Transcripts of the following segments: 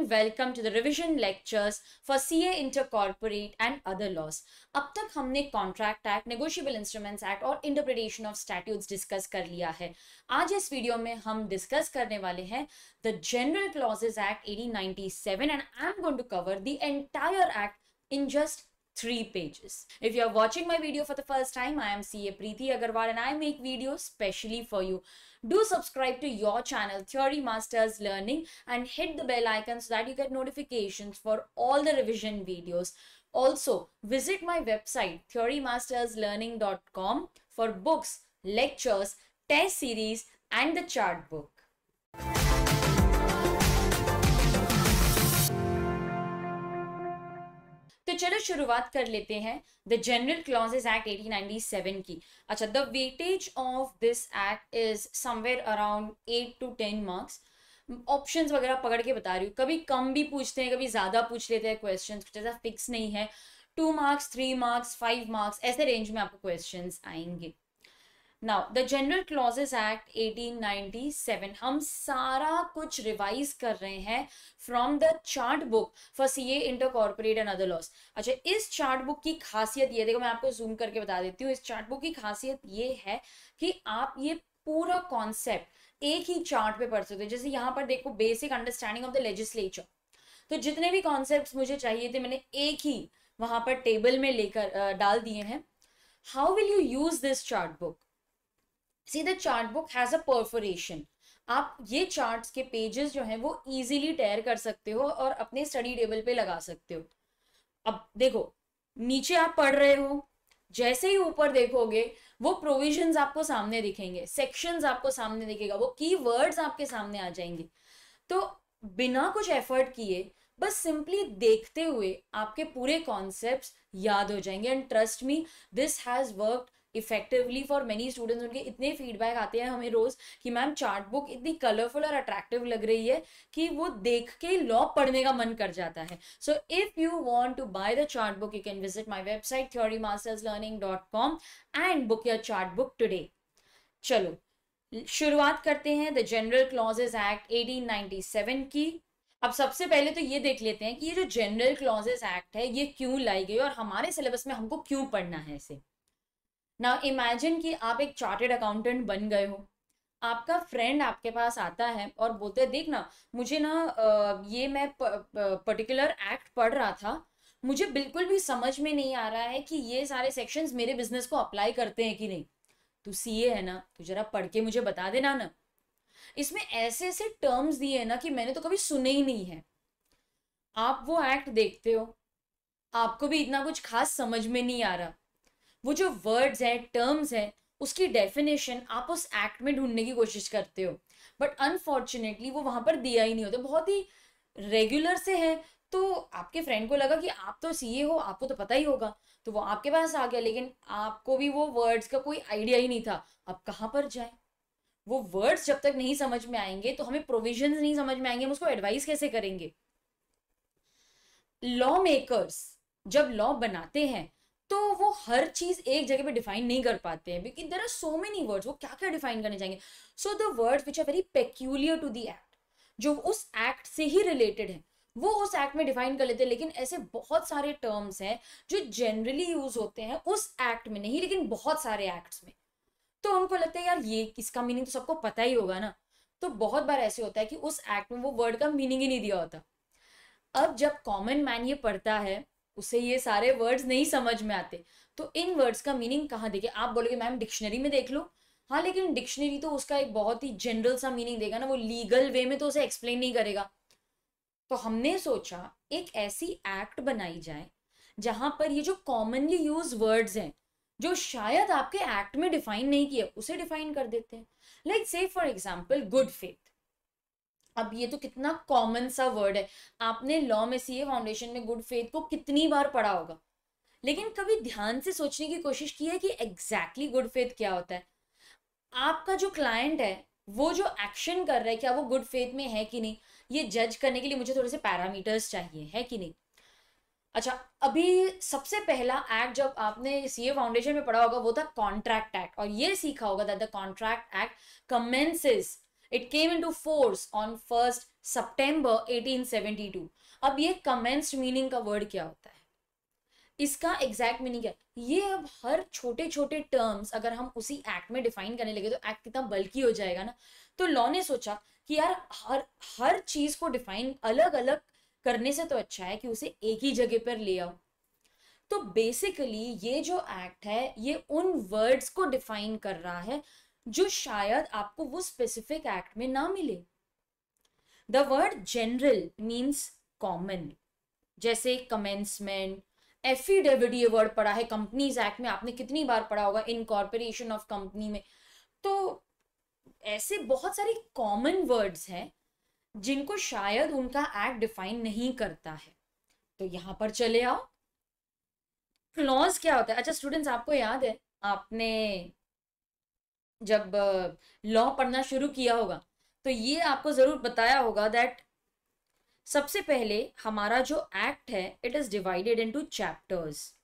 and welcome to the revision lectures for CA Intercorporate and other laws. अब तक हमने contract act negotiable instruments act और interpretation of statutes discuss कर लिया है आज इस वीडियो में हम डिस्कस करने वाले हैं the general clauses act 1897 and I am going to cover the entire act in just three pages. If you are watching my video for the first time, I am CA Preeti Agarwal and I make videos specially for you. do subscribe to your channel Theory Masters Learning and hit the bell icon so that you get notifications for all the revision videos. Also, visit my website theorymasterslearning.com for books, lectures, test series and the chart book. तो चलो शुरुआत कर लेते हैं the general clauses act 1897 की अच्छा the weightage of this act is somewhere around eight to ten marks option वगैरह पकड़ के बता रही हूँ कभी कम भी पूछते हैं कभी ज़्यादा पूछ लेते हैं क्वेश्चन कुछ ऐसा फिक्स नहीं है two marks three marks five marks ऐसे रेंज में आपको क्वेश्चन आएंगे now the general clauses act 1897 हम सारा कुछ रिवाइज कर रहे हैं from the chart book for a inter corporate and other laws अच्छा इस चार्ट बुक की खासियत ये देखो मैं आपको जूम करके बता देती हूँ इस चार्ट बुक की खासियत ये है कि आप ये पूरा कॉन्सेप्ट एक ही चार्ट पे पढ़ सकते हो जैसे यहाँ पर देखो basic understanding of the legislature तो जितने भी कॉन्सेप्ट मुझे चाहिए थे मैंने एक ही वहां पर टेबल में लेकर डाल दिए हैं how will you use this chart book see the chart book has a perforation आप ये चार्ट्स के पेजेस जो हैं वो इजीली टेयर कर सकते हो और अपने स्टडी टेबल पे लगा सकते हो अब देखो नीचे आप पढ़ रहे हो जैसे ही ऊपर देखोगे वो प्रोविजंस आपको सामने दिखेंगे सेक्शंस आपको सामने दिखेगा वो की वर्ड्स आपके सामने आ जाएंगे तो बिना कुछ एफर्ट किए बस सिंपली देखते हुए आपके पूरे कॉन्सेप्ट याद हो जाएंगे and trust me this has worked effectively for many students उनके इतने फीडबैक आते हैं हमें रोज़ कि मैम चार्ट बुक इतनी कलरफुल और अट्रैक्टिव लग रही है कि वो देख के लॉ पढ़ने का मन कर जाता है so if you want to buy the chart book you can visit my website theory masters learning dot com and book your chart book today चलो शुरुआत करते हैं the general clauses act eighteen ninety seven की अब सबसे पहले तो ये देख लेते हैं कि ये जो जनरल क्लॉजेज एक्ट है ये क्यों लाई गई और हमारे सिलेबस में हमको क्यों पढ़ना है इसे नाउ इमेजिन कि आप एक चार्टेड अकाउंटेंट बन गए हो आपका फ्रेंड आपके पास आता है और बोलते देख ना मुझे ना ये मैं पर्टिकुलर एक्ट पढ़ रहा था मुझे बिल्कुल भी समझ में नहीं आ रहा है कि ये सारे सेक्शंस मेरे बिजनेस को अप्लाई करते हैं कि नहीं तू सी है ना तू तो जरा पढ़ के मुझे बता देना ना इसमें ऐसे ऐसे टर्म्स दिए हैं ना कि मैंने तो कभी सुने ही नहीं है आप वो एक्ट देखते हो आपको भी इतना कुछ खास समझ में नहीं आ रहा वो जो वर्ड्स हैं टर्म्स हैं उसकी डेफिनेशन आप उस एक्ट में ढूंढने की कोशिश करते हो बट अनफॉर्चुनेटली वो वहाँ पर दिया ही नहीं होता बहुत ही रेगुलर से है तो आपके फ्रेंड को लगा कि आप तो सीए हो आपको तो पता ही होगा तो वो आपके पास आ गया लेकिन आपको भी वो वर्ड्स का कोई आइडिया ही नहीं था अब कहाँ पर जाए वो वर्ड्स जब तक नहीं समझ में आएंगे तो हमें प्रोविजन नहीं समझ में आएंगे हम उसको एडवाइस कैसे करेंगे लॉ मेकर्स जब लॉ बनाते हैं तो वो हर चीज एक जगह पे डिफाइन नहीं कर पाते हैं because there are so many words वो क्या क्या डिफाइन करने चाहेंगे so the words which are very peculiar to the act जो उस एक्ट से ही रिलेटेड है वो उस एक्ट में डिफाइन कर लेते हैं लेकिन ऐसे बहुत सारे टर्म्स हैं जो जनरली यूज होते हैं उस एक्ट में नहीं लेकिन बहुत सारे एक्ट्स में तो उनको लगता है यार ये इसका मीनिंग तो सबको पता ही होगा ना तो बहुत बार ऐसे होता है कि उस एक्ट में वो वर्ड का मीनिंग ही नहीं दिया होता अब जब कॉमन मैन ये पढ़ता है उसे ये सारे वर्ड्स नहीं समझ में आते तो इन वर्ड्स का मीनिंग कहाँ देखे आप बोलोगे मैम डिक्शनरी में देख लो हाँ लेकिन डिक्शनरी तो उसका एक बहुत ही जनरल सा मीनिंग देगा ना वो लीगल वे में तो उसे एक्सप्लेन नहीं करेगा तो हमने सोचा एक ऐसी एक्ट बनाई जाए जहाँ पर ये जो कॉमनली यूज वर्ड्स हैं जो शायद आपके एक्ट में डिफाइन नहीं किए उसे डिफाइन कर देते हैं like say for example good faith अब ये तो कितना कॉमन सा वर्ड है आपने लॉ में सी ए फाउंडेशन में गुड फेथ को कितनी बार पढ़ा होगा लेकिन कभी ध्यान से सोचने की कोशिश की है कि एग्जैक्टली गुड फेथ क्या होता है आपका जो क्लाइंट है वो जो एक्शन कर रहा है क्या वो गुड फेथ में है कि नहीं ये जज करने के लिए मुझे थोड़े से पैरामीटर्स चाहिए है कि नहीं अच्छा अभी सबसे पहला एक्ट जब आपने सी ए फाउंडेशन में पढ़ा होगा वो था कॉन्ट्रैक्ट एक्ट और ये सीखा होगा that the contract act commences it came in to force on first seventy two अब ये कमेंस्ड मीनिंग का वर्ड क्या होता है इसका एग्जैक्ट मीनिंग क्या ये अब हर छोटे छोटे टर्म्स अगर हम उसी एक्ट में डिफाइन करने लगे तो एक्ट कितना बल्कि हो जाएगा ना तो लॉ ने सोचा कि यार हर हर चीज को डिफाइन अलग अलग करने से तो अच्छा है कि उसे एक ही जगह पर ले आओ तो बेसिकली ये जो एक्ट है ये उन वर्ड्स को डिफाइन कर रहा है जो शायद आपको वो स्पेसिफिक एक्ट में ना मिले the word general means common जैसे कमेंसमेंट एफिडेविट ये वर्ड पढ़ा है कंपनीज एक्ट में आपने कितनी बार पढ़ा होगा इनकॉर्पोरेशन ऑफ कंपनी में तो ऐसे बहुत सारे कॉमन वर्ड्स हैं जिनको शायद उनका एक्ट डिफाइन नहीं करता है तो यहां पर चले आओ क्लॉज क्या होता है अच्छा स्टूडेंट्स आपको याद है आपने जब लॉ पढ़ना शुरू किया होगा तो ये आपको ज़रूर बताया होगा दैट सबसे पहले हमारा जो एक्ट है it is divided into chapters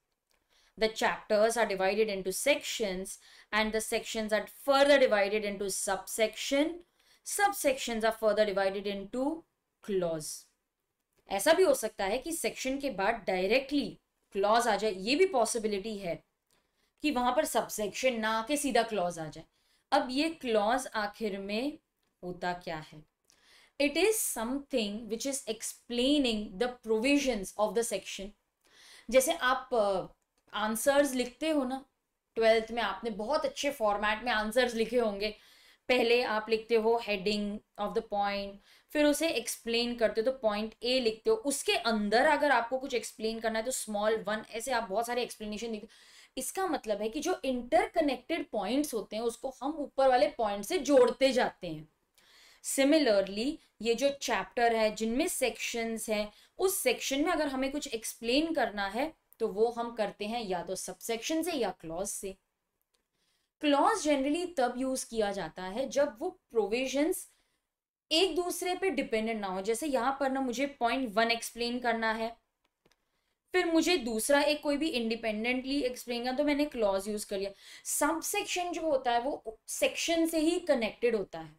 are divided into sections and the sections are further divided into sub section sub sections are further divided into clause ऐसा भी हो सकता है कि सेक्शन के बाद डायरेक्टली क्लॉज आ जाए ये भी पॉसिबिलिटी है कि वहां पर सबसेक्शन ना आके सीधा क्लॉज आ जाए अब ये क्लॉज आखिर में होता क्या है it is something which is explaining the provision of the section जैसे आप आंसर्स uh, लिखते हो ना ट्वेल्थ में आपने बहुत अच्छे फॉर्मेट में आंसर्स लिखे होंगे पहले आप लिखते हो हेडिंग ऑफ द पॉइंट फिर उसे एक्सप्लेन करते हो तो पॉइंट ए लिखते हो उसके अंदर अगर आपको कुछ एक्सप्लेन करना है तो स्मॉल वन ऐसे आप बहुत सारे एक्सप्लेनेशन लिखते हो इसका मतलब है कि जो इंटरकनेक्टेड पॉइंट्स होते हैं उसको हम ऊपर वाले पॉइंट से जोड़ते जाते हैं सिमिलरली ये जो चैप्टर है जिनमें सेक्शंस हैं उस सेक्शन में अगर हमें कुछ एक्सप्लेन करना है तो वो हम करते हैं या तो सबसेक्शन से या क्लॉज से क्लॉज जनरली तब यूज किया जाता है जब वो प्रोविजंस एक दूसरे पे डिपेंडेंट ना हो जैसे यहाँ पर ना मुझे पॉइंट वन एक्सप्लेन करना है फिर मुझे दूसरा एक कोई भी इंडिपेंडेंटली एक्सप्लेन किया तो मैंने क्लॉज यूज कर लिया सब सेक्शन जो होता है वो सेक्शन से ही कनेक्टेड होता है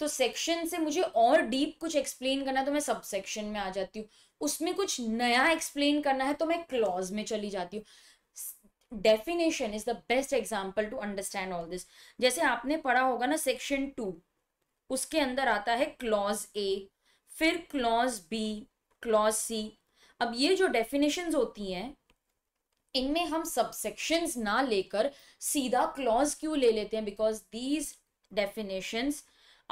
तो सेक्शन से मुझे और डीप कुछ एक्सप्लेन करना है तो मैं सब सेक्शन में आ जाती हूँ उसमें कुछ नया एक्सप्लेन करना है तो मैं क्लॉज में चली जाती हूँ definition is the best example to understand all this जैसे आपने पढ़ा होगा ना सेक्शन टू उसके अंदर आता है क्लॉज ए फिर क्लॉज बी क्लॉज सी अब ये जो डेफिनेशंस होती हैं इनमें हम सबसेक्शंस ना लेकर सीधा क्लॉज क्यों ले लेते हैं because these definitions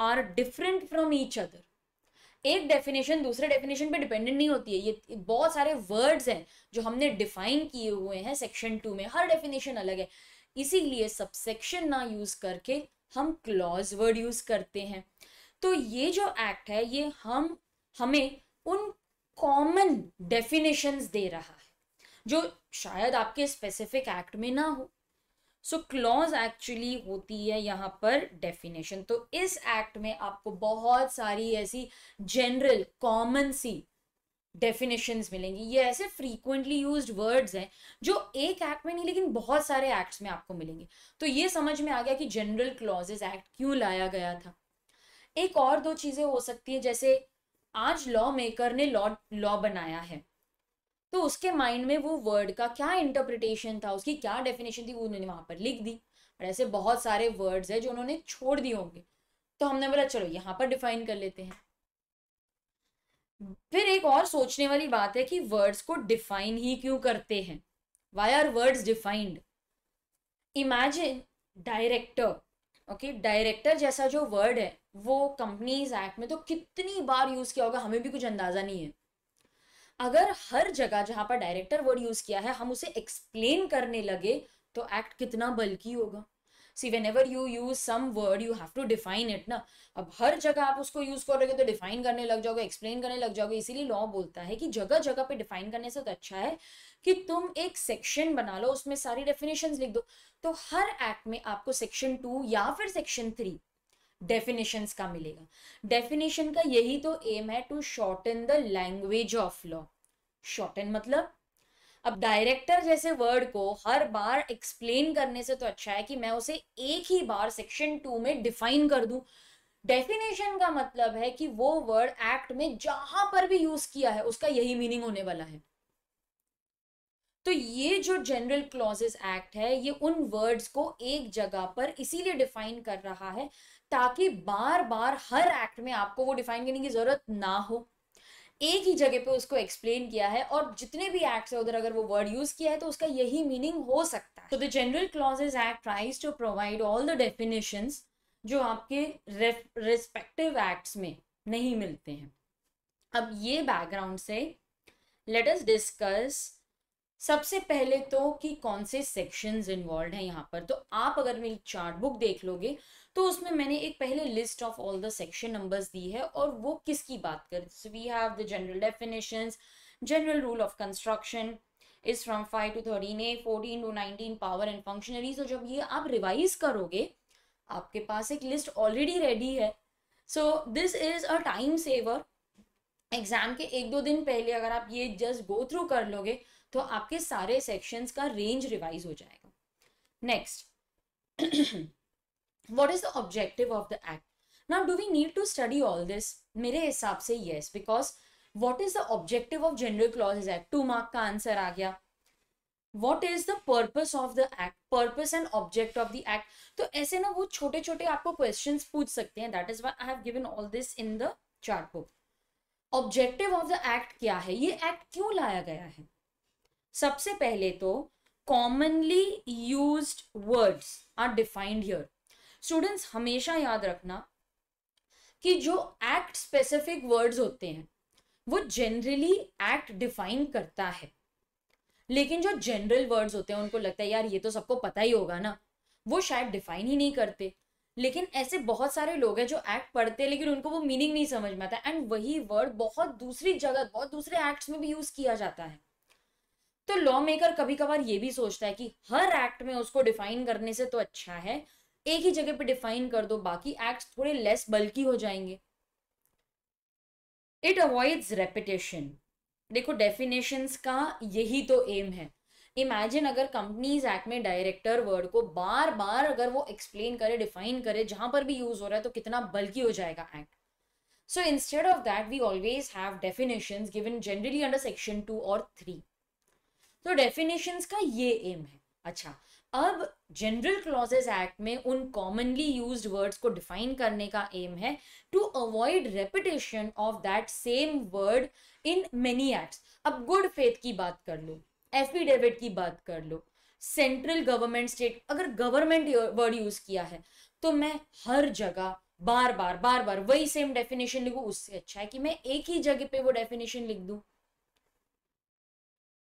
are different from each other एक डेफिनेशन दूसरे डेफिनेशन पे डिपेंडेंट नहीं होती है ये बहुत सारे वर्ड्स हैं जो हमने डिफाइन किए हुए हैं सेक्शन टू में हर डेफिनेशन अलग है इसीलिए सबसेक्शन ना यूज करके हम क्लॉज वर्ड यूज करते हैं तो ये जो एक्ट है ये हम हमें उन कॉमन डेफिनेशंस दे रहा है जो शायद आपके स्पेसिफिक एक्ट में ना हो सो क्लॉज एक्चुअली होती है यहाँ पर डेफिनेशन तो इस एक्ट में आपको बहुत सारी ऐसी जनरल कॉमन सी डेफिनेशंस मिलेंगी ये ऐसे फ्रीक्वेंटली यूज वर्ड्स हैं जो एक एक्ट में नहीं लेकिन बहुत सारे एक्ट्स में आपको मिलेंगे तो ये समझ में आ गया कि जनरल क्लॉजेज एक्ट क्यों लाया गया था एक और दो चीज़ें हो सकती है जैसे आज लॉ मेकर ने लॉ लॉ बनाया है तो उसके माइंड में वो वर्ड का क्या इंटरप्रिटेशन था उसकी क्या डेफिनेशन थी वो उन्होंने वहां पर लिख दी और ऐसे बहुत सारे वर्ड्स है जो उन्होंने छोड़ दिए होंगे तो हमने बोला चलो यहाँ पर डिफाइन कर लेते हैं फिर एक और सोचने वाली बात है कि वर्ड्स को डिफाइन ही क्यों करते हैं why are words defined imagine director okay okay, director जैसा जो वर्ड है वो कंपनीज एक्ट में तो कितनी बार यूज़ किया होगा हमें भी कुछ अंदाज़ा नहीं है अगर हर जगह जहाँ पर डायरेक्टर वर्ड यूज़ किया है हम उसे एक्सप्लेन करने लगे तो एक्ट कितना बल्कि होगा see whenever you use some word you have to define it ना अब हर जगह आप उसको यूज करोगे तो डिफाइन करने लग जाओगे एक्सप्लेन करने लग जाओगे इसीलिए लॉ बोलता है कि जगह जगह पे डिफाइन करने से तो अच्छा है कि तुम एक सेक्शन बना लो उसमें सारी डेफिनेशन लिख दो तो हर एक्ट में आपको सेक्शन टू या फिर सेक्शन थ्री डेफिनेशन का मिलेगा डेफिनेशन का यही तो एम है to shorten the language of law shorten मतलब अब डायरेक्टर जैसे वर्ड को हर बार एक्सप्लेन करने से तो अच्छा है कि मैं उसे एक ही बार सेक्शन टू में डिफाइन कर दूं डेफिनेशन का मतलब है कि वो वर्ड एक्ट में जहां पर भी यूज किया है उसका यही मीनिंग होने वाला है तो ये जो जनरल क्लॉजेस एक्ट है ये उन वर्ड्स को एक जगह पर इसीलिए डिफाइन कर रहा है ताकि बार बार हर एक्ट में आपको वो डिफाइन करने की जरूरत ना हो एक ही जगह पे उसको एक्सप्लेन किया है और जितने भी एक्ट है उधर अगर वो वर्ड यूज किया है तो उसका यही मीनिंग हो सकता है तो the general clauses act tries to provide all the definition जो आपके रेस्पेक्टिव एक्ट्स में नहीं मिलते हैं अब ये बैकग्राउंड से लेट अस डिस्कस सबसे पहले तो कि कौन से सेक्शंस इन्वॉल्व हैं यहाँ पर तो आप अगर मेरी चार्ट बुक देख लोगे तो उसमें मैंने एक पहले list of all the section numbers दी है और वो किसकी बात कर we have the general definitions general rule of construction is from five to thirteen A fourteen to nineteen power and functionary तो जब ये आप रिवाइज करोगे आपके पास एक लिस्ट ऑलरेडी रेडी है so this is a time saver exam के एक दो दिन पहले अगर आप ये जस्ट गो थ्रू कर लोगे तो आपके सारे सेक्शंस का रेंज रिवाइज हो जाएगा next what is the objective of the act now do we need to study all this मेरे हिसाब से yes because what is the objective of general clauses act two mark का answer आ गया what is the purpose of the act purpose and object of the act तो ऐसे ना वो छोटे छोटे आपको questions पूछ सकते हैं that is why I have given all this in the chart book objective of the act क्या है ये act क्यों लाया गया है सबसे पहले तो commonly use words are defined here students हमेशा याद रखना कि जो एक्ट स्पेसिफिक वर्ड्स होते हैं वो जनरली एक्ट डिफाइन करता है लेकिन जो जनरल वर्ड्स होते हैं उनको लगता है यार ये तो सबको पता ही होगा ना वो शायद डिफाइन ही नहीं करते लेकिन ऐसे बहुत सारे लोग हैं जो एक्ट पढ़ते हैं लेकिन उनको वो मीनिंग नहीं समझ में आता एंड वही वर्ड बहुत दूसरी जगह बहुत दूसरे एक्ट्स में भी यूज किया जाता है तो लॉ मेकर कभी कभार ये भी सोचता है कि हर एक्ट में उसको डिफाइन करने से तो अच्छा है एक ही जगह पे डिफाइन कर दो बाकी एक्ट थोड़े लेस बल्कि हो जाएंगे इट अवॉइड्स रेपिटेशन देखो डेफिनेशंस का यही तो एम है इमेजिन अगर कंपनीज एक्ट में डायरेक्टर वर्ड को बार बार अगर वो एक्सप्लेन करे डिफाइन करे जहां पर भी यूज हो रहा है तो कितना बल्कि हो जाएगा act so instead of that we always have definitions given generally under section two और थ्री तो डेफिनेशन का ये एम है अच्छा अब जनरल क्लॉजेज एक्ट में उन कॉमनली यूज वर्ड्स को डिफाइन करने का एम है to avoid repetition of that same word in many acts अब गुड फेथ की बात कर लो एफिडेविट की बात कर लो सेंट्रल गवर्नमेंट स्टेट अगर गवर्नमेंट वर्ड यूज किया है तो मैं हर जगह बार बार बार बार वही सेम डेफिनेशन लिखू उससे अच्छा है कि मैं एक ही जगह पे वो डेफिनेशन लिख दूँ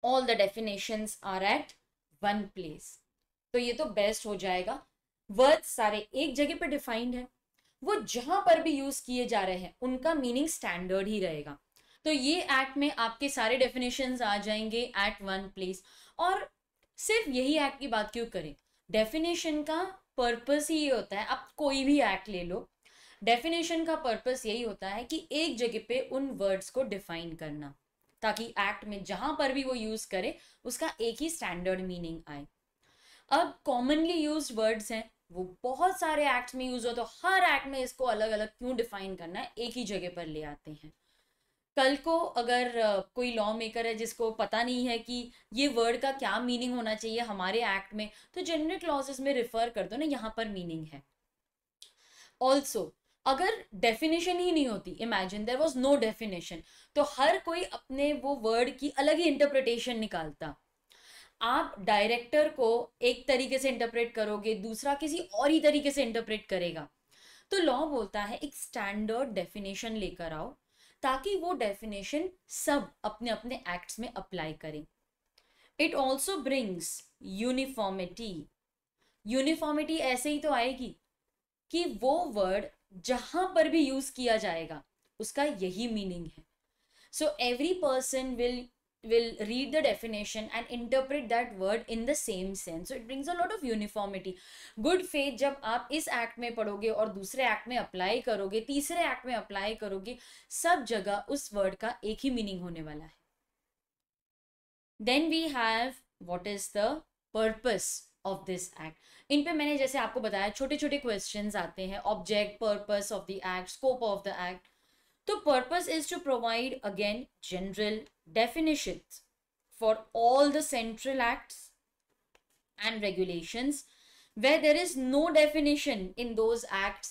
all the definitions are at one place तो ये तो बेस्ट हो जाएगा वर्ड्स सारे एक जगह पे डिफाइंड है वो जहां पर भी यूज किए जा रहे हैं उनका मीनिंग स्टैंडर्ड ही रहेगा तो ये एक्ट में आपके सारे डेफिनेशन आ जाएंगे एट वन प्लेस और सिर्फ यही एक्ट की बात क्यों करें डेफिनेशन का पर्पस ही ये होता है आप कोई भी एक्ट ले लो डेफिनेशन का पर्पस यही होता है कि एक जगह पे उन वर्ड्स को डिफाइन करना ताकि एक्ट में जहाँ पर भी वो यूज़ करे उसका एक ही स्टैंडर्ड मीनिंग आए अब कॉमनली यूज वर्ड्स हैं वो बहुत सारे एक्ट में यूज हो तो हर एक्ट में इसको अलग अलग क्यों डिफाइन करना है एक ही जगह पर ले आते हैं कल को अगर कोई लॉ मेकर है जिसको पता नहीं है कि ये वर्ड का क्या मीनिंग होना चाहिए हमारे एक्ट में तो जेनरिक क्लॉजेस में रिफर कर दो ना यहाँ पर मीनिंग है ऑल्सो अगर डेफिनेशन ही नहीं होती imagine there was no definition तो हर कोई अपने वो वर्ड की अलग ही इंटरप्रिटेशन निकालता आप डायरेक्टर को एक तरीके से इंटरप्रेट करोगे दूसरा किसी और ही तरीके से इंटरप्रेट करेगा तो लॉ बोलता है एक स्टैंडर्ड डेफिनेशन लेकर आओ ताकि वो डेफिनेशन सब अपने अपने एक्ट्स में अप्लाई करें it also brings uniformity uniformity ऐसे ही तो आएगी कि वो वर्ड जहां पर भी यूज किया जाएगा उसका यही मीनिंग है so every person will will read the definition and interpret that word in the same sense it brings a lot of uniformity good faith जब आप इस एक्ट में पढ़ोगे और दूसरे एक्ट में अप्लाई करोगे तीसरे एक्ट में अप्लाई करोगे सब जगह उस वर्ड का एक ही मीनिंग होने वाला है then we have what is the purpose of this act in पे मैंने जैसे आपको बताया छोटे छोटे क्वेश्चन आते हैं object purpose of the act scope of the act तो purpose is to provide again general definition for all the central act and regulation way there is no definition in those act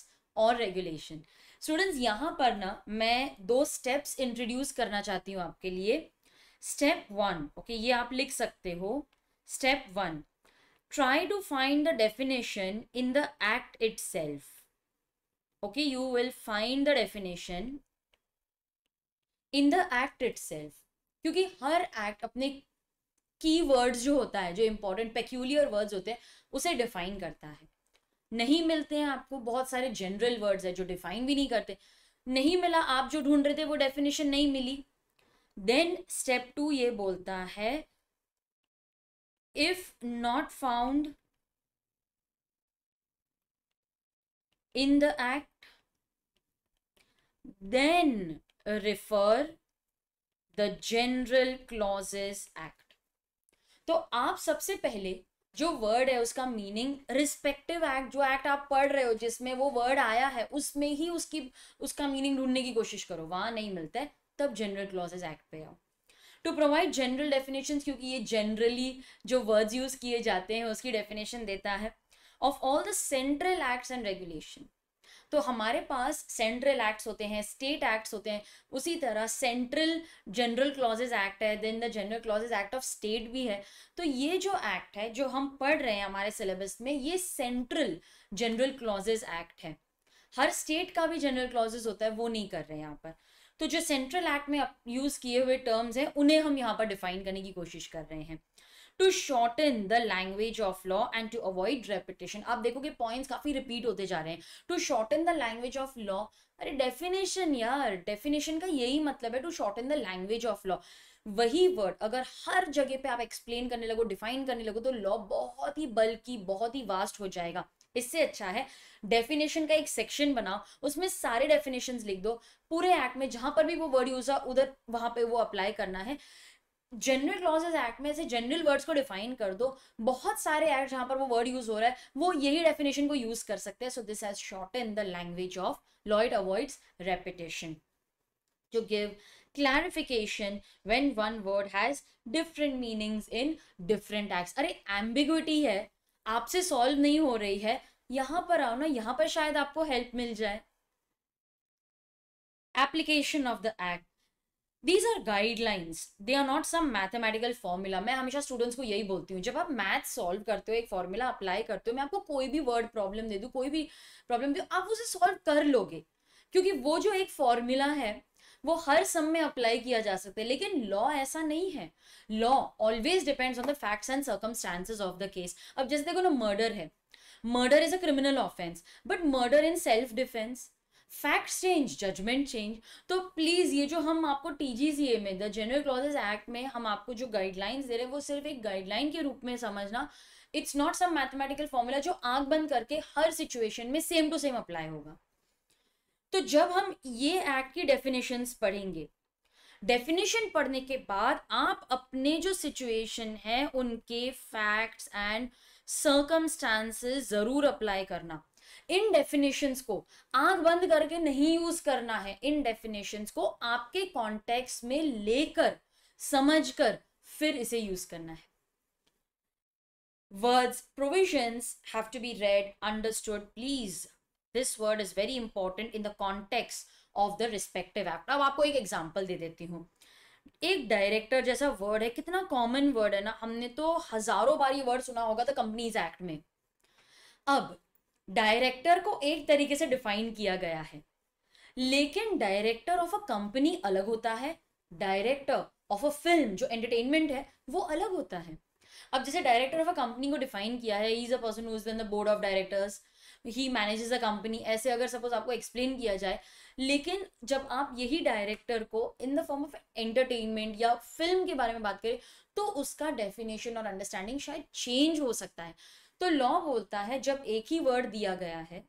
और regulation students यहाँ पर ना मैं दो steps introduce करना चाहती हूँ आपके लिए स्टेप वन ओके ये आप लिख सकते हो step one try to find the definition in the act itself. Okay, you will find the definition in the act itself. क्योंकि हर एक्ट अपने की वर्ड्स जो होता है जो इंपॉर्टेंट पेक्यूलियर वर्ड्स होते हैं उसे डिफाइन करता है नहीं मिलते हैं आपको बहुत सारे जनरल वर्ड्स है जो डिफाइन भी नहीं करते नहीं मिला आप जो ढूंढ रहे थे वो डेफिनेशन नहीं मिली देन स्टेप टू ये बोलता है if not found in the act then refer the general clauses act तो आप सबसे पहले जो वर्ड है उसका मीनिंग रिस्पेक्टिव एक्ट जो एक्ट आप पढ़ रहे हो जिसमें वो वर्ड आया है उसमें ही उसकी उसका मीनिंग ढूंढने की कोशिश करो वहां नहीं मिलता है तब जनरल क्लॉजेस एक्ट पे आओ टू प्रोवाइड जनरल डेफिनेशन क्योंकि ये जनरली जो वर्ड्स यूज़ किए जाते हैं उसकी डेफिनेशन देता है of all the central acts and regulation तो हमारे पास सेंट्रल एक्ट्स होते हैं स्टेट एक्ट्स होते हैं उसी तरह सेंट्रल जनरल क्लॉजेज एक्ट है then the general clauses act of state भी है तो ये जो एक्ट है जो हम पढ़ रहे हैं हमारे सिलेबस में ये सेंट्रल जनरल क्लॉजेज एक्ट है हर स्टेट का भी जनरल क्लॉजेज होता है वो नहीं कर रहे हैं यहाँ पर तो जो सेंट्रल एक्ट में यूज़ किए हुए टर्म्स हैं उन्हें हम यहाँ पर डिफाइन करने की कोशिश कर रहे हैं to short in the language of law and to avoid repetition आप देखोगे पॉइंट्स काफ़ी रिपीट होते जा रहे हैं to short in the language of law अरे डेफिनेशन यार डेफिनेशन का यही मतलब है to short in the language of law वही वर्ड अगर हर जगह पे आप एक्सप्लेन करने लगो डिफाइन करने लगो तो लॉ बहुत ही बल्कि बहुत ही वास्ट हो जाएगा इससे अच्छा है डेफिनेशन का एक सेक्शन बनाओ उसमें सारे डेफिनेशन लिख दो पूरे एक्ट में जहां पर भी वो वर्ड यूज हुआ उधर वहां पे वो अप्लाई करना है जनरल क्लॉजेज एक्ट में ऐसे जनरल वर्ड्स को डिफाइन कर दो बहुत सारे एक्ट जहां पर वो वर्ड यूज हो रहा है वो यही डेफिनेशन को यूज कर सकते हैं so this has short in the language of law avoid avoids repetition to give clarification when one word has different meanings in different act अरे ambiguity है आपसे सॉल्व नहीं हो रही है यहाँ पर आओ ना यहाँ पर शायद आपको हेल्प मिल जाए application of the act these are guidelines they are not some mathematical formula मैं हमेशा स्टूडेंट्स को यही बोलती हूँ जब आप मैथ सॉल्व करते हो एक फॉर्मूला अप्लाई करते हो मैं आपको कोई भी वर्ड प्रॉब्लम दे दूँ कोई भी प्रॉब्लम दे आप उसे सॉल्व कर लोगे क्योंकि वो जो एक फॉर्मूला है वो हर सम में अप्लाई किया जा सकता है लेकिन लॉ ऐसा नहीं है law always depends on the facts and circumstances of the case अब जैसे देखो ना मर्डर है murder is a criminal offence but murder in self defence facts change judgement change तो प्लीज़ ये जो हम आपको टी में द जनरल क्लॉजेज एक्ट में हम आपको जो गाइडलाइंस दे रहे हैं वो सिर्फ एक गाइडलाइन के रूप में समझना it's not some mathematical formula जो आंख बंद करके हर सिचुएशन में सेम टू सेम अप्लाई होगा तो जब हम ये एक्ट की डेफिनेशंस पढ़ेंगे डेफिनेशन पढ़ने के बाद आप अपने जो सिचुएशन है उनके फैक्ट्स एंड सर्कमस्टांसेस ज़रूर अप्लाई करना इन डेफिनेशंस को आंख बंद करके नहीं यूज करना है इन डेफिनेशंस को आपके कॉन्टेक्स्ट में लेकर समझकर फिर इसे यूज करना है words provision have to be read understood please this word is very important in the context of the respective act अब आपको एक एग्जाम्पल दे देती हूँ एक डायरेक्टर जैसा वर्ड है कितना कॉमन वर्ड है ना हमने तो हजारों बार ये वर्ड सुना होगा द कंपनीज एक्ट में अब डायरेक्टर को एक तरीके से डिफाइन किया गया है लेकिन डायरेक्टर ऑफ अ कंपनी अलग होता है डायरेक्टर ऑफ अ फिल्म जो एंटरटेनमेंट है वो अलग होता है अब जैसे डायरेक्टर ऑफ अ कंपनी को डिफाइन किया है is a person who is in the board of directors he manages a company ऐसे अगर सपोज आपको एक्सप्लेन किया जाए लेकिन जब आप यही डायरेक्टर को in the form of entertainment या फिल्म के बारे में बात करें तो उसका डेफिनेशन और अंडरस्टैंडिंग शायद चेंज हो सकता है तो लॉ बोलता है जब एक ही वर्ड दिया गया है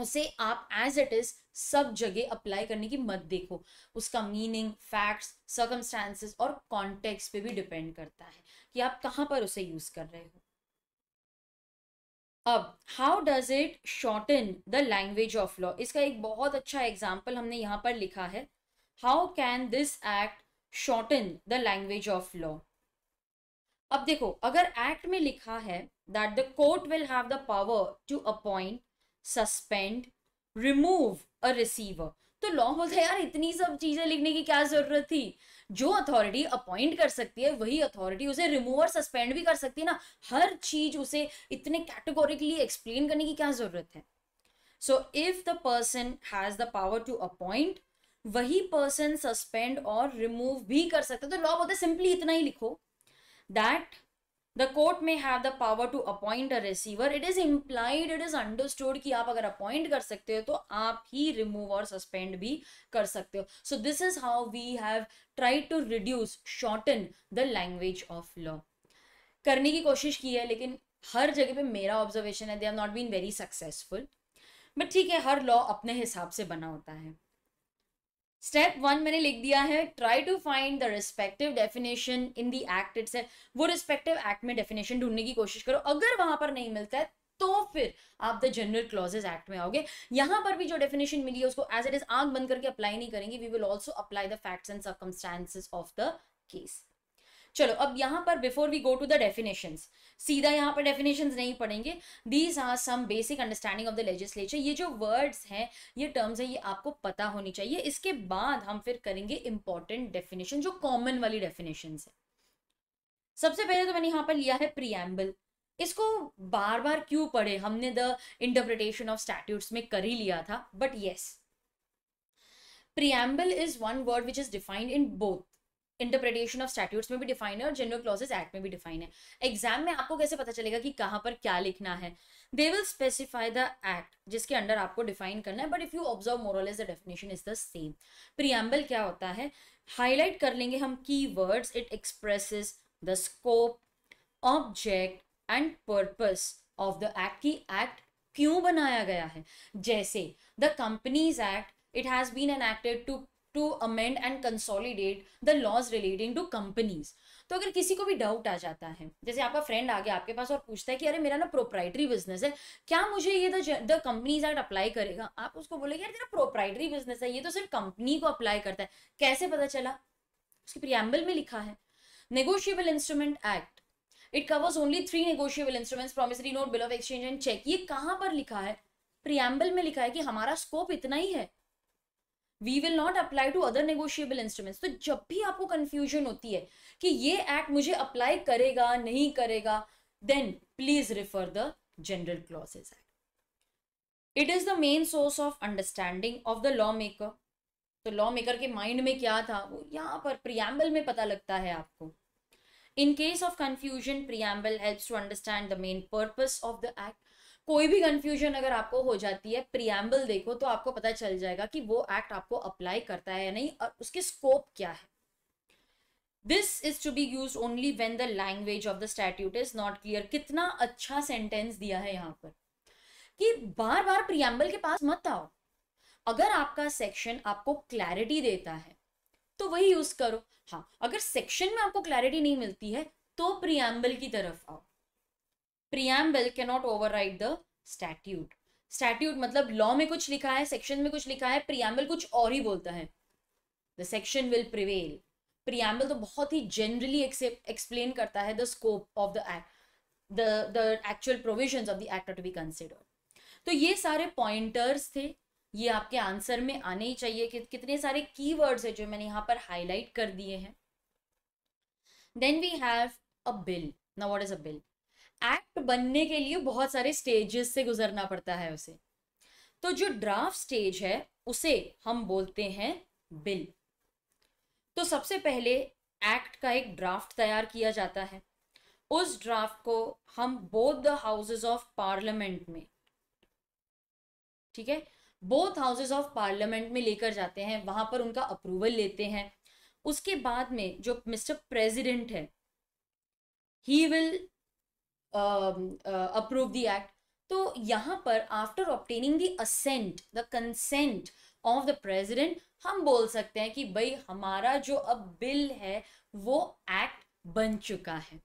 उसे आप एज इट इज सब जगह अप्लाई करने की मत देखो उसका मीनिंग फैक्ट्स सर्कमस्टांसेस और कॉन्टेक्स्ट पे भी डिपेंड करता है कि आप कहाँ पर उसे यूज कर रहे हो अब how does it shorten the language of law इसका एक बहुत अच्छा एग्जाम्पल हमने यहाँ पर लिखा है how can this act shorten the language of law अब देखो अगर एक्ट में लिखा है that the court will have the power to appoint suspend remove a receiver तो लॉ हो जाए यार इतनी सब चीजें लिखने की क्या जरूरत थी जो अथॉरिटी अपॉइंट कर सकती है वही अथॉरिटी उसे रिमूव और सस्पेंड भी कर सकती है ना हर चीज उसे इतने कैटेगोरिकली एक्सप्लेन करने की क्या जरूरत है so if the person has the power to appoint वही पर्सन सस्पेंड और रिमूव भी कर सकते तो लॉ बोलता सिंपली इतना ही लिखो that the court may have the power to appoint a receiver it is implied it is understood कि आप अगर अपॉइंट कर सकते हो तो आप ही रिमूव और सस्पेंड भी कर सकते हो so this is how we have try to reduce shorten the language of law करने की कोशिश की है लेकिन हर जगह पे मेरा ऑब्जर्वेशन है they have not been very successful but ठीक है हर लॉ अपने हिसाब से बना होता है स्टेप वन मैंने लिख दिया है try to find the respective definition in the act it वो रिस्पेक्टिव एक्ट में डेफिनेशन ढूंढने की कोशिश करो अगर वहां पर नहीं मिलता है तो फिर आप द जनरल क्लॉजेज एक्ट में आओगे यहां पर भी जो डेफिनेशन मिली है उसको एज इट इज आग बंद करके अप्लाई नहीं करेंगे we will also apply the facts and circumstances of the case चलो अब यहाँ पर before we go to the definition सीधा यहाँ पर डेफिनेशन नहीं पढ़ेंगे these are some basic understanding of the legislature ये जो वर्ड्स हैं ये टर्म्स है ये आपको पता होनी चाहिए इसके बाद हम फिर करेंगे इंपॉर्टेंट डेफिनेशन जो कॉमन वाली डेफिनेशन है सबसे पहले तो मैंने यहाँ पर लिया है प्रियम्बल इसको बार बार क्यों पढ़े हमने द इंटरप्रिटेशन ऑफ स्टैट्यूट में कर ही लिया था but yes preamble is one word which is defined in both interpretation of statutes में भी डिफाइन है और जनरल क्लॉजेज एक्ट में भी डिफाइन है एग्जाम में आपको कैसे पता चलेगा कि कहाँ पर क्या लिखना है they will specify the act जिसके अंडर आपको डिफाइन करना है but if you observe moral is the definition is the same preamble क्या होता है हाईलाइट कर लेंगे हम की words it expresses the scope object and purpose of the act की एक्ट क्यों बनाया गया है जैसे the companies act it has been enacted to to amend and consolidate the laws relating to companies तो अगर किसी को भी डाउट आ जाता है जैसे आपका फ्रेंड आ गया आपके पास और पूछता है कि अरे मेरा ना प्रोप्राइटरी बिजनेस है क्या मुझे ये द कंपनीज एक्ट अप्लाई करेगा आप उसको बोलेगे यार तेरा प्रोप्राइटरी बिजनेस है ये तो सिर्फ कंपनी को अप्लाई करता है कैसे पता चला उसके प्रियम्बल में लिखा है negotiable instrument act it covers only three negotiable instrument promissory note bill of exchange and cheque ये कहाँ पर लिखा है प्रियम्बल में लिखा है कि हमारा स्कोप इतना ही है we will not apply to other negotiable instruments तो जब भी आपको कन्फ्यूजन होती है कि ये एक्ट मुझे अप्लाई करेगा नहीं करेगा then please refer the general clauses act it is the main source of understanding of the law maker तो लॉ मेकर के माइंड में क्या था वो यहाँ पर प्रियम्बल में पता लगता है आपको in case of confusion preamble helps to understand the main purpose of the act कोई भी कंफ्यूजन अगर आपको हो जाती है प्रियम्बल देखो तो आपको पता चल जाएगा कि वो एक्ट आपको अप्लाई करता है या नहीं और उसके स्कोप क्या है this is to be use only when the language of the statute is not clear कितना अच्छा सेंटेंस दिया है यहाँ पर कि बार बार प्रियम्बल के पास मत आओ अगर आपका सेक्शन आपको क्लैरिटी देता है तो वही यूज करो हाँ अगर सेक्शन में आपको क्लैरिटी नहीं मिलती है तो प्रियम्बल की तरफ आओ preamble not ride the statute statute मतलब लॉ में कुछ लिखा है सेक्शन में कुछ लिखा है प्रियम्बल कुछ और ही बोलता है the section will prevail preamble तो बहुत ही जनरली एक्सप्लेन करता है the scope of the act the actual provision of the act to be consider तो ये सारे पॉइंटर्स थे ये आपके आंसर में आने ही चाहिए कि कितने सारे की वर्ड्स है जो मैंने यहाँ पर हाईलाइट कर दिए हैं then we have a bill ना what is a bill act बनने के लिए बहुत सारे स्टेजेस से गुजरना पड़ता है उसे तो जो ड्राफ्ट स्टेज है उसे हम बोलते हैं बिल तो सबसे पहले एक्ट का एक ड्राफ्ट तैयार किया जाता है उस ड्राफ्ट को हम both the houses of parliament में ठीक है बोथ हाउसेज ऑफ पार्लियामेंट में लेकर जाते हैं वहां पर उनका अप्रूवल लेते हैं उसके बाद में जो मिस्टर प्रेसिडेंट है he will approve the act तो यहाँ पर after obtaining the assent the consent of the president हम बोल सकते हैं कि भाई हमारा जो अब बिल है वो एक्ट बन चुका है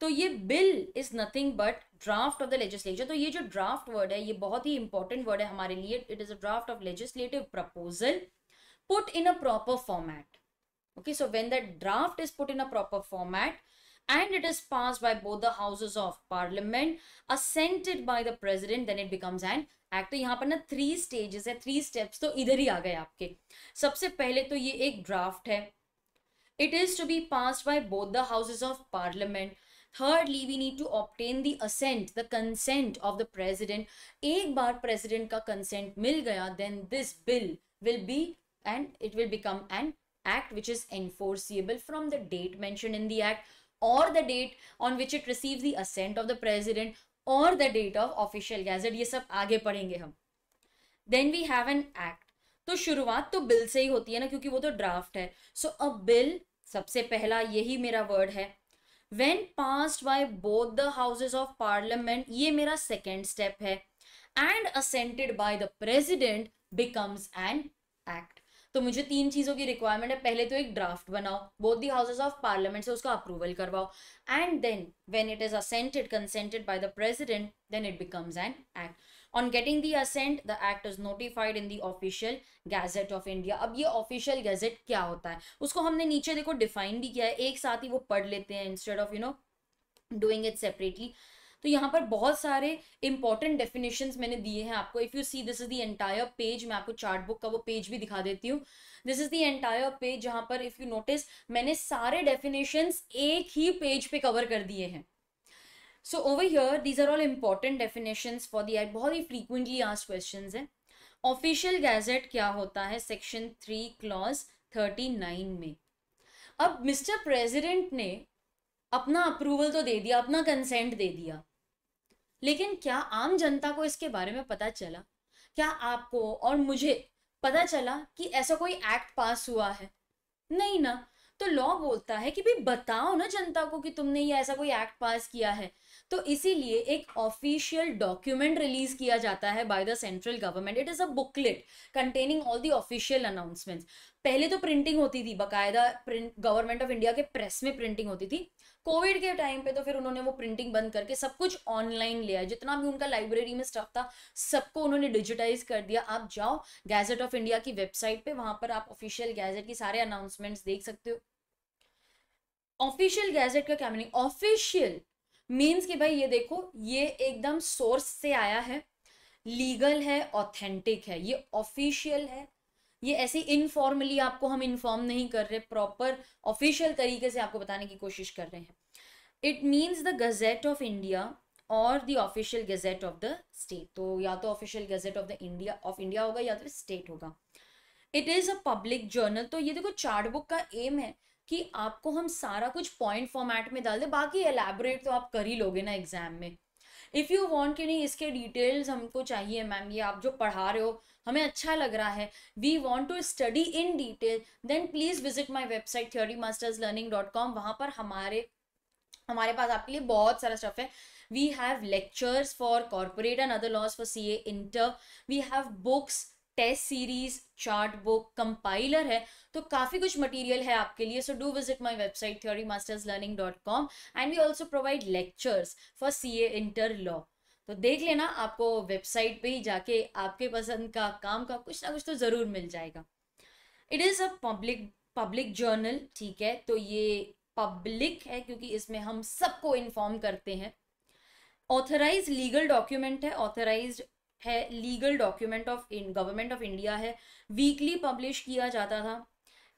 तो ये bill is nothing but draft of the legislature तो ये जो ड्राफ्ट वर्ड है ये बहुत ही इंपॉर्टेंट वर्ड है हमारे लिए it is a draft of legislative proposal put in a proper format okay so when that draft is put in a proper format and it is passed by both the houses of parliament assented by the president then it becomes an act तो यहाँ पर ना three stages है three steps तो इधर ही आ गए आपके सबसे पहले तो ये एक draft है it is to be passed by both the houses of parliament thirdly we need to obtain the assent the consent of the president एक बार president ka consent मिल गया then this bill will be and it will become an act which is enforceable from the date mentioned in the act और the date on which it receive the of the president और the date of official gazette ये सब आगे पढ़ेंगे हम then we have an act तो शुरुआत तो बिल से ही होती है ना क्योंकि वो तो ड्राफ्ट है सो अ बिल सबसे पहला यही मेरा वर्ड है when passed by both the houses of parliament ये मेरा सेकेंड स्टेप है and assented by the president becomes an act तो मुझे तीन चीज़ों की रिक्वायरमेंट है पहले तो एक ड्राफ्ट बनाओ both the houses of parliament से उसका अप्रूवल करवाओ and then when it is assented consented by the president then it becomes an act on getting the assent the act is notified in the official gazette of India अब ये official gazette क्या होता है उसको हमने नीचे देखो define भी किया है एक साथ ही वो पढ़ लेते हैं instead of you know doing it separately तो यहाँ पर बहुत सारे इंपॉर्टेंट डेफिनेशन मैंने दिए हैं आपको if you see this is the entire page मैं आपको चार्ट बुक का वो पेज भी दिखा देती हूँ this is the entire page जहाँ पर इफ़ यू नोटिस मैंने सारे डेफिनेशंस एक ही पेज पे कवर कर दिए हैं so over here these are all important definitions for the act बहुत ही फ्रीक्वेंटली आज क्वेश्चन हैं ऑफिशियल गैजेट क्या होता है section three clause thirty nine में अब मिस्टर प्रेसिडेंट ने अपना अप्रूवल तो दे दिया अपना कंसेंट दे दिया लेकिन क्या आम जनता को इसके बारे में पता चला क्या आपको और मुझे पता चला कि ऐसा कोई एक्ट पास हुआ है नहीं ना तो लॉ बोलता है कि भाई बताओ ना जनता को कि तुमने ये ऐसा कोई एक्ट पास किया है तो इसीलिए एक ऑफिशियल डॉक्यूमेंट रिलीज किया जाता है by the central government it is a booklet containing all the official announcements पहले तो प्रिंटिंग होती थी बकायदा प्रिंट गवर्नमेंट ऑफ इंडिया के प्रेस में प्रिंटिंग होती थी कोविड के टाइम पे तो फिर उन्होंने वो प्रिंटिंग बंद करके सब कुछ ऑनलाइन लिया जितना भी उनका लाइब्रेरी में स्टफ था सबको उन्होंने डिजिटाइज कर दिया आप जाओ गैजेट ऑफ इंडिया की वेबसाइट पे वहां पर आप ऑफिशियल गैजेट की सारे अनाउंसमेंट्स देख सकते हो ऑफिशियल गैजेट का क्या मीनिंग ऑफिशियल मीन्स कि भाई ये देखो ये एकदम सोर्स से आया है लीगल है ऑथेंटिक है ये ऑफिशियल है ये ऐसे इनफॉर्मली आपको हम इन्फॉर्म नहीं कर रहे प्रॉपर ऑफिशियल तरीके से आपको बताने की कोशिश कर रहे हैं it means the gazette of India और the official gazette of the state तो या तो official gazette of the India of India होगा या तो स्टेट होगा it is a public journal तो ये देखो चार्ट बुक का एम है कि आपको हम सारा कुछ पॉइंट फॉर्मेट में डाल दें बाकी एलैबोरेट तो आप कर ही लोगे ना एग्जाम में इफ़ यू वॉन्ट कि नहीं इसके डिटेल्स हमको चाहिए मैम ये आप जो पढ़ा रहे हो हमें अच्छा लग रहा है we want to study in detail then please visit my website theory masters learning dot com वहाँ पर हमारे हमारे पास आपके लिए बहुत सारा स्टफ है we have lectures for corporate and other laws for C A inter we have books test series chart book compiler है तो काफ़ी कुछ मटेरियल है आपके लिए so do visit my website theory masters learning dot com and we also provide lectures for C A inter law तो देख लेना आपको वेबसाइट पे ही जाके आपके पसंद का काम का कुछ ना कुछ तो ज़रूर मिल जाएगा it is a public public journal ठीक है तो ये पब्लिक है क्योंकि इसमें हम सबको इन्फॉर्म करते हैं ऑथराइज लीगल डॉक्यूमेंट है ऑथराइज है legal document of government of India है वीकली पब्लिश किया जाता था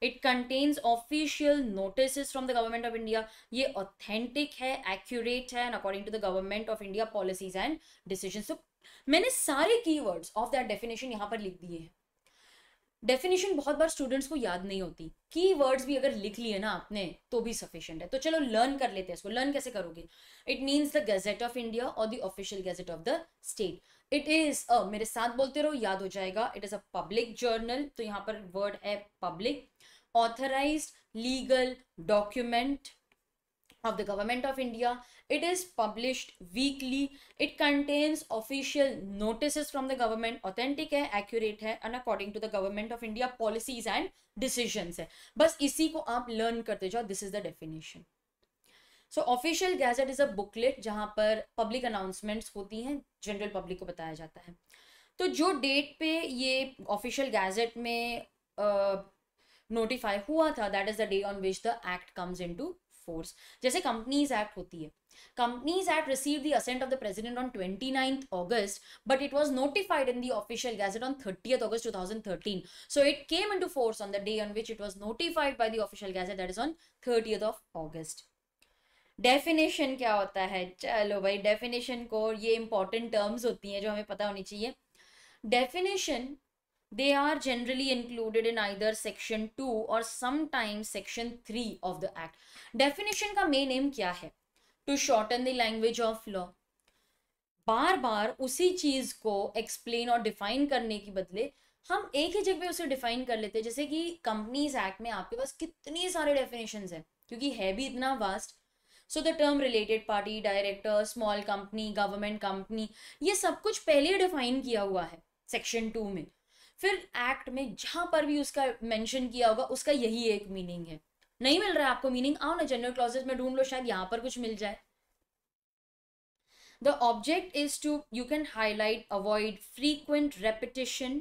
it contains official notice from the government of India ये ऑथेंटिक है एक्यूरेट है and according to the government of India policies and decision मैंने सारे की वर्ड्स ऑफ दैट डेफिनेशन यहाँ पर लिख दिए हैं डेफिनेशन बहुत बार स्टूडेंट्स को याद नहीं होती की वर्ड्स भी अगर लिख लिए ना आपने तो भी सफिशियंट है तो चलो लर्न कर लेते हैं इसको लर्न कैसे करोगे it means the gazette of India और the official gazette of the state it is मेरे साथ बोलते रहो याद हो जाएगा it is a public journal तो यहाँ पर वर्ड है public authorized legal document of the government of india it is published weekly it contains official notices from the government authentic hai accurate hai and according to the government of india policies and decisions hai bas isi ko aap learn karte jao this is the definition so official gazette is a booklet जहां पर public announcements होती हैं general public को बताया जाता है तो जो डेट पे ये ऑफिशियल गैजेट में नोटिफाई हुआ था that is the day on which the act comes in to force जैसे कंपनीज एक्ट होती है companies act receive the assent of the president on twenty ninth August but it was notified in the official gazette on thirtieth August two thousand thirteen so it came in to force on the day on which it was notified by the official gazette that is on thirtieth of August definition क्या होता है चलो भाई definition को ये important terms होती हैं जो हमें पता होनी चाहिए definition They are generally included in either section 2 or sometimes section 3 of the act. Definition का main aim क्या है? To shorten the language of law. बार बार उसी चीज को एक्सप्लेन और डिफाइन करने के बदले हम एक ही जगह उसे डिफाइन कर लेते हैं जैसे कि कंपनीज एक्ट में आपके पास कितने सारे डेफिनेशन है क्योंकि है भी इतना vast so the term related party director small company government company ये सब कुछ पहले डिफाइन किया हुआ है सेक्शन टू में फिर एक्ट में जहां पर भी उसका मेंशन किया होगा उसका यही एक मीनिंग है नहीं मिल रहा है आपको मीनिंग आओ ना जनरल क्लॉजेस में ढूंढ लो शायद यहां पर कुछ मिल जाए the object is to you can highlight avoid frequent repetition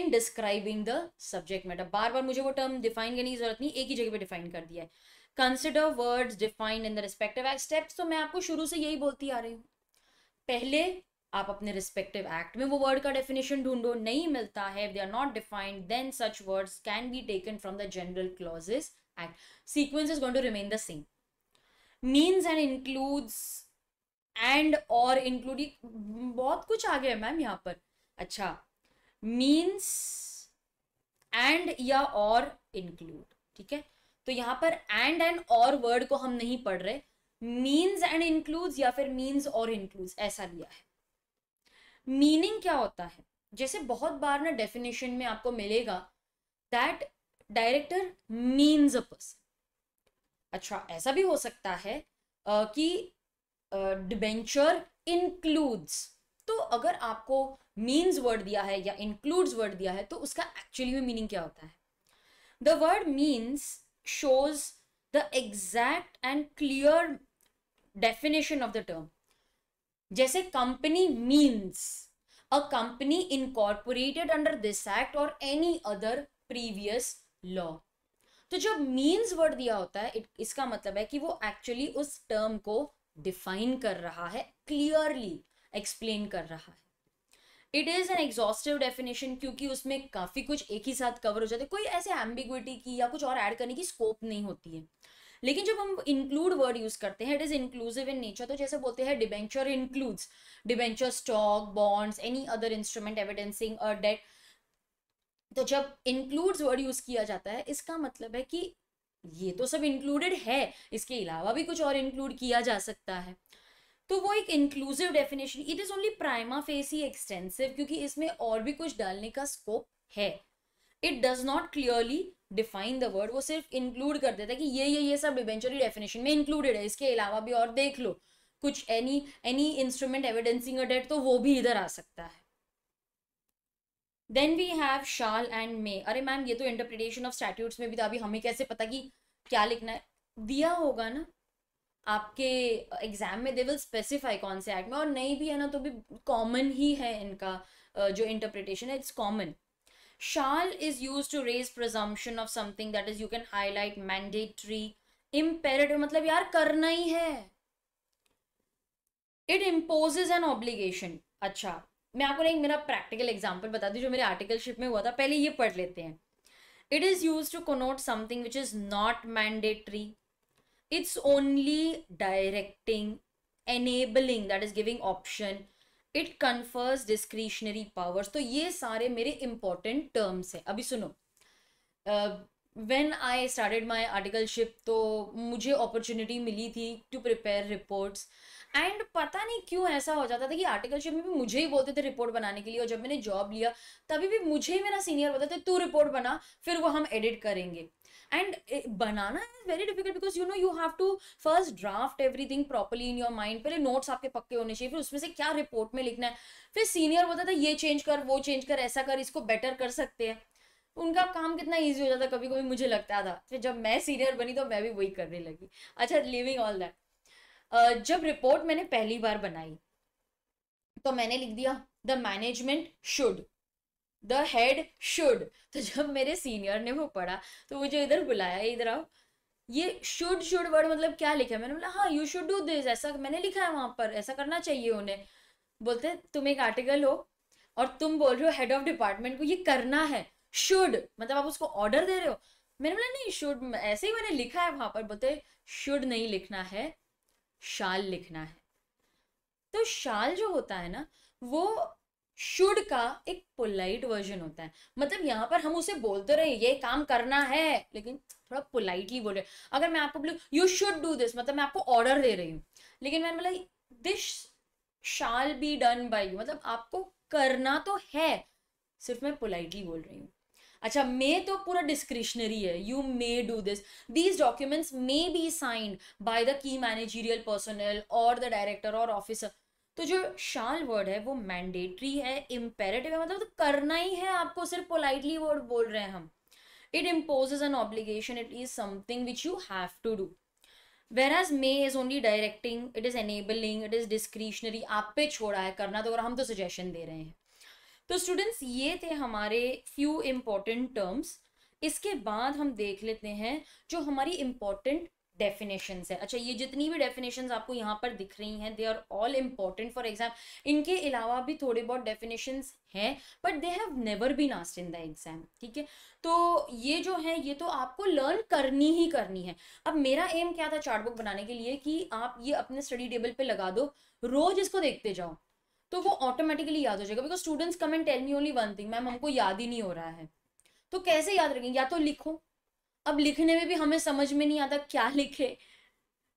in describing the subject matter बार बार मुझे वो टर्म डिफाइन करने की जरूरत नहीं एक ही जगह पे डिफाइन कर दिया है consider words defined in the respective steps तो मैं आपको शुरू से यही बोलती आ रही हूँ पहले आप अपने रिस्पेक्टिव एक्ट में वो वर्ड का डेफिनेशन ढूंढो नहीं मिलता है they are not defined then such words can be taken from the general clauses act sequence is going to remain the same means and includes and और इंक्लूडिंग बहुत कुछ आ गया मैम यहाँ पर अच्छा मीन्स एंड या और इंक्लूड ठीक है तो यहाँ पर एंड एंड और वर्ड को हम नहीं पढ़ रहे मीन्स एंड इंक्लूड्स या फिर मीन्स और इंक्लूड्स ऐसा लिया है मीनिंग क्या होता है जैसे बहुत बार ना डेफिनेशन में आपको मिलेगा that director means a person अच्छा ऐसा भी हो सकता है आ, कि डिबेंचर इंक्लूड्स तो अगर आपको मीन्स वर्ड दिया है या इंक्लूड्स वर्ड दिया है तो उसका एक्चुअली में मीनिंग क्या होता है the word means shows the exact and clear definition of the term जैसे company means a company incorporated under this act और एनी अदर प्रीवियस लॉ तो जब मीन्स वर्ड दिया होता है इसका मतलब है कि वो एक्चुअली उस टर्म को डिफाइन कर रहा है क्लियरली एक्सप्लेन कर रहा है it is an exhaustive definition क्योंकि उसमें काफ़ी कुछ एक ही साथ कवर हो जाता है कोई ऐसे एम्बिग्विटी की या कुछ और ऐड करने की स्कोप नहीं होती है लेकिन जब हम इंक्लूड वर्ड यूज करते हैं it is inclusive in nature तो जैसे बोलते हैं debenture includes debenture stock bonds any other instrument evidencing a debt तो जब इंक्लूड्स वर्ड यूज किया जाता है इसका मतलब है कि ये तो सब इंक्लूडेड है इसके अलावा भी कुछ और इंक्लूड किया जा सकता है तो वो एक inclusive definition it is only prima facie ही एक्सटेंसिव क्योंकि इसमें और भी कुछ डालने का स्कोप है it does not clearly define the word वो सिर्फ इंक्लूड कर देता है कि ये ये ये सब डिबेंचरी डेफिनेशन में इंक्लूडेड है इसके अलावा भी और देख लो कुछ any any instrument evidencing a debt तो वो भी इधर आ सकता है then we have shall and may अरे मैम ये तो इंटरप्रिटेशन ऑफ स्टैट्यूट्स में भी था अभी हमें कैसे पता कि क्या लिखना है दिया होगा ना आपके एग्जाम में दे विल स्पेसिफाई कौन से एक्ट में और नहीं भी है ना तो भी कॉमन ही है इनका जो इंटरप्रिटेशन है it's common shall is used to raise presumption of something that is you can highlight mandatory imperative मतलब यार करना ही है इट इम्पोजेज एन ऑब्लिगेशन अच्छा मैं आपको एक मेरा प्रैक्टिकल एग्जाम्पल बता दूँ जो मेरे आर्टिकलशिप में हुआ था पहले ये पढ़ लेते हैं it is use to connote something which is not mandatory it's only directing enabling that is giving option it confers discretionary powers तो ये सारे मेरे इंपॉर्टेंट टर्म्स हैं अभी सुनो when I started my articleship तो मुझे अपॉर्चुनिटी मिली थी टू प्रिपेयर रिपोर्ट्स एंड पता नहीं क्यों ऐसा हो जाता था कि आर्टिकलशिप में भी मुझे ही बोलते थे रिपोर्ट बनाने के लिए और जब मैंने जॉब लिया तभी भी मुझे ही मेरा सीनियर बताते थे तू रिपोर्ट बना फिर वो हम एडिट करेंगे एंड बनाना is very difficult because you know you have to first draft everything properly in your mind पहले नोट्स आपके पक्के होने चाहिए फिर उसमें से क्या रिपोर्ट में लिखना है फिर सीनियर बोलता था ये चेंज कर वो चेंज कर ऐसा कर इसको बेटर कर सकते हैं उनका काम कितना ईजी हो जाता कभी कभी मुझे लगता था फिर जब मैं सीनियर बनी तो मैं भी वही करने लगी अच्छा लिविंग ऑल दैट जब रिपोर्ट मैंने पहली बार बनाई तो मैंने लिख दिया the management should the head should तो जब मेरे सीनियर ने वो पढ़ा तो मुझे इधर बुलाया इधर आओ ये शुड शुड वर्ड मतलब क्या लिखा है मैंने बोला हाँ यू शुड डू दिस ऐसा मैंने लिखा है वहां पर ऐसा करना चाहिए उन्हें बोलते तुम एक आर्टिकल हो और तुम बोल रहे हो हेड ऑफ डिपार्टमेंट को ये करना है शुड मतलब आप उसको ऑर्डर दे रहे हो मैंने बोला नहीं शुड ऐसे ही मैंने लिखा है वहां पर बोलते शुड नहीं लिखना है शाल लिखना है तो शाल जो होता है ना वो शुड का एक पोलाइट वर्जन होता है मतलब यहाँ पर हम उसे बोलते रहे ये काम करना है लेकिन थोड़ा पोलाइटली बोले अगर मैं आपको बोलूँ यू शुड डू दिस मतलब मैं आपको ऑर्डर दे रही हूँ लेकिन मैंने बोला this shall be done by you मतलब आपको करना तो है सिर्फ मैं पोलाइटली बोल रही हूँ अच्छा मे तो पूरा डिस्क्रिशनरी है you may do this these documents may be signed by the key managerial personnel और द डायरेक्टर और ऑफिसर तो जो शाल वर्ड है वो मैंडेटरी है इम्पेरेटिव है मतलब तो करना ही है आपको सिर्फ पोलाइटली वर्ड बोल रहे हैं हम it imposes an obligation it is something which you have to do whereas may is only directing it is enabling it is discretionary आप पे छोड़ा है करना तो अगर हम तो सजेशन दे रहे हैं तो स्टूडेंट्स ये थे हमारे फ्यू इम्पोर्टेंट टर्म्स इसके बाद हम देख लेते हैं जो हमारी इम्पोर्टेंट डेफिनेशंस है अच्छा ये जितनी भी डेफिनेशंस आपको यहाँ पर दिख रही हैं they are all important for exam इनके अलावा भी थोड़े बहुत डेफिनेशंस हैं but they have never been asked in the exam ठीक है तो ये जो है ये तो आपको लर्न करनी ही करनी है अब मेरा एम क्या था चार्ट बुक बनाने के लिए कि आप ये अपने स्टडी टेबल पर लगा दो रोज इसको देखते जाओ तो वो ऑटोमेटिकली याद हो जाएगा because students come and tell me only one thing ma'am हमको याद ही नहीं हो रहा है तो कैसे याद रखेंगे या तो लिखो अब लिखने में भी हमें समझ में नहीं आता क्या लिखे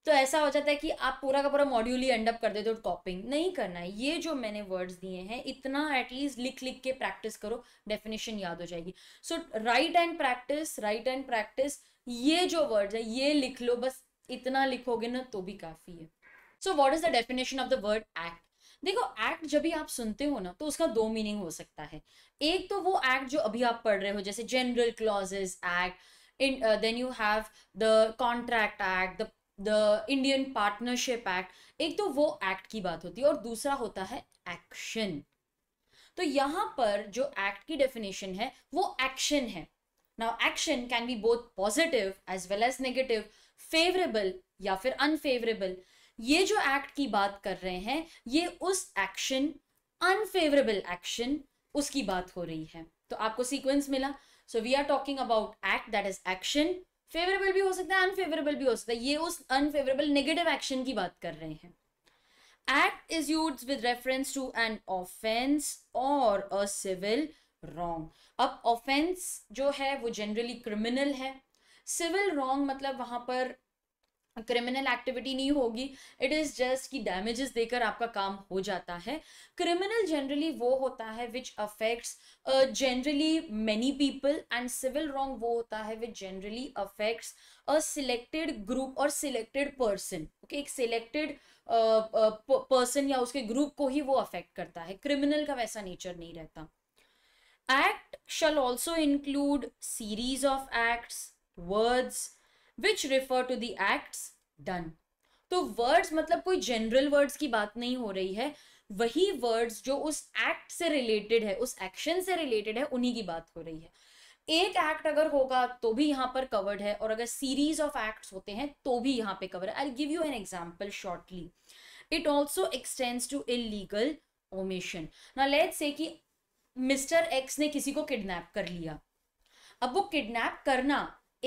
तो ऐसा हो जाता है कि आप पूरा का पूरा मॉड्यूल ही अप कर देते हो कॉपिंग नहीं करना है ये जो मैंने वर्ड्स दिए हैं इतना एटलीस्ट लिख लिख के प्रैक्टिस करो डेफिनेशन याद हो जाएगी so write and practice write and practice ये जो वर्ड्स है ये लिख लो बस इतना लिखोगे ना तो भी काफ़ी है so what is the definition of the word act देखो एक्ट जब भी आप सुनते हो ना तो उसका दो मीनिंग हो सकता है एक तो वो एक्ट जो अभी आप पढ़ रहे हो जैसे general clauses act in, uh, then you have the contract act the the Indian partnership act एक तो वो एक्ट की बात होती है और दूसरा होता है एक्शन तो यहां पर जो एक्ट की डेफिनेशन है वो एक्शन है now action can be both positive as well as negative favourable या फिर अनफेवरेबल ये जो एक्ट की बात कर रहे हैं ये उस एक्शन अनफेवरेबल एक्शन उसकी बात हो रही है तो आपको सीक्वेंस मिला so we are talking about act that is action favourable भी हो सकता है अनफेवरेबल भी हो सकता है ये उस अनफेवरेबल नेगेटिव एक्शन की बात कर रहे हैं act is use with reference to an offence और अ सिविल रॉन्ग अब ऑफेंस जो है वो जनरली क्रिमिनल है सिविल रॉन्ग मतलब वहाँ पर क्रिमिनल एक्टिविटी नहीं होगी इट इज़ जस्ट कि डैमेजेस देकर आपका काम हो जाता है क्रिमिनल जनरली वो होता है which affects generally many people and civil wrong वो होता है which generally affects a selected group और सिलेक्टेड पर्सन ओके एक सिलेक्टेड पर्सन uh, uh, या उसके ग्रुप को ही वो अफेक्ट करता है क्रिमिनल का वैसा नेचर नहीं रहता act shall also include series of acts words which refer to the acts done तो वर्ड्स मतलब कोई जनरल वर्ड्स की बात नहीं हो रही है वही वर्ड्स जो उस एक्ट से रिलेटेड है उस एक्शन से रिलेटेड है उन्हीं की बात हो रही है एक एक्ट अगर होगा तो भी यहाँ पर कवर्ड है और अगर सीरीज ऑफ एक्ट्स होते हैं तो भी यहाँ पे कवर है I give you an example shortly it also extends to illegal omission ना लेट से कि मिस्टर एक्स ने किसी को किडनैप कर लिया अब वो किडनैप करना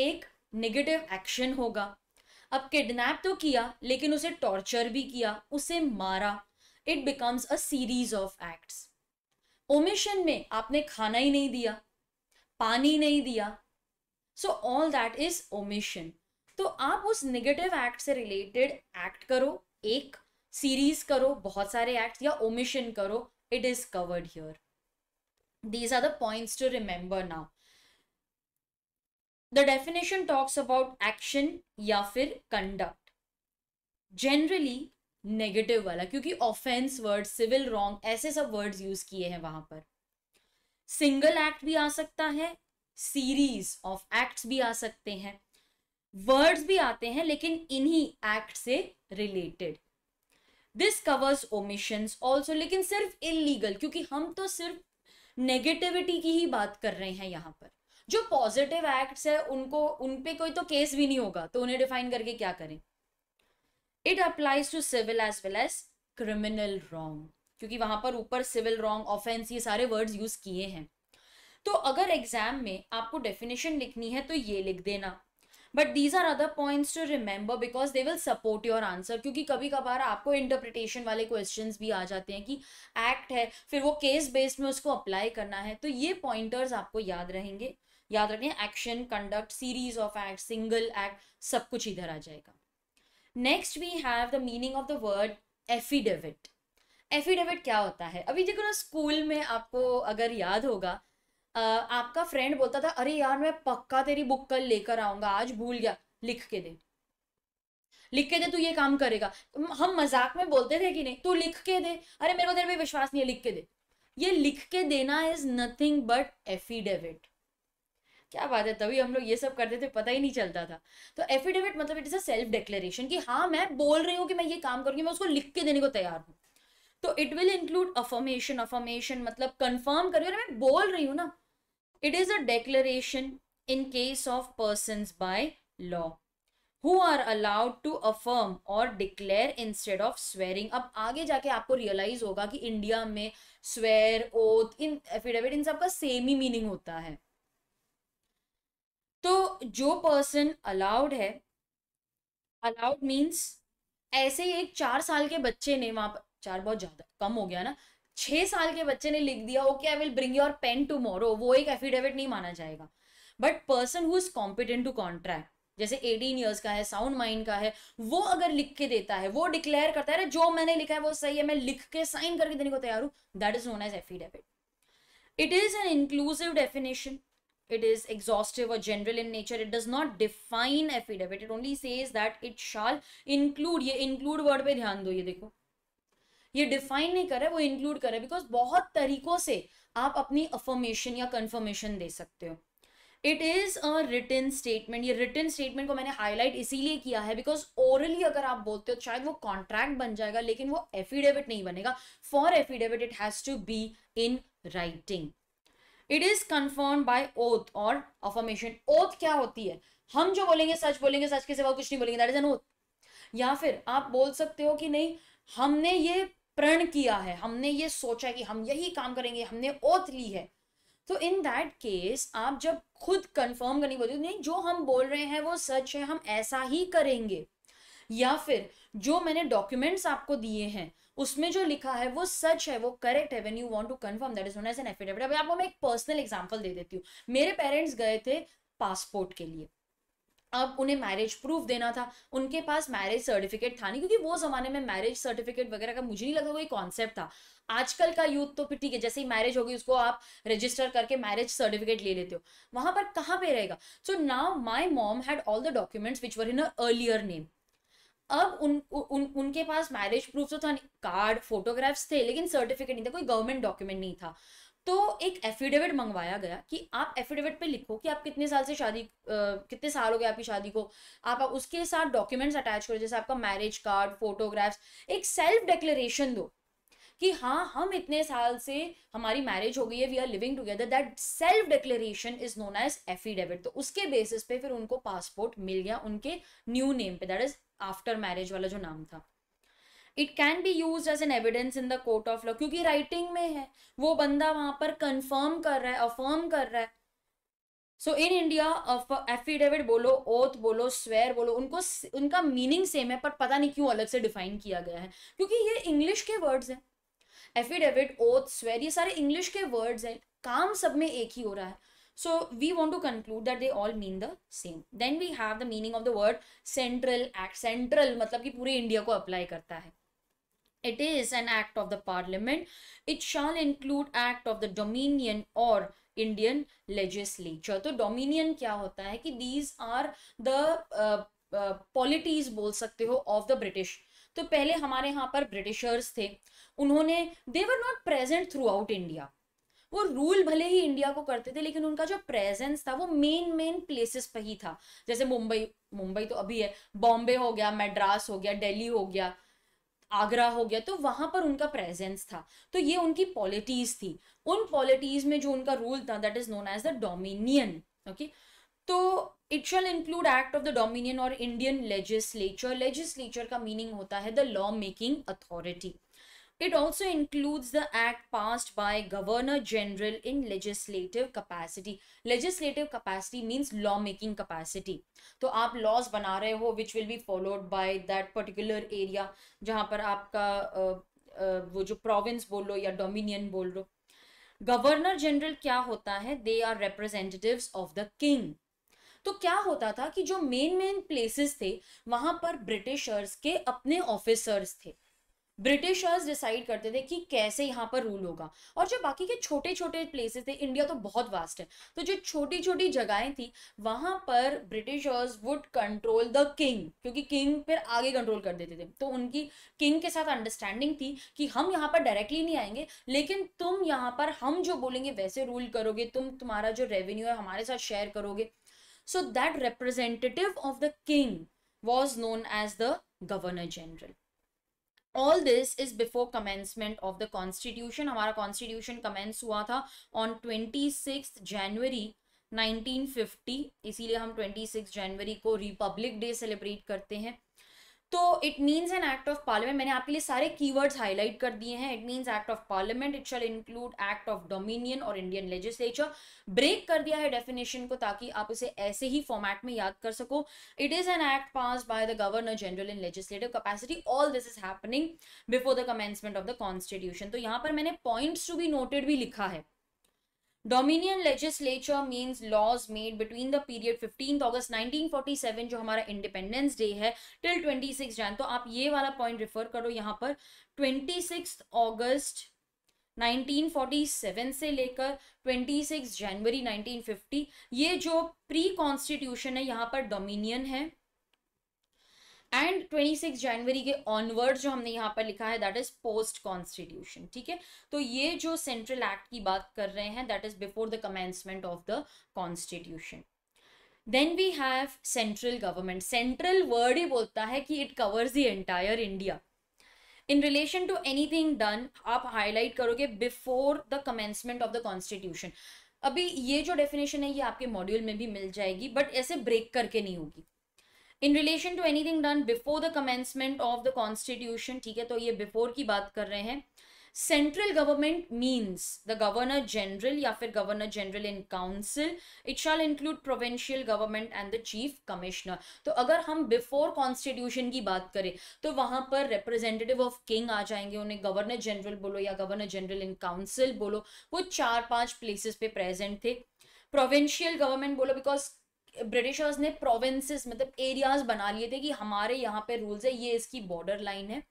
एक नेगेटिव एक्शन होगा अब किडनैप तो किया लेकिन उसे टॉर्चर भी किया उसे मारा it becomes a series of acts omission में आपने खाना ही नहीं दिया पानी नहीं दिया so all that is omission तो आप उस नेगेटिव एक्ट से रिलेटेड एक्ट करो एक सीरीज करो बहुत सारे एक्ट या ओमिशन करो it is covered here these are the points to remember now the definition talks about action या फिर कंडक्ट जनरली नेगेटिव वाला क्योंकि ऑफेंस वर्ड सिविल रॉन्ग ऐसे सब वर्ड्स यूज किए हैं वहां पर सिंगल एक्ट भी आ सकता है सीरीज ऑफ एक्ट्स भी आ सकते हैं वर्ड्स भी आते हैं लेकिन इन्हीं एक्ट से related this covers omission also लेकिन सिर्फ इलीगल क्योंकि हम तो सिर्फ नेगेटिविटी की ही बात कर रहे हैं यहाँ पर जो पॉजिटिव एक्ट्स है उनको उन पे कोई तो केस भी नहीं होगा तो उन्हें डिफाइन करके क्या करें it applies to civil as well as criminal wrong क्योंकि वहां पर ऊपर सिविल रॉन्ग ऑफेंस ये सारे वर्ड्स यूज किए हैं तो अगर एग्जाम में आपको डेफिनेशन लिखनी है तो ये लिख देना but these are other points to remember because they will support your answer क्योंकि कभी कभार आपको इंटरप्रिटेशन वाले क्वेश्चन भी आ जाते हैं कि एक्ट है फिर वो केस बेस्ड में उसको अप्लाई करना है तो ये पॉइंटर्स आपको याद रहेंगे याद रखें action conduct series of act single act सब कुछ इधर आ जाएगा next we have the meaning of the word affidavit affidavit क्या होता है अभी देखो ना स्कूल में आपको अगर याद होगा आपका फ्रेंड बोलता था अरे यार मैं पक्का तेरी बुक कल लेकर आऊंगा आज भूल गया लिख के दे लिख के दे तू ये काम करेगा हम मजाक में बोलते थे कि नहीं तू लिख के दे अरे मेरे को तेरे पे विश्वास नहीं है लिख के दे ये लिख के देना इज नथिंग बट एफिडेविट क्या बात है तभी हम लोग ये सब करते थे पता ही नहीं चलता था तो एफिडेविट मतलब it is a self declaration कि हाँ मैं बोल रही हूँ कि मैं ये काम करूँगी मैं उसको लिख के देने को तैयार हूँ तो it will include affirmation affirmation मतलब कंफर्म कर रही मैं बोल रही हूँ ना it is a declaration in case of person by law who are allowed to affirm और डिक्लेयर इंस्टेड ऑफ स्वेरिंग अब आगे जाके आपको रियलाइज होगा कि इंडिया में स्वेर ओथ इन एफिडेविट इन सबका सेम ही मीनिंग होता है तो जो पर्सन अलाउड है अलाउड मीन्स ऐसे ही एक चार साल के बच्चे ने वहां पर चार बहुत ज्यादा कम हो गया ना छह साल के बच्चे ने लिख दिया okay I will bring your pen tomorrow वो एक एफिडेविट नहीं माना जाएगा but person who is competent to contract जैसे 18 इयर्स का है साउंड माइंड का है वो अगर लिख के देता है वो डिक्लेयर करता है अरे जो मैंने लिखा है वो सही है मैं लिख के साइन करके देने को तैयार हूँ that is known as affidavit it is an inclusive definition it is exhaustive or general in nature it does not define affidavit it only says that it shall include ये include word pe ध्यान दो ये देखो ये define नहीं करे वो include करे बिकॉज बहुत तरीकों से आप अपनी अफर्मेशन या कंफर्मेशन दे सकते हो it is a return statement ये रिटर्न स्टेटमेंट को मैंने हाईलाइट इसीलिए किया है बिकॉज ओरली अगर आप बोलते हो शायद वो कॉन्ट्रैक्ट बन जाएगा लेकिन वो एफिडेविट नहीं बनेगा for affidavit it has to be in writing it is confirm by oath और अफर्मेशन ओथ क्या होती है हम जो बोलेंगे सच बोलेंगे सच के सिवा कुछ नहीं बोलेंगे दैट इज एन ओथ या फिर आप बोल सकते हो कि नहीं हमने ये प्रण किया है हमने ये सोचा है कि हम यही काम करेंगे हमने ओथ ली है तो इन दैट केस आप जब खुद कंफर्म करनी बोलते नहीं जो हम बोल रहे हैं वो सच है हम ऐसा ही करेंगे या फिर जो मैंने डॉक्यूमेंट्स आपको दिए हैं उसमें जो लिखा है वो सच है वो करेक्ट है when you want to confirm that is known as an affidavit अभी आपको मैं एक पर्सनल एग्जाम्पल दे देती हूँ मेरे पेरेंट्स गए थे पासपोर्ट के लिए अब उन्हें मैरिज प्रूफ देना था उनके पास मैरिज सर्टिफिकेट था नहीं क्योंकि वो जमाने में मैरिज सर्टिफिकेट वगैरह का मुझे नहीं लगता कोई कॉन्सेप्ट था आजकल का यूथ तो फिर ठीक है जैसे ही मैरिज होगी उसको आप रजिस्टर करके मैरिज सर्टिफिकेट ले लेते हो वहां पर कहाँ पे रहेगा so now my mom had all the documents which were in earlier name अब उन, उन उनके पास मैरिज प्रूफ तो था कार्ड फोटोग्राफ्स थे लेकिन सर्टिफिकेट नहीं था कोई गवर्नमेंट डॉक्यूमेंट नहीं था तो एक एफिडेविट मंगवाया गया कि आप एफिडेविट पे लिखो कि आप कितने साल से शादी कितने साल हो गए आपकी शादी को आप, आप उसके साथ डॉक्यूमेंट्स अटैच करो जैसे आपका मैरिज कार्ड फोटोग्राफ्स एक सेल्फ डिक्लेरेशन दो कि हाँ हम इतने साल से हमारी मैरिज हो गई है we are living together that self declaration is known as affidavit तो उसके बेसिस पे फिर उनको पासपोर्ट मिल गया उनके न्यू नेम पे दैट इज आफ्टर मैरिज वाला जो नाम था it can be use as an evidence in the court of law क्योंकि राइटिंग में है वो बंदा वहां पर कंफर्म कर रहा है अफर्म कर रहा है सो इन इंडिया एफिडेविट बोलो ओथ बोलो स्वेयर बोलो उनको उनका मीनिंग सेम है पर पता नहीं क्यों अलग से डिफाइन किया गया है क्योंकि ये इंग्लिश के वर्ड्स हैं एफिडेविट ओथ स्वेयर ये सारे इंग्लिश के वर्ड्स हैं काम सब में एक ही हो रहा है So we want to conclude that they all mean the same. Then we have the meaning of the word central act. Central matlab ki pure india ko apply karta hai It is an act of the parliament. It shall include act of the dominion or Indian legislature. तो dominion kya hota hai ki these are the uh, uh, polities बोल सकते हो of the British. तो पहले हमारे यहाँ पर britishers थे उन्होंने they were not present throughout India वो रूल भले ही इंडिया को करते थे लेकिन उनका जो प्रेजेंस था वो मेन मेन प्लेसेस पर ही था जैसे मुंबई मुंबई तो अभी है बॉम्बे हो गया मेड्रास हो गया दिल्ली हो गया आगरा हो गया तो वहां पर उनका प्रेजेंस था तो ये उनकी पॉलिटीज थी उन पॉलिटीज में जो उनका रूल था that is known as the dominion okay तो it shall include act of the dominion और इंडियन लेजिस्लेचर लेजिस्लेचर का मीनिंग होता है the law making authority It also includes the act passed by Governor General in legislative capacity. Legislative capacity means law making capacity. तो aap laws bana rahe ho which will be followed by that particular area jahan par aapka uh, uh, wo jo province bol lo ya dominion bol lo governor general kya hota hai they are representatives of the king तो क्या होता था कि जो main main places थे वहां पर Britishers के अपने ऑफिसर्स थे ब्रिटिशर्स डिसाइड करते थे कि कैसे यहाँ पर रूल होगा और जो बाकी के छोटे छोटे प्लेसेस थे इंडिया तो बहुत वास्ट है तो जो छोटी छोटी जगहें थी वहाँ पर britishers would control the king क्योंकि किंग फिर आगे कंट्रोल कर देते थे तो उनकी किंग के साथ अंडरस्टैंडिंग थी कि हम यहाँ पर डायरेक्टली नहीं आएंगे लेकिन तुम यहाँ पर हम जो बोलेंगे वैसे रूल करोगे तुम तुम्हारा जो रेवेन्यू है हमारे साथ शेयर करोगे so that representative of the king was known as the governor general all this is before commencement of the constitution हमारा कॉन्स्टिट्यूशन कमेंस हुआ था ऑन ट्वेंटी सिक्स जनवरी 1950 इसीलिए हम 26 जनवरी को रिपब्लिक डे सेलिब्रेट करते हैं तो it means an act of parliament मैंने आपके लिए सारे कीवर्ड्स हाईलाइट कर दिए हैं it means act of parliament it shall include act of dominion और इंडियन लेजिस्लेचर ब्रेक कर दिया है डेफिनेशन को ताकि आप उसे ऐसे ही फॉर्मेट में याद कर सको it is an act pass by the governor general in legislative capacity all this is happening before the commencement of the constitution तो यहाँ पर मैंने पॉइंट्स टू बी नोटेड भी लिखा है dominion legislature means laws made between the period nineteen August 1947 जो हमारा independence day है टिल 26 जैन तो आप ये वाला पॉइंट रिफर करो यहाँ पर 26 अगस्त 1947 से लेकर 26 जनवरी 1950 ये जो प्री कॉन्स्टिट्यूशन है यहाँ पर डोमिनियन है एंड 26 जनवरी के ऑनवर्ड जो हमने यहाँ पर लिखा है दैट इज पोस्ट कॉन्स्टिट्यूशन ठीक है तो ये जो सेंट्रल एक्ट की बात कर रहे हैं that is before the commencement of the constitution then we have central government central word ही बोलता है कि it covers the entire India in relation to anything done आप हाईलाइट करोगे before the commencement of the constitution अभी ये जो definition है ये आपके मॉड्यूल में भी मिल जाएगी बट ऐसे ब्रेक करके नहीं होगी in relation to anything done before the commencement of the constitution ठीक है तो ये बिफोर की बात कर रहे हैं central government means the governor general या फिर governor general in council it shall include provincial government and the chief commissioner तो अगर हम बिफोर कॉन्स्टिट्यूशन की बात करें तो वहां पर रिप्रेजेंटेटिव ऑफ किंग आ जाएंगे उन्हें गवर्नर जनरल बोलो या गवर्नर जनरल इन काउंसिल बोलो वो चार पांच प्लेसेस पे प्रेजेंट थे प्रोविंशियल गवर्नमेंट बोलो बिकॉज ब्रिटिशर्स ने प्रोविंसेस मतलब एरियाज बना लिए थे कि हमारे यहाँ पे रूल्स है ये इसकी बॉर्डर लाइन है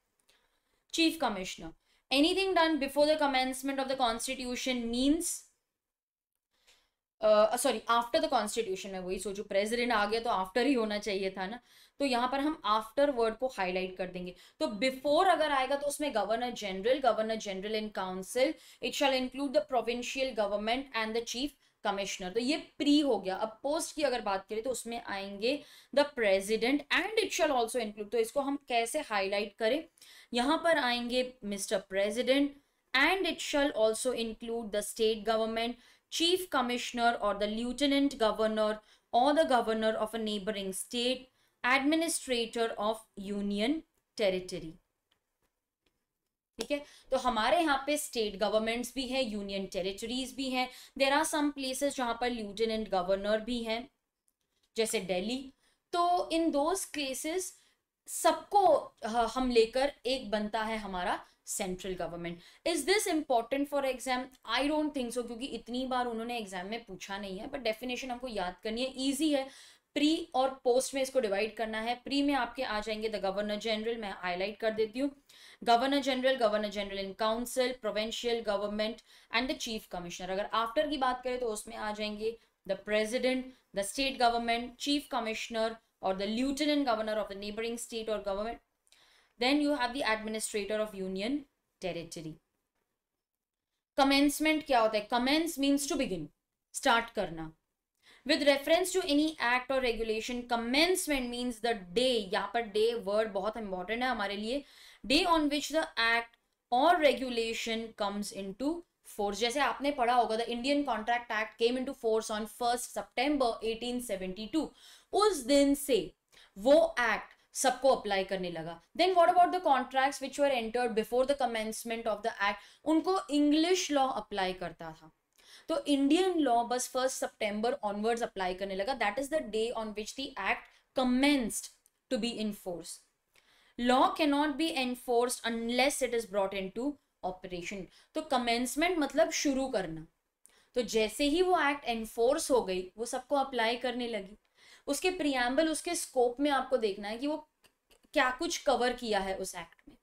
chief commissioner anything done before the commencement of the constitution means sorry after the constitution में वही सोचू प्रेसिडेंट आ गया तो आफ्टर ही होना चाहिए था ना तो यहाँ पर हम आफ्टर वर्ड को हाईलाइट कर देंगे तो बिफोर अगर आएगा तो उसमें governor general governor general in council it shall include the provincial government and the chief commissioner तो ये प्री हो गया अब पोस्ट की अगर बात करें तो उसमें आएंगे the president and it shall also include तो इसको हम कैसे हाईलाइट करें यहाँ पर आएंगे mister president and it shall also include the state government chief commissioner और द लेफ्टिनेंट गवर्नर और the governor of a neighbouring state administrator of union territory ठीक है तो हमारे यहाँ पे स्टेट गवर्नमेंट्स भी हैं यूनियन टेरिटरीज भी हैं देर आर सम प्लेसेस जहाँ पर लेफ्टिनेंट गवर्नर भी हैं जैसे दिल्ली तो इन दोज केसेस सबको हम लेकर एक बनता है हमारा central government is this important for exam I don't think so क्योंकि इतनी बार उन्होंने एग्जाम में पूछा नहीं है बट डेफिनेशन हमको याद करनी है ईजी है प्री और पोस्ट में इसको डिवाइड करना है प्री में आपके आ जाएंगे द गवर्नर जनरल मैं हाईलाइट कर देती हूँ governor general governor general in council provincial government and the chief commissioner अगर आफ्टर की बात करें तो उसमें आ जाएंगे the president the state government chief commissioner और the lieutenant governor of the neighbouring state और government then you have the administrator of union territory commencement क्या होता है commence means to begin start करना with reference to any act और regulation commencement means the day यहाँ पर day word बहुत important है हमारे लिए day on which the act और regulation comes in to force जैसे आपने पढ़ा होगा the Indian contract act came in to force on first seventy two उस दिन से वो एक्ट सबको अप्लाई करने लगा then what about the contract which were entered before the commencement of the act उनको इंग्लिश लॉ अप्लाई करता था तो इंडियन लॉ बस फर्स्ट सितंबर ऑनवर्ड्स अप्लाई करने लगा that is the day on which the act commenced to be enforced law be enforce unless it is brought into operation तो commencement मतलब शुरू करना तो जैसे ही वो एक्ट एनफोर्स हो गई वो सबको अप्लाई करने लगी उसके प्रियम्बल उसके स्कोप में आपको देखना है कि वो क्या कुछ कवर किया है उस एक्ट में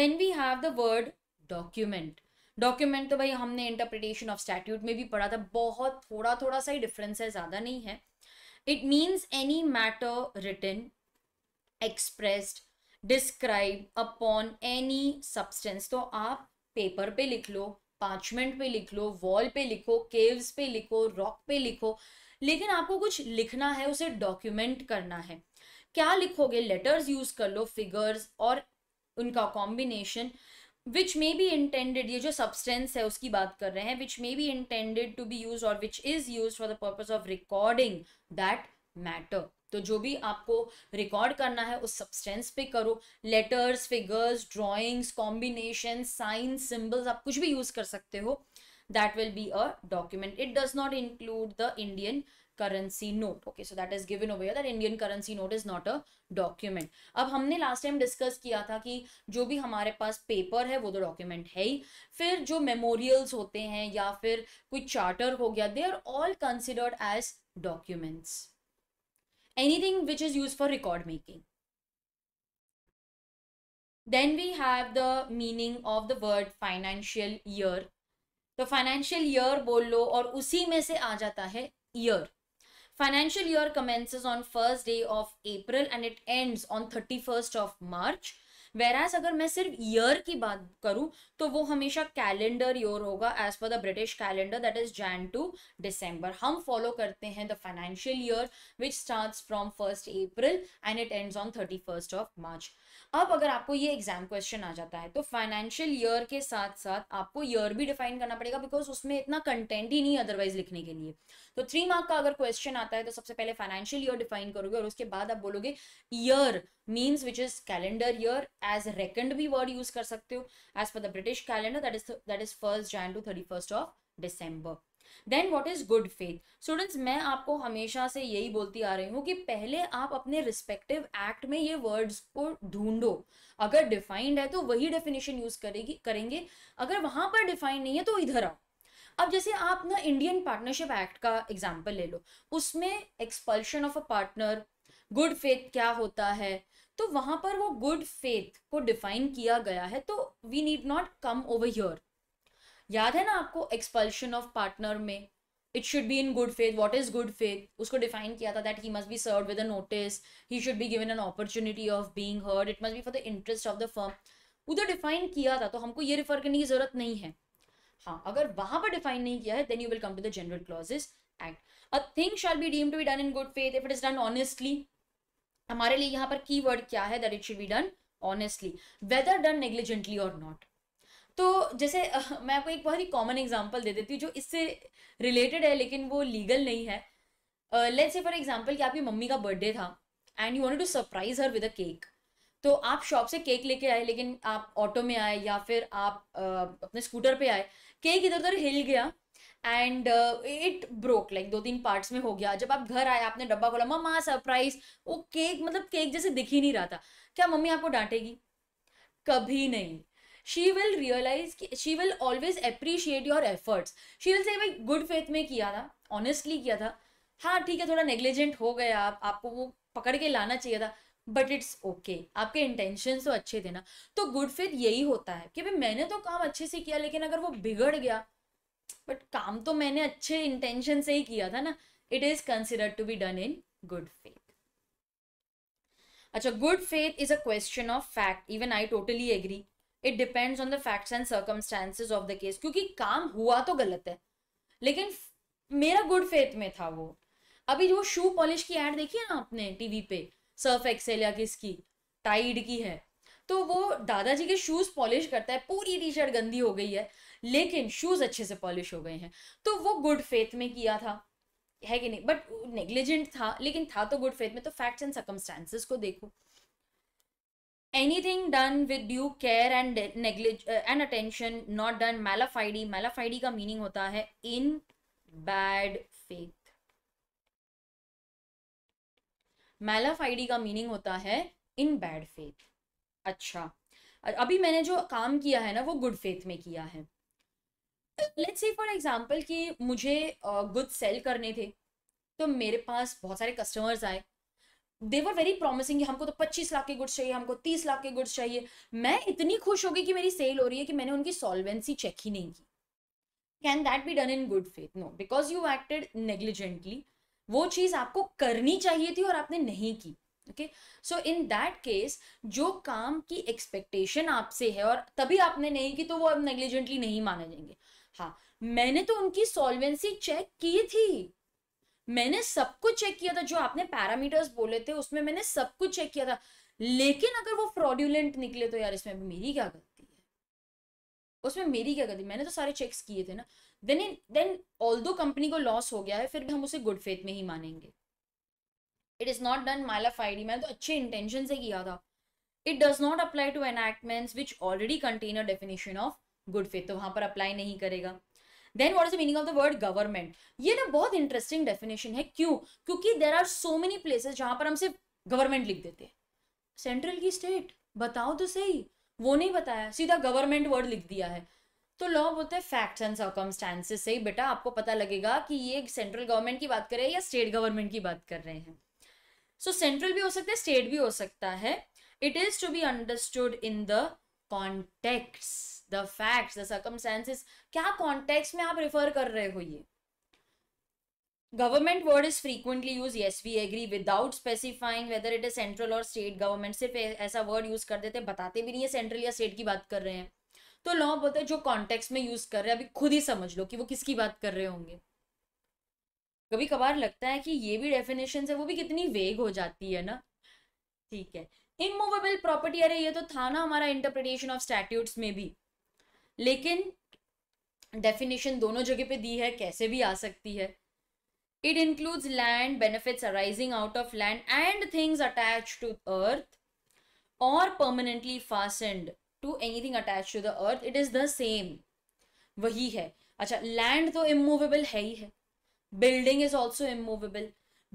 then we have the word document document तो भाई हमने इंटरप्रिटेशन ऑफ स्टैट्यूट में भी पढ़ा था बहुत थोड़ा थोड़ा सा ही डिफरेंस है ज़्यादा नहीं है it means any matter written expressed describe upon any substance तो आप पेपर पे लिख लो पार्चमेंट पे लिख लो वॉल पे लिखो केव्स पे लिखो रॉक पे लिखो लेकिन आपको कुछ लिखना है उसे डॉक्यूमेंट करना है क्या लिखोगे लेटर्स यूज कर लो फिगर्स और उनका combination which may be intended ये जो सब्सटेंस है उसकी बात कर रहे हैं which may be intended to be use और which is use for the purpose of recording that matter तो जो भी आपको रिकॉर्ड करना है उस सब्सटेंस पे करो letters figures drawings combination sign symbols आप कुछ भी यूज कर सकते हो that will be a document it does not include the Indian currency note okay so that is given over that Indian currency note is not a document अब हमने last time discuss किया था कि जो भी हमारे पास पेपर है वो तो डॉक्यूमेंट है ही फिर जो मेमोरियल्स होते हैं या फिर कोई चार्टर हो गया they are all considered as documents anything which is use for record making then we have the meaning of the word financial year तो फाइनेंशियल ईयर बोल लो और उसी में से आ जाता है year Financial year commences on first day of April and it ends on thirty first of March whereas अगर मैं सिर्फ ईयर की बात करूं तो वो हमेशा कैलेंडर ईयर होगा as per the British calendar that is Jan to December हम फॉलो करते हैं the financial year which start from first April and it end on thirty first of March अब अगर आपको ये एग्जाम क्वेश्चन आ जाता है तो फाइनेंशियल ईयर के साथ साथ आपको ईयर भी डिफाइन करना पड़ेगा बिकॉज उसमें इतना कंटेंट ही नहीं अदरवाइज लिखने के लिए तो थ्री मार्क का अगर क्वेश्चन आता है तो सबसे पहले फाइनेंशियल ईयर डिफाइन करोगे और उसके बाद आप बोलोगे year means which is calendar year as reckoned भी वर्ड यूज कर सकते हो as per the British calendar, that is th that is 1st Jan to 31st of December. Then what is good faith students मैं आपको हमेशा से यही बोलती आ रही हूँ कि पहले आप अपने रिस्पेक्टिव एक्ट में ये वर्ड्स को ढूंढो अगर डिफाइंड है तो वही डेफिनेशन यूज करेगी करेंगे अगर वहां पर डिफाइंड नहीं है तो इधर आओ अब जैसे आप ना इंडियन पार्टनरशिप एक्ट का एग्जाम्पल ले लो उसमें expulsion of a partner good faith क्या होता है तो वहां पर वो गुड फेथ को डिफाइन किया गया है तो we need not come over here याद है ना आपको एक्सपल्शन ऑफ पार्टनर में it should be in good faith what is good faith उसको डिफाइन किया था that he must be serve with a notice he should be given an opportunity of being heard it must be for the interest of the firm उधर define किया था तो हमको ये refer करने की जरूरत नहीं है हाँ अगर वहां पर डिफाइन नहीं किया है then you will come to the general clauses act a thing shall be deem to be done in good faith if it is done honestly हमारे लिए यहाँ पर की वर्ड क्या है that it should be done honestly whether done negligently और not तो जैसे मैं आपको एक बहुत ही कॉमन एग्जाम्पल दे देती हूँ जो इससे रिलेटेड है लेकिन वो लीगल नहीं है लेट्स से फॉर एग्जाम्पल कि आपकी मम्मी का बर्थडे था and you want to surprise her with a cake तो आप शॉप से केक लेके आए लेकिन आप ऑटो में आए या फिर आप uh, अपने स्कूटर पे आए केक इधर उधर हिल गया एंड इट ब्रोक लाइक दो तीन पार्ट्स में हो गया जब आप घर आए आपने डब्बा खोला मम्मा सरप्राइज वो केक मतलब केक जैसे दिख ही नहीं रहा था क्या मम्मी आपको डांटेगी कभी नहीं she will realise she will always appreciate your efforts she will say भाई गुड फेथ में किया था ऑनेस्टली किया था हाँ ठीक है थोड़ा नेग्लिजेंट हो गया आप आपको वो पकड़ के लाना चाहिए था बट इट्स ओके आपके इंटेंशन तो अच्छे थे ना तो गुड फेथ यही होता है कि भाई मैंने तो काम अच्छे से किया लेकिन अगर वो बिगड़ गया बट काम तो मैंने अच्छे इंटेंशन से ही किया था ना it is considered to be done in good faith अच्छा good faith is a question of fact even I totally agree it depends on the facts and circumstances of the case क्योंकि काम हुआ तो गलत है लेकिन मेरा गुड फेथ में था वो अभी जो शू पॉलिश की एड देखी है ना आपने टीवी पे सर्फ एक्सेल या किसकी टाइड की है तो वो दादाजी के शूज पॉलिश करता है पूरी टी शर्ट गंदी हो गई है लेकिन शूज़ अच्छे से पॉलिश हो गए हैं तो वो गुड फेथ में किया था है कि नहीं बट नेग्लिजेंट था लेकिन था तो गुड फेथ में तो फैक्ट्स एंड सर्कमस्टांसिस को देखो anything done with due care and negligence and attention not done mala fide mala fide का मीनिंग होता है इन बैड फेथ मेलाफाइडी का मीनिंग होता है इन बैड फेथ अच्छा अभी मैंने जो काम किया है ना वो गुड फेथ में किया है लेट्स से फॉर एग्जांपल कि मुझे गुड्स सेल करने थे तो मेरे पास बहुत सारे कस्टमर्स आए वर वेरी प्रॉमिसिंग हमको तो पच्चीस लाख के गुड्स चाहिए हमको तीस लाख के गुड्स चाहिए मैं इतनी खुश होगी कि मेरी सेल हो रही है कि मैंने उनकी सॉल्वेंसी चेक ही नहीं की can that be done in good faith no because you acted negligently वो चीज़ आपको करनी चाहिए थी और आपने नहीं की okay so in that case जो काम की एक्सपेक्टेशन आपसे है और तभी आपने नहीं की तो वो अब नेग्लिजेंटली नहीं माने जाएंगे हाँ मैंने तो उनकी सॉल्वेंसी चेक की थी मैंने सब कुछ चेक किया था जो आपने पैरामीटर्स बोले थे उसमें मैंने सब कुछ चेक किया था लेकिन अगर वो फ्रॉड्यूलेंट निकले तो यार इसमें मेरी क्या गलती है उसमें मेरी क्या गलती मैंने तो सारे चेक्स किए थे ना देन देन ऑल दो कंपनी को लॉस हो गया है फिर भी हम उसे गुड फेथ में ही मानेंगे it is not done mala fide मैंने तो अच्छे इंटेंशन से किया था it does not apply to enactment which already contain a definition of good faith तो वहां पर अप्लाई नहीं करेगा then what is the meaning of the word government ये ना बहुत इंटरेस्टिंग डेफिनेशन है क्यों क्योंकि there are so many places जहां पर हम सिर्फ गवर्नमेंट लिख देते हैं सेंट्रल की स्टेट बताओ तो सही वो नहीं बताया सीधा गवर्नमेंट वर्ड लिख दिया है तो लॉ बोलते हैं फैक्ट्स एंड सर्कमस्टांसेस सही बेटा आपको पता लगेगा कि ये सेंट्रल गवर्नमेंट की बात कर रहे हैं या स्टेट गवर्नमेंट की बात कर रहे हैं सो so, सेंट्रल भी हो सकता है स्टेट भी हो सकता है it is to be understood in the context the fact the circumstances क्या कॉन्टेक्स्ट में आप रिफर कर रहे हो ये government word is frequently use yes we agree without specifying whether it is central और स्टेट गवर्नमेंट सिर्फ ऐसा वर्ड यूज कर देते बताते भी नहीं है सेंट्रल या स्टेट की बात कर रहे हैं तो लॉ बोलते जो कॉन्टेक्स्ट में यूज कर रहे हैं अभी खुद ही समझ लो कि वो किसकी बात कर रहे होंगे कभी कभार लगता है कि ये भी डेफिनेशन है वो भी कितनी वेग हो जाती है ना ठीक है इमूवेबल प्रॉपर्टी अरे ये तो था ना हमारा इंटरप्रिटेशन ऑफ स्टैट्यूट्स में भी लेकिन डेफिनेशन दोनों जगह पे दी है कैसे भी आ सकती है it includes land benefits arising out of land and things attach to earth और permanently fastened to any attach to the earth it is the same वही है अच्छा लैंड तो इमूवेबल है ही है building is also immovable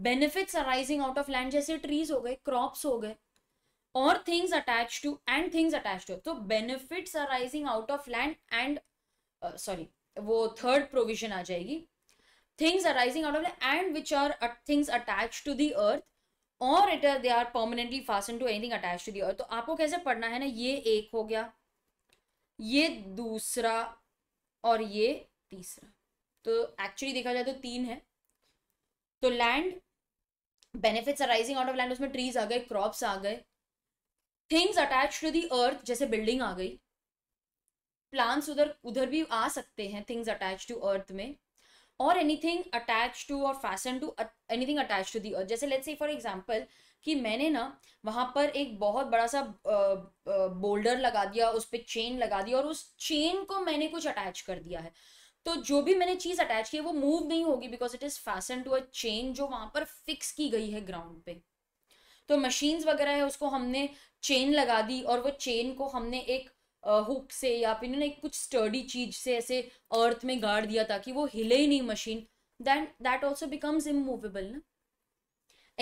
benefits arising out of land जैसे trees हो गए क्रॉप्स हो गए और things attach to and things attach to तो benefits arising out of land and sorry वो थर्ड प्रोविजन आ जाएगी things arising out of land and which are things attach to the earth और it are they are permanently fasten to anything attach to the earth तो आपको कैसे पढ़ना है ना ये एक हो गया ये दूसरा और ये तीसरा तो एक्चुअली देखा जाए तो तीन है तो land benefits arising out of land उसमें ट्रीज आ गए क्रॉप्स आ गए things attach to the earth जैसे बिल्डिंग आ गई प्लांट्स उधर उधर भी आ सकते हैं थिंग्स अटैच टू अर्थ में और एनीथिंग अटैच टू और fasten to anything attach to the earth जैसे लेट्स से फॉर एग्जांपल कि मैंने ना वहाँ पर एक बहुत बड़ा सा बोल्डर लगा दिया उस पर चेन लगा दिया और उस चेन को मैंने कुछ अटैच कर दिया है तो जो भी मैंने चीज़ अटैच की है वो मूव नहीं होगी because it is fasten to a chain जो वहाँ पर फिक्स की गई है ग्राउंड पे तो मशीन्स वगैरह है उसको हमने चेन लगा दी और वो चेन को हमने एक हुक से या फिर ना कुछ स्टर्डी चीज से ऐसे अर्थ में गाड़ दिया ताकि वो हिले ही नहीं machine then that also becomes immovable ना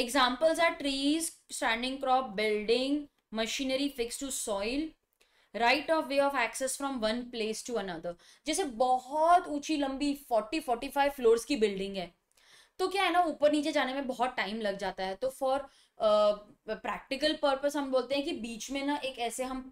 examples are trees standing crop building machinery fix to soil right of way of access from one place to another जैसे बहुत ऊंची लंबी फोर्टी फोर्टी फाइव फ्लोर्स की बिल्डिंग है तो क्या है ना ऊपर नीचे जाने में बहुत टाइम लग जाता है तो फॉर प्रैक्टिकल uh, पर्पस हम बोलते हैं कि बीच में ना एक ऐसे हम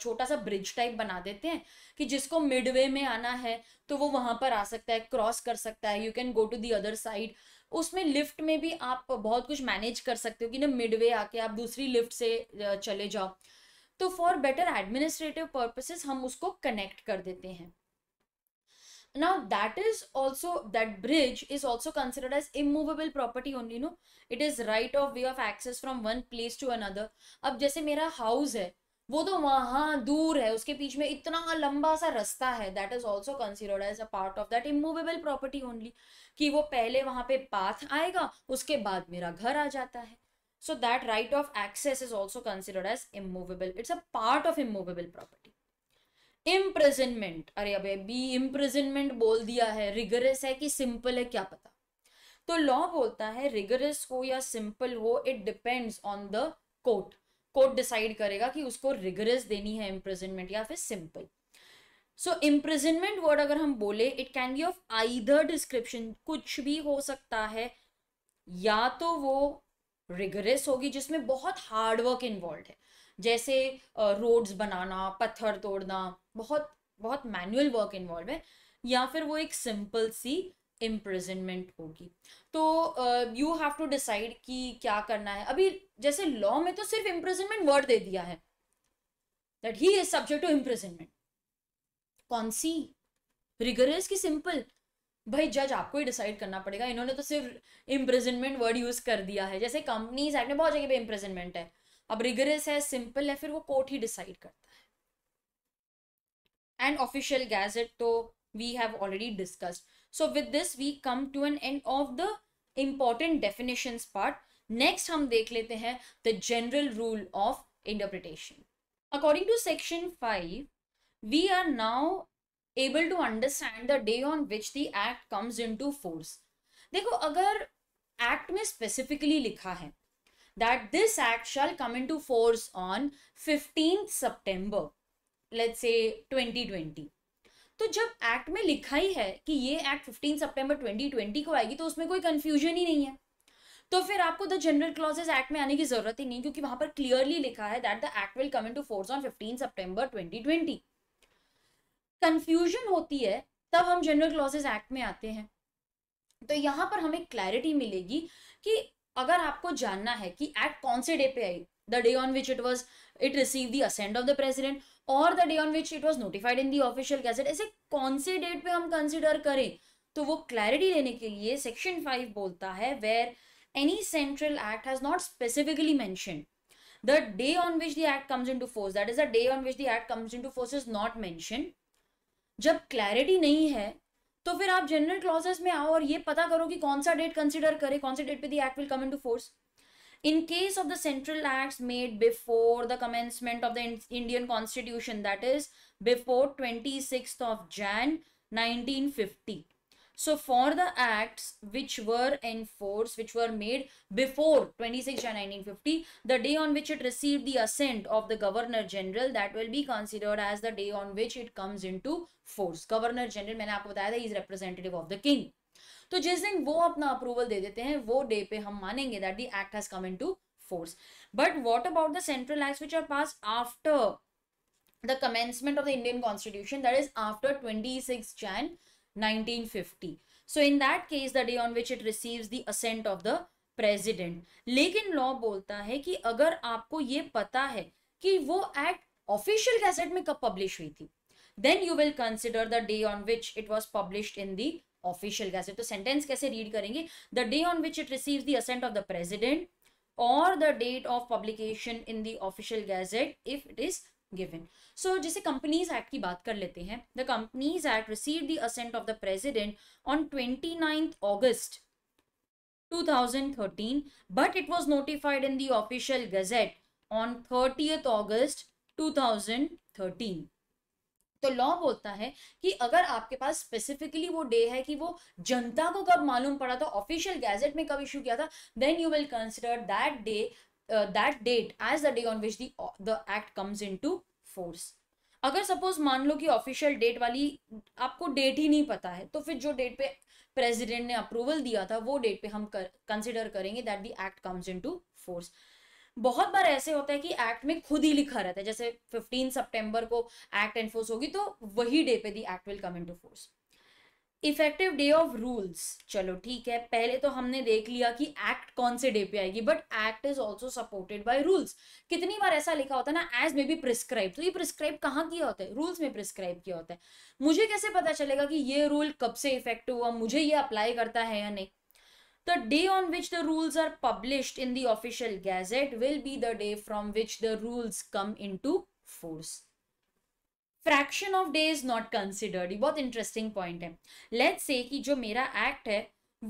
छोटा सा ब्रिज टाइप बना देते हैं कि जिसको मिडवे में आना है तो वो वहां पर आ सकता है क्रॉस कर सकता है you can go to the other side उसमें लिफ्ट में भी आप बहुत कुछ मैनेज कर सकते हो कि ना मिडवे आके आप दूसरी लिफ्ट से चले जाओ तो फॉर बेटर एडमिनिस्ट्रेटिव पर्पसेस हम उसको कनेक्ट कर देते हैं now that is also that bridge is also considered as immovable property only no it is right of way of access from one place to another अब जैसे मेरा house है वो तो वहाँ दूर है उसके बीच में इतना लंबा सा रास्ता है that is also considered as a part of that immovable property only कि वो पहले वहाँ पे पाथ आएगा उसके बाद मेरा घर आ जाता है so that right of access is also considered as immovable it's a part of immovable property imprisonment अरे अबे बी इम्प्रिजनमेंट बोल दिया है रिगरस है कि सिंपल है क्या पता तो लॉ बोलता है रिगरस हो या सिंपल हो it depends on the court court decide करेगा कि उसको रिगरस देनी है इम्प्रिजनमेंट या फिर सिंपल सो इम्प्रेजेंटमेंट वर्ड अगर हम बोले it can be of either description कुछ भी हो सकता है या तो वो रिगरस होगी जिसमें बहुत हार्डवर्क इन्वॉल्व है जैसे रोड्स बनाना पत्थर तोड़ना बहुत बहुत मैनुअल वर्क इन्वॉल्व है या फिर वो एक सिंपल सी इम्प्रिजनमेंट होगी तो यू हैव टू डिसाइड कि क्या करना है अभी जैसे लॉ में तो सिर्फ इम्प्रिजनमेंट वर्ड दे दिया है that he is subject to imprisonment कौन सी रिगरस की सिंपल भाई जज आपको ही डिसाइड करना पड़ेगा इन्होंने तो सिर्फ इम्प्रिजनमेंट वर्ड यूज कर दिया है जैसे कंपनीज एक्ट में बहुत जगह पे इम्प्रिजनमेंट है अब रिगरस है सिंपल है फिर वो कोर्ट ही डिसाइड करता है एंड ऑफिशियल गैजेट तो we have already discussed so with this we come to an end of the important definition part next हम देख लेते हैं the general rule of interpretation according to section five we are now able to understand the day on which the act comes into force देखो अगर act में specifically लिखा है that this act shall come into force on 15th September, let's say 2020. तो जब act में लिखा ही है कि ये एक्ट 15 सितंबर 2020 को आएगी तो उसमें कोई कंफ्यूजन ही नहीं है तो फिर आपको द जनरल क्लॉजेज एक्ट में आने की जरूरत ही नहीं क्योंकि वहां पर क्लियरली लिखा है that the act will come into force on 15 September 2020 confusion होती है तब हम जनरल क्लॉजेज एक्ट में आते हैं तो यहां पर हमें क्लैरिटी मिलेगी कि अगर आपको जानना है कि एक्ट कौन से डे पे I the day on which it was it receive the of the president और the day on which it was notified in the official gazette ऐसे कौन से डेट पे हम कंसिडर करें तो वो क्लैरिटी लेने के लिए सेक्शन फाइव बोलता है where any central act has not specifically mention the day on which the act comes in to force that is the day on which the act comes in to force is not mention जब clarity नहीं है तो फिर आप general clauses में आओ और ये पता करो कि कौन सा डेट कंसिडर करे कौन से डेट पे the act will come in to force in case of the central act made before the commencement of the Indian constitution that is before twenty six of Jan nineteen fifty So for the acts which were enforced, which were made before 26 Jan 1950, the day on which it received the assent of the Governor General, that will be considered as the day on which it comes into force. Governor General, मैंने आपको बताया था, is representative of the king. तो जिस दिन apna approval approval दे देते हैं वो डे पे हम मानेंगे दैट द दत ह day डप हम मानग that the act has come into force. But what about the central acts which are passed after the commencement of the Indian constitution that is after 26 Jan 1950 so in that case the day on which it receives the assent of the president लेकिन law बोलता है कि अगर आपको ये पता है कि वो एक्ट ऑफिशियल गैसेट में कब पब्लिश हुई थी then you will consider the day on which it was publish in the official gazette तो सेंटेंस कैसे रीड करेंगे the day on which it receive the assent of the president or the date of publication in the official gazette if it is given so जैसे companies act की बात कर लेते हैं the companies act receive the assent of the president on twenty ninth August two thousand thirteen 2013 but it was notified in gazette on thirtieth August two thousand thirteen तो law बोलता है कि अगर आपके पास स्पेसिफिकली वो डे है कि वो जनता को कब मालूम पड़ा था ऑफिशियल गैजेट में कब इशू किया था then you will consider that day that date as the day on which the act comes in to force अगर सपोज मान लो कि ऑफिशियल डेट वाली आपको डेट ही नहीं पता है तो फिर जो डेट पे प्रेसिडेंट ने अप्रूवल दिया था वो डेट पे हम कंसिडर कर, करेंगे that the act comes to force बहुत बार ऐसे होता है कि एक्ट में खुद ही लिखा रहता है जैसे फिफ्टीन सितंबर को एक्ट एनफोर्स होगी तो वही डे पे the act will come in to force effective day of rules चलो ठीक है पहले तो हमने देख लिया कि एक्ट कौन से डे पे आएगी but act is also supported by rules कितनी बार ऐसा लिखा होता है ना एज मे बी प्रिस्क्राइब तो ये प्रिस्क्राइब कहाँ किया होता है रूल्स में प्रिस्क्राइब किया होता है मुझे कैसे पता चलेगा कि ये रूल कब से इफेक्टिव हुआ मुझे ये अप्लाई करता है या नहीं The day on which the rules are published in the gazette will be the day from which the rules come in to force fraction of day is not considered ये बहुत interesting point है late say कि जो मेरा act है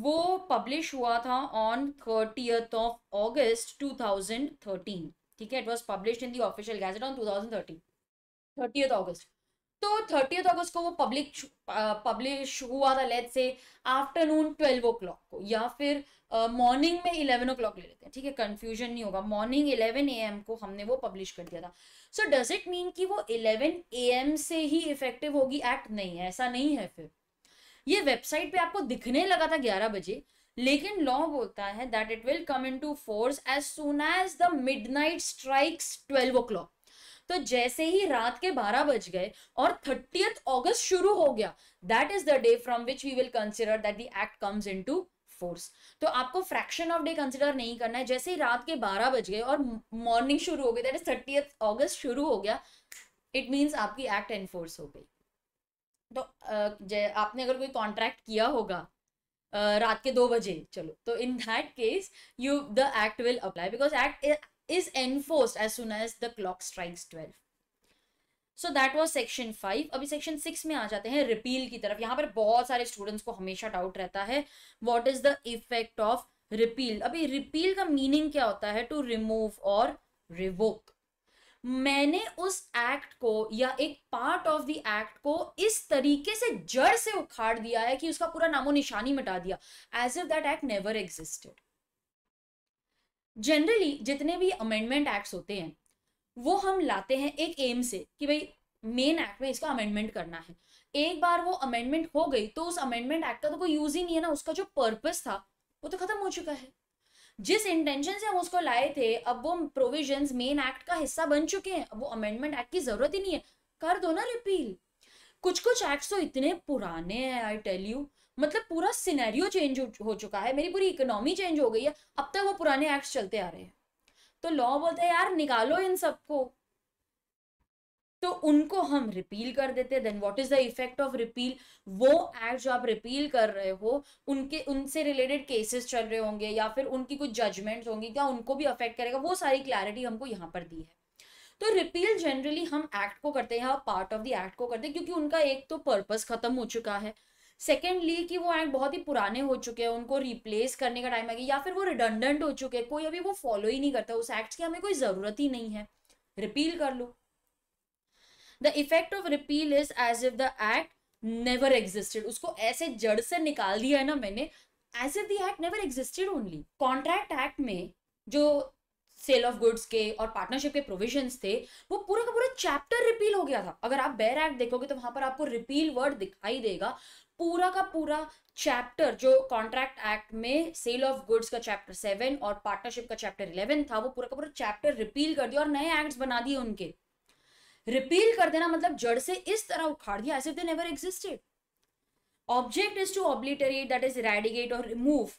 वो publish हुआ था on thirty of August two thousand thirteen ठीक है it was publish in the official official gazette on two thousand thirteen thirty August तो थर्टी अगस्त को वो पब्लिक पब्लिश हुआ था लेट से आफ्टरनून ट्वेल्व ओ क्लॉक को या फिर मॉर्निंग में इलेवन ओ क्लॉक ले लेते हैं ठीक है कन्फ्यूजन नहीं होगा मॉर्निंग इलेवन ए एम को हमने वो पब्लिश कर दिया था सो डज इट मीन कि वो इलेवन ए एम से ही इफेक्टिव होगी एक्ट नहीं है ऐसा नहीं है फिर ये वेबसाइट पे आपको दिखने लगा था ग्यारह बजे लेकिन लॉ बोलता है that it will come in to force as soon as the midnight strikes twelve o'clock तो जैसे ही रात के 12 बज गए और थर्टी अगस्त शुरू हो गया that is the day from which we will consider that the act comes in force तो आपको फ्रैक्शन ऑफ डे कंसिडर नहीं करना है जैसे ही रात के 12 बज गए और मॉर्निंग शुरू हो गई दैट इज थर्टी अगस्त शुरू हो गया इट मीन्स आपकी एक्ट एनफोर्स हो गई तो आपने अगर कोई कॉन्ट्रैक्ट किया होगा रात के दो बजे चलो तो in that case you the act will apply because act is enforced as soon as the clock strikes 12 so that was section five अभी सेक्शन सिक्स में आ जाते हैं रिपील की तरफ यहाँ पर बहुत सारे स्टूडेंट्स को हमेशा डाउट रहता है what is the effect of repeal अभी रिपील का मीनिंग क्या होता है टू रिमूव और रिवोक मैंने उस एक्ट को या एक पार्ट ऑफ द एक्ट को इस तरीके से जड़ से उखाड़ दिया है कि उसका पूरा नामो निशानी मिटा दिया as if that act never existed generally जितने भी अमेंडमेंट एक्ट्स होते हैं वो हम लाते हैं एक एम से कि भाई मेन एक्ट में इसका अमेंडमेंट करना है एक बार वो अमेंडमेंट हो गई तो उस अमेंडमेंट एक्ट का तो कोई यूज ही नहीं है ना उसका जो पर्पस था वो तो खत्म हो चुका है जिस इंटेंशन से हम उसको लाए थे अब वो प्रोविजंस मेन एक्ट का हिस्सा बन चुके हैं अब वो अमेंडमेंट एक्ट की जरूरत ही नहीं है कर दो ना रिपील कुछ कुछ एक्ट्स तो इतने पुराने हैं आई टेल यू मतलब पूरा सिनेरियो चेंज हो चुका है मेरी पूरी इकोनॉमी चेंज हो गई है अब तक वो पुराने एक्ट चलते आ रहे हैं तो लॉ बोलता है यार निकालो इन सबको तो उनको हम रिपील कर देते then what is the effect of repeal वो एक्ट जो आप रिपील कर रहे हो उनके उनसे रिलेटेड केसेस चल रहे होंगे या फिर उनकी कुछ जजमेंट्स होंगी क्या उनको भी अफेक्ट करेगा वो सारी क्लैरिटी हमको यहाँ पर दी है तो रिपील जनरली हम एक्ट को करते हैं पार्ट ऑफ द एक्ट को करते हैं क्योंकि उनका एक तो पर्पज खत्म हो चुका है सेकेंडली कि वो एक्ट बहुत ही पुराने हो चुके हैं उनको रिप्लेस करने का टाइम आ गया या फिर वो रिडंडेंट हो चुके हैं कोई अभी वो फॉलो ही नहीं करता उस एक्ट की हमें कोई ज़रूरत ही नहीं है रिपील कर लो the effect of repeal is as if the act never existed उसको ऐसे जड़ से निकाल दिया है ना मैंने as if the act never existed only contract act में जो सेल ऑफ गुड्स के और पार्टनरशिप के प्रोविजंस थे वो पूरा का पूरा चैप्टर रिपील हो गया था अगर आप बेर एक्ट देखोगे तो वहां पर आपको रिपील वर्ड दिखाई देगा पूरा का पूरा चैप्टर जो कॉन्ट्रैक्ट एक्ट में सेल ऑफ गुड्स का चैप्टर सेवन और पार्टनरशिप का चैप्टर इलेवन था वो पूरा का पूरा चैप्टर रिपील कर दिया और नए एक्ट बना दिए उनके रिपील कर देना मतलब जड़ से इस तरह उखाड़ दिया as if they never existed object is to obliterate that is eradicate और रिमूव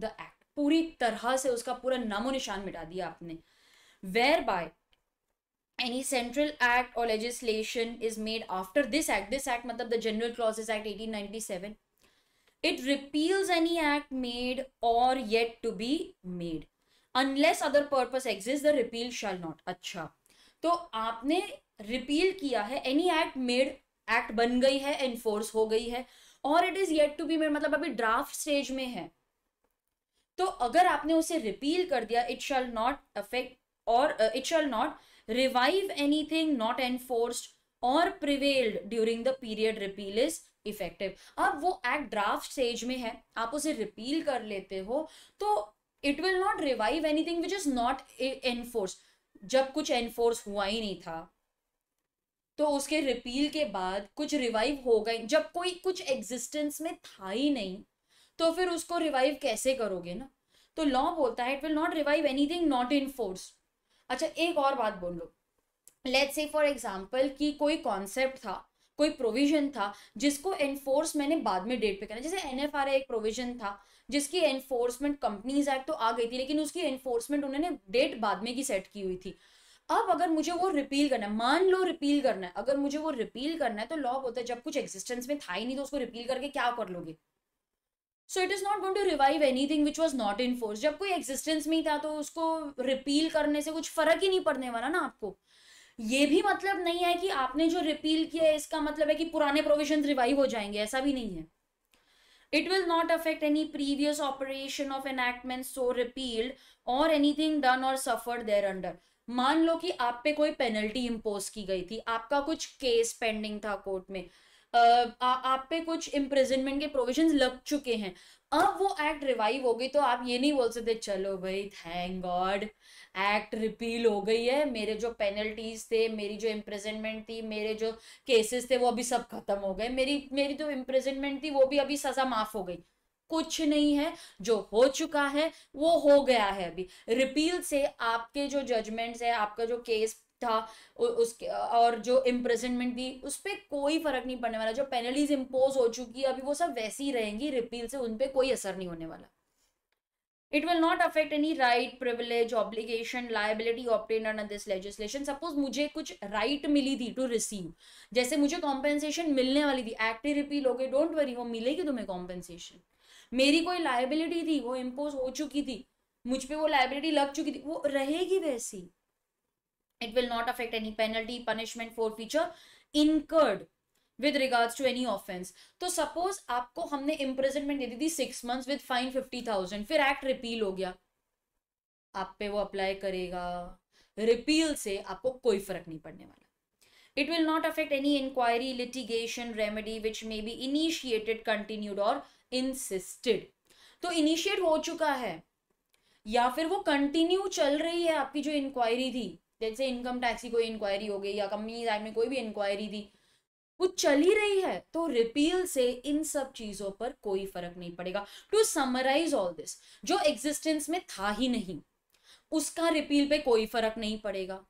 द एक्ट पूरी तरह से उसका पूरा नामो निशान मिटा दिया आपने whereby any central act or legislation is made after this act this act matlab the general clauses act 1897 it repeals any act made or yet to be made unless other purpose exists the repeal shall not अच्छा तो आपने repeal किया है any act made act बन गई है enforce हो गई है और it is yet to be made मतलब अभी ड्राफ्ट स्टेज में है तो अगर आपने उसे रिपील कर दिया इट शैल नॉट अफेक्ट और it shall not revive anything not enforced और prevailed during the period repeal is effective अब वो एक्ट ड्राफ्ट स्टेज में है आप उसे रिपील कर लेते हो तो it will not revive anything which is not enforce जब कुछ एनफोर्स हुआ ही नहीं था तो उसके रिपील के बाद कुछ रिवाइव हो गए जब कोई कुछ एग्जिस्टेंस में था ही नहीं तो फिर उसको रिवाइव कैसे करोगे ना तो लॉ बोलता है it will not revive anything not in अच्छा एक और बात बोल लो लेट से फॉर एग्जाम्पल कि कोई कॉन्सेप्ट था कोई प्रोविजन था जिसको एनफोर्स मैंने बाद में डेट पे करना जैसे एन एक प्रोविजन था जिसकी एनफोर्समेंट कंपनीज एक्ट तो आ गई थी लेकिन उसकी एनफोर्समेंट उन्होंने डेट बाद में की सेट की हुई थी अब अगर मुझे वो रिपील करना है मान लो रिपील करना है अगर मुझे वो रिपील करना है तो लॉ बोलता है जब कुछ एग्जिस्टेंस में था ही नहीं तो उसको रिपील करके क्या कर लोगे so it is not going to revive anything which was not in force जब कोई एग्जिस्टेंस में ही था तो उसको रिपील करने से कुछ फर्क ही नहीं पड़ने वाला ना आपको ये भी मतलब नहीं है कि आपने जो रिपील किया है इसका मतलब है कि पुराने प्रोविजन रिवाइव हो जाएंगे ऐसा भी नहीं है it will it will not affect any previous operation so enactment और एनी थिंग डन और सफर suffered अंडर मान लो कि आप पे कोई पेनल्टी इम्पोज की गई थी आपका कुछ केस पेंडिंग था कोर्ट में आ, आप पे कुछ इम्प्रिजनमेंट के प्रोविजन लग चुके हैं अब वो एक्ट रिवाइव हो गई तो आप ये नहीं बोल सकते चलो भाई थैंक गॉड एक्ट रिपील हो गई है मेरे जो पेनल्टीज थे मेरी जो इम्प्रिजनमेंट थी मेरे जो केसेस थे वो अभी सब खत्म हो गए मेरी मेरी जो तो इम्प्रिजनमेंट थी वो भी अभी सजा माफ हो गई कुछ नहीं है जो हो चुका है वो हो गया है अभी रिपील से आपके जो जजमेंट्स है आपका जो केस था उसके और जो इम्प्रेजेंटमेंट थी उस पर कोई फर्क नहीं पड़ने वाला जो पेनल्टीज इम्पोज हो चुकी है अभी वो सब वैसी ही रहेंगी रिपील से उन पर कोई असर नहीं होने वाला it will not affect any right privilege obligation liability obtain under this legislation suppose मुझे कुछ राइट right मिली थी टू रिसीव जैसे मुझे कॉम्पेंसेशन मिलने वाली थी एक्ट रिपील हो गई डोंट वरी वो मिलेगी तुम्हें कॉम्पेंसेशन मेरी कोई लाइबिलिटी थी वो इम्पोज हो चुकी थी मुझ पर वो लाइबिलिटी लग चुकी थी वो रहेगी वैसी It will not affect any penalty, punishment, forfeiture incurred with regards to any offense तो suppose aapko humne imprisonment de di thi 6 months with fine 50000 fir act repeal ho gaya aap pe wo apply karega repeal se aapko koi कोई nahi padne wala it will not affect any inquiry litigation remedy which may be initiated continued or insisted तो initiate हो चुका है या फिर वो continue चल रही है आपकी जो इंक्वायरी थी जैसे इनकम टैक्स की कोई इंक्वायरी हो गई या कंपनीज एक्ट में कोई भी इंक्वायरी थी वो चल ही रही है तो रिपील से इन सब चीजों पर कोई फर्क नहीं पड़ेगा टू समराइज ऑल दिस जो एग्जिस्टेंस में था ही नहीं उसका रिपील पे कोई फर्क नहीं पड़ेगा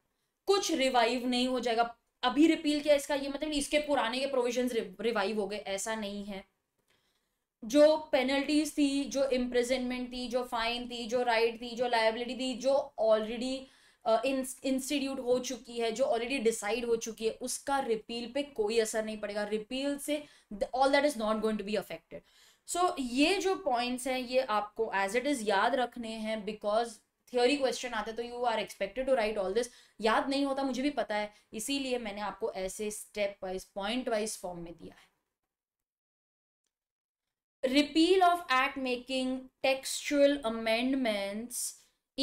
कुछ रिवाइव नहीं हो जाएगा अभी रिपील किया इसका ये मतलब इसके पुराने के प्रोविजन रिवाइव हो गए ऐसा नहीं है जो पेनल्टीज थी जो इम्प्रिजनमेंट थी जो फाइन थी जो राइट थी जो लाइबिलिटी थी जो ऑलरेडी इंस्टीट्यूट हो चुकी है जो ऑलरेडी डिसाइड हो चुकी है उसका रिपील पे कोई असर नहीं पड़ेगा रिपील से all that is not going to be affected so ये जो पॉइंट्स हैं ये आपको एज इट इज याद रखने हैं बिकॉज थियोरी क्वेश्चन आते तो you are expected to write all this याद नहीं होता मुझे भी पता है इसीलिए मैंने आपको ऐसे step wise point wise form में दिया है repeal of act making textual amendments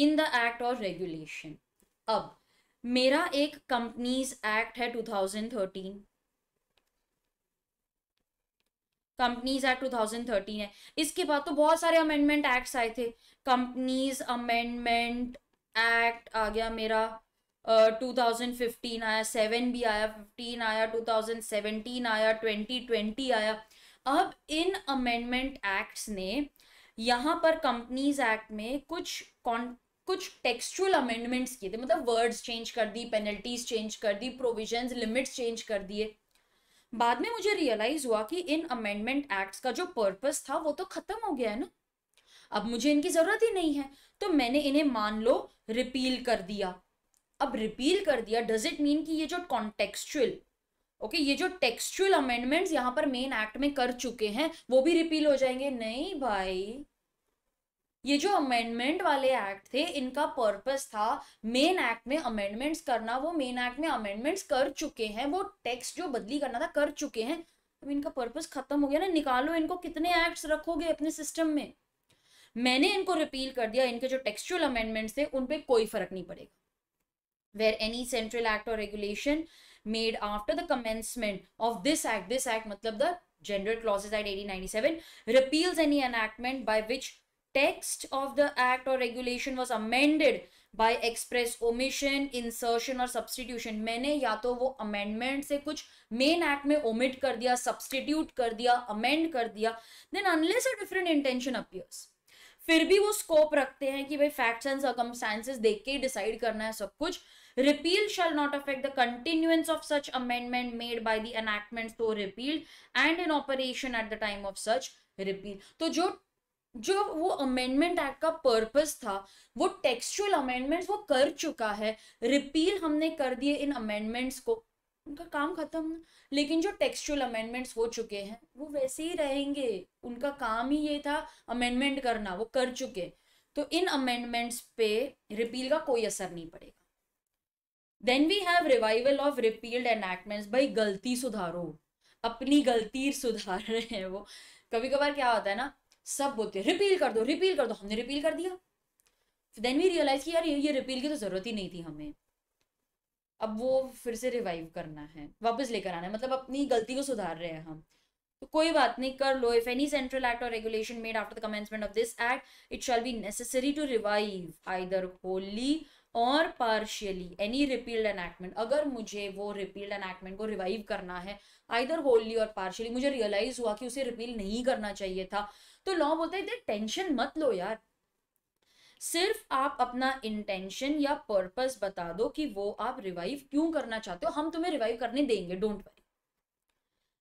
in the act of regulation अब मेरा एक कंपनीज एक्ट है 2013 कंपनीज एक्ट 2013 है इसके बाद तो बहुत सारे अमेंडमेंट एक्ट्स आए थे कंपनीज अमेंडमेंट एक्ट आ गया मेरा टू थाउजेंड फिफ्टीन आया सेवन भी आया फिफ्टीन आया टू थाउजेंड सेवेंटीन आया ट्वेंटी ट्वेंटी आया अब इन अमेंडमेंट एक्ट्स ने यहाँ पर कंपनीज एक्ट में कुछ कुछ टेक्सचुअल अमेंडमेंट्स किए थे मतलब वर्ड्स चेंज कर दी पेनल्टीज चेंज कर दी प्रोविजन लिमिट्स चेंज कर दिए बाद में मुझे रियलाइज हुआ कि इन अमेंडमेंट एक्ट्स का जो पर्पस था वो तो खत्म हो गया है ना अब मुझे इनकी जरूरत ही नहीं है तो मैंने इन्हें मान लो रिपील कर दिया अब रिपील कर दिया डज इट मीन कि ये जो कॉन्टेक्चुअल ओके okay, ये जो टेक्सचुअल अमेंडमेंट्स यहाँ पर मेन एक्ट में कर चुके हैं वो भी रिपील हो जाएंगे नहीं भाई ये जो अमेंडमेंट वाले एक्ट थे इनका पर्पस था मेन एक्ट में अमेंडमेंट्स करना वो मेन एक्ट में अमेंडमेंट्स कर चुके हैं वो टेक्स्ट जो बदली करना था कर चुके हैं अब इनका पर्पस खत्म हो गया ना निकालो इनको कितने एक्ट्स रखोगे अपने सिस्टम में मैंने इनको रिपील कर दिया इनके जो टेक्सचुअल अमेंडमेंट्स थे उन पर कोई फर्क नहीं पड़ेगा सेंट्रल एक्ट और regulation made after the commencement of this act this act मतलब the matlab the general eighteen ninety seven repeals any enactment by which text of the act or regulation was amended by express omission, insertion or substitution. मैंने या तो वो amendment से कुछ main act में omit कर दिया substitute कर दिया amend कर दिया then unless a different intention appears. फिर भी वो स्कोप रखते हैं कि भाई फैक्ट्स एंड सर्कमस्टांसेस देख के डिसाइड करना है सब कुछ repeal shall not affect the continuance of such amendment made by the enactment तो repealed and in operation at the time of such repeal तो जो जो वो अमेंडमेंट एक्ट का पर्पस था वो टेक्सचुअल अमेंडमेंट्स वो कर चुका है रिपील हमने कर दिए इन अमेंडमेंट्स को उनका काम खत्म लेकिन जो टेक्सचुअल अमेंडमेंट्स हो चुके हैं वो वैसे ही रहेंगे उनका काम ही ये था अमेंडमेंट करना वो कर चुके तो इन अमेंडमेंट्स पे रिपील का कोई असर नहीं पड़ेगा then we have revival of repealed enactments भाई गलती सुधारो अपनी गलती सुधार रहे हैं वो कभी कभार क्या होता है ना सब बोलते हैं रिपील कर दो रिपील कर दो हमने रिपील कर दिया देन वी रियलाइज कि यार ये रिपील की तो ज़रूरत ही नहीं थी हमें अब वो फिर से रिवाइव करना है वापस लेकर आना है मतलब अपनी गलती को सुधार रहे हैं हम तो कोई बात नहीं कर लो इफ एनी सेंट्रल एक्ट और regulation made after the commencement of this act it shall be necessary to revive either wholly और पार्शियली एनी रिपील्ड एनैक्टमेंट अगर मुझे वो रिपील्ड एनैक्टमेंट को रिवाइव करना है आइदर होली और पार्शियली मुझे रियलाइज हुआ कि उसे रिपील नहीं करना चाहिए था तो लॉ बोलते हैं टेंशन मत लो यार सिर्फ आप अपना इंटेंशन या पर्पस बता दो कि वो आप रिवाइव क्यों करना चाहते हो हम तुम्हें रिवाइव करने देंगे don't worry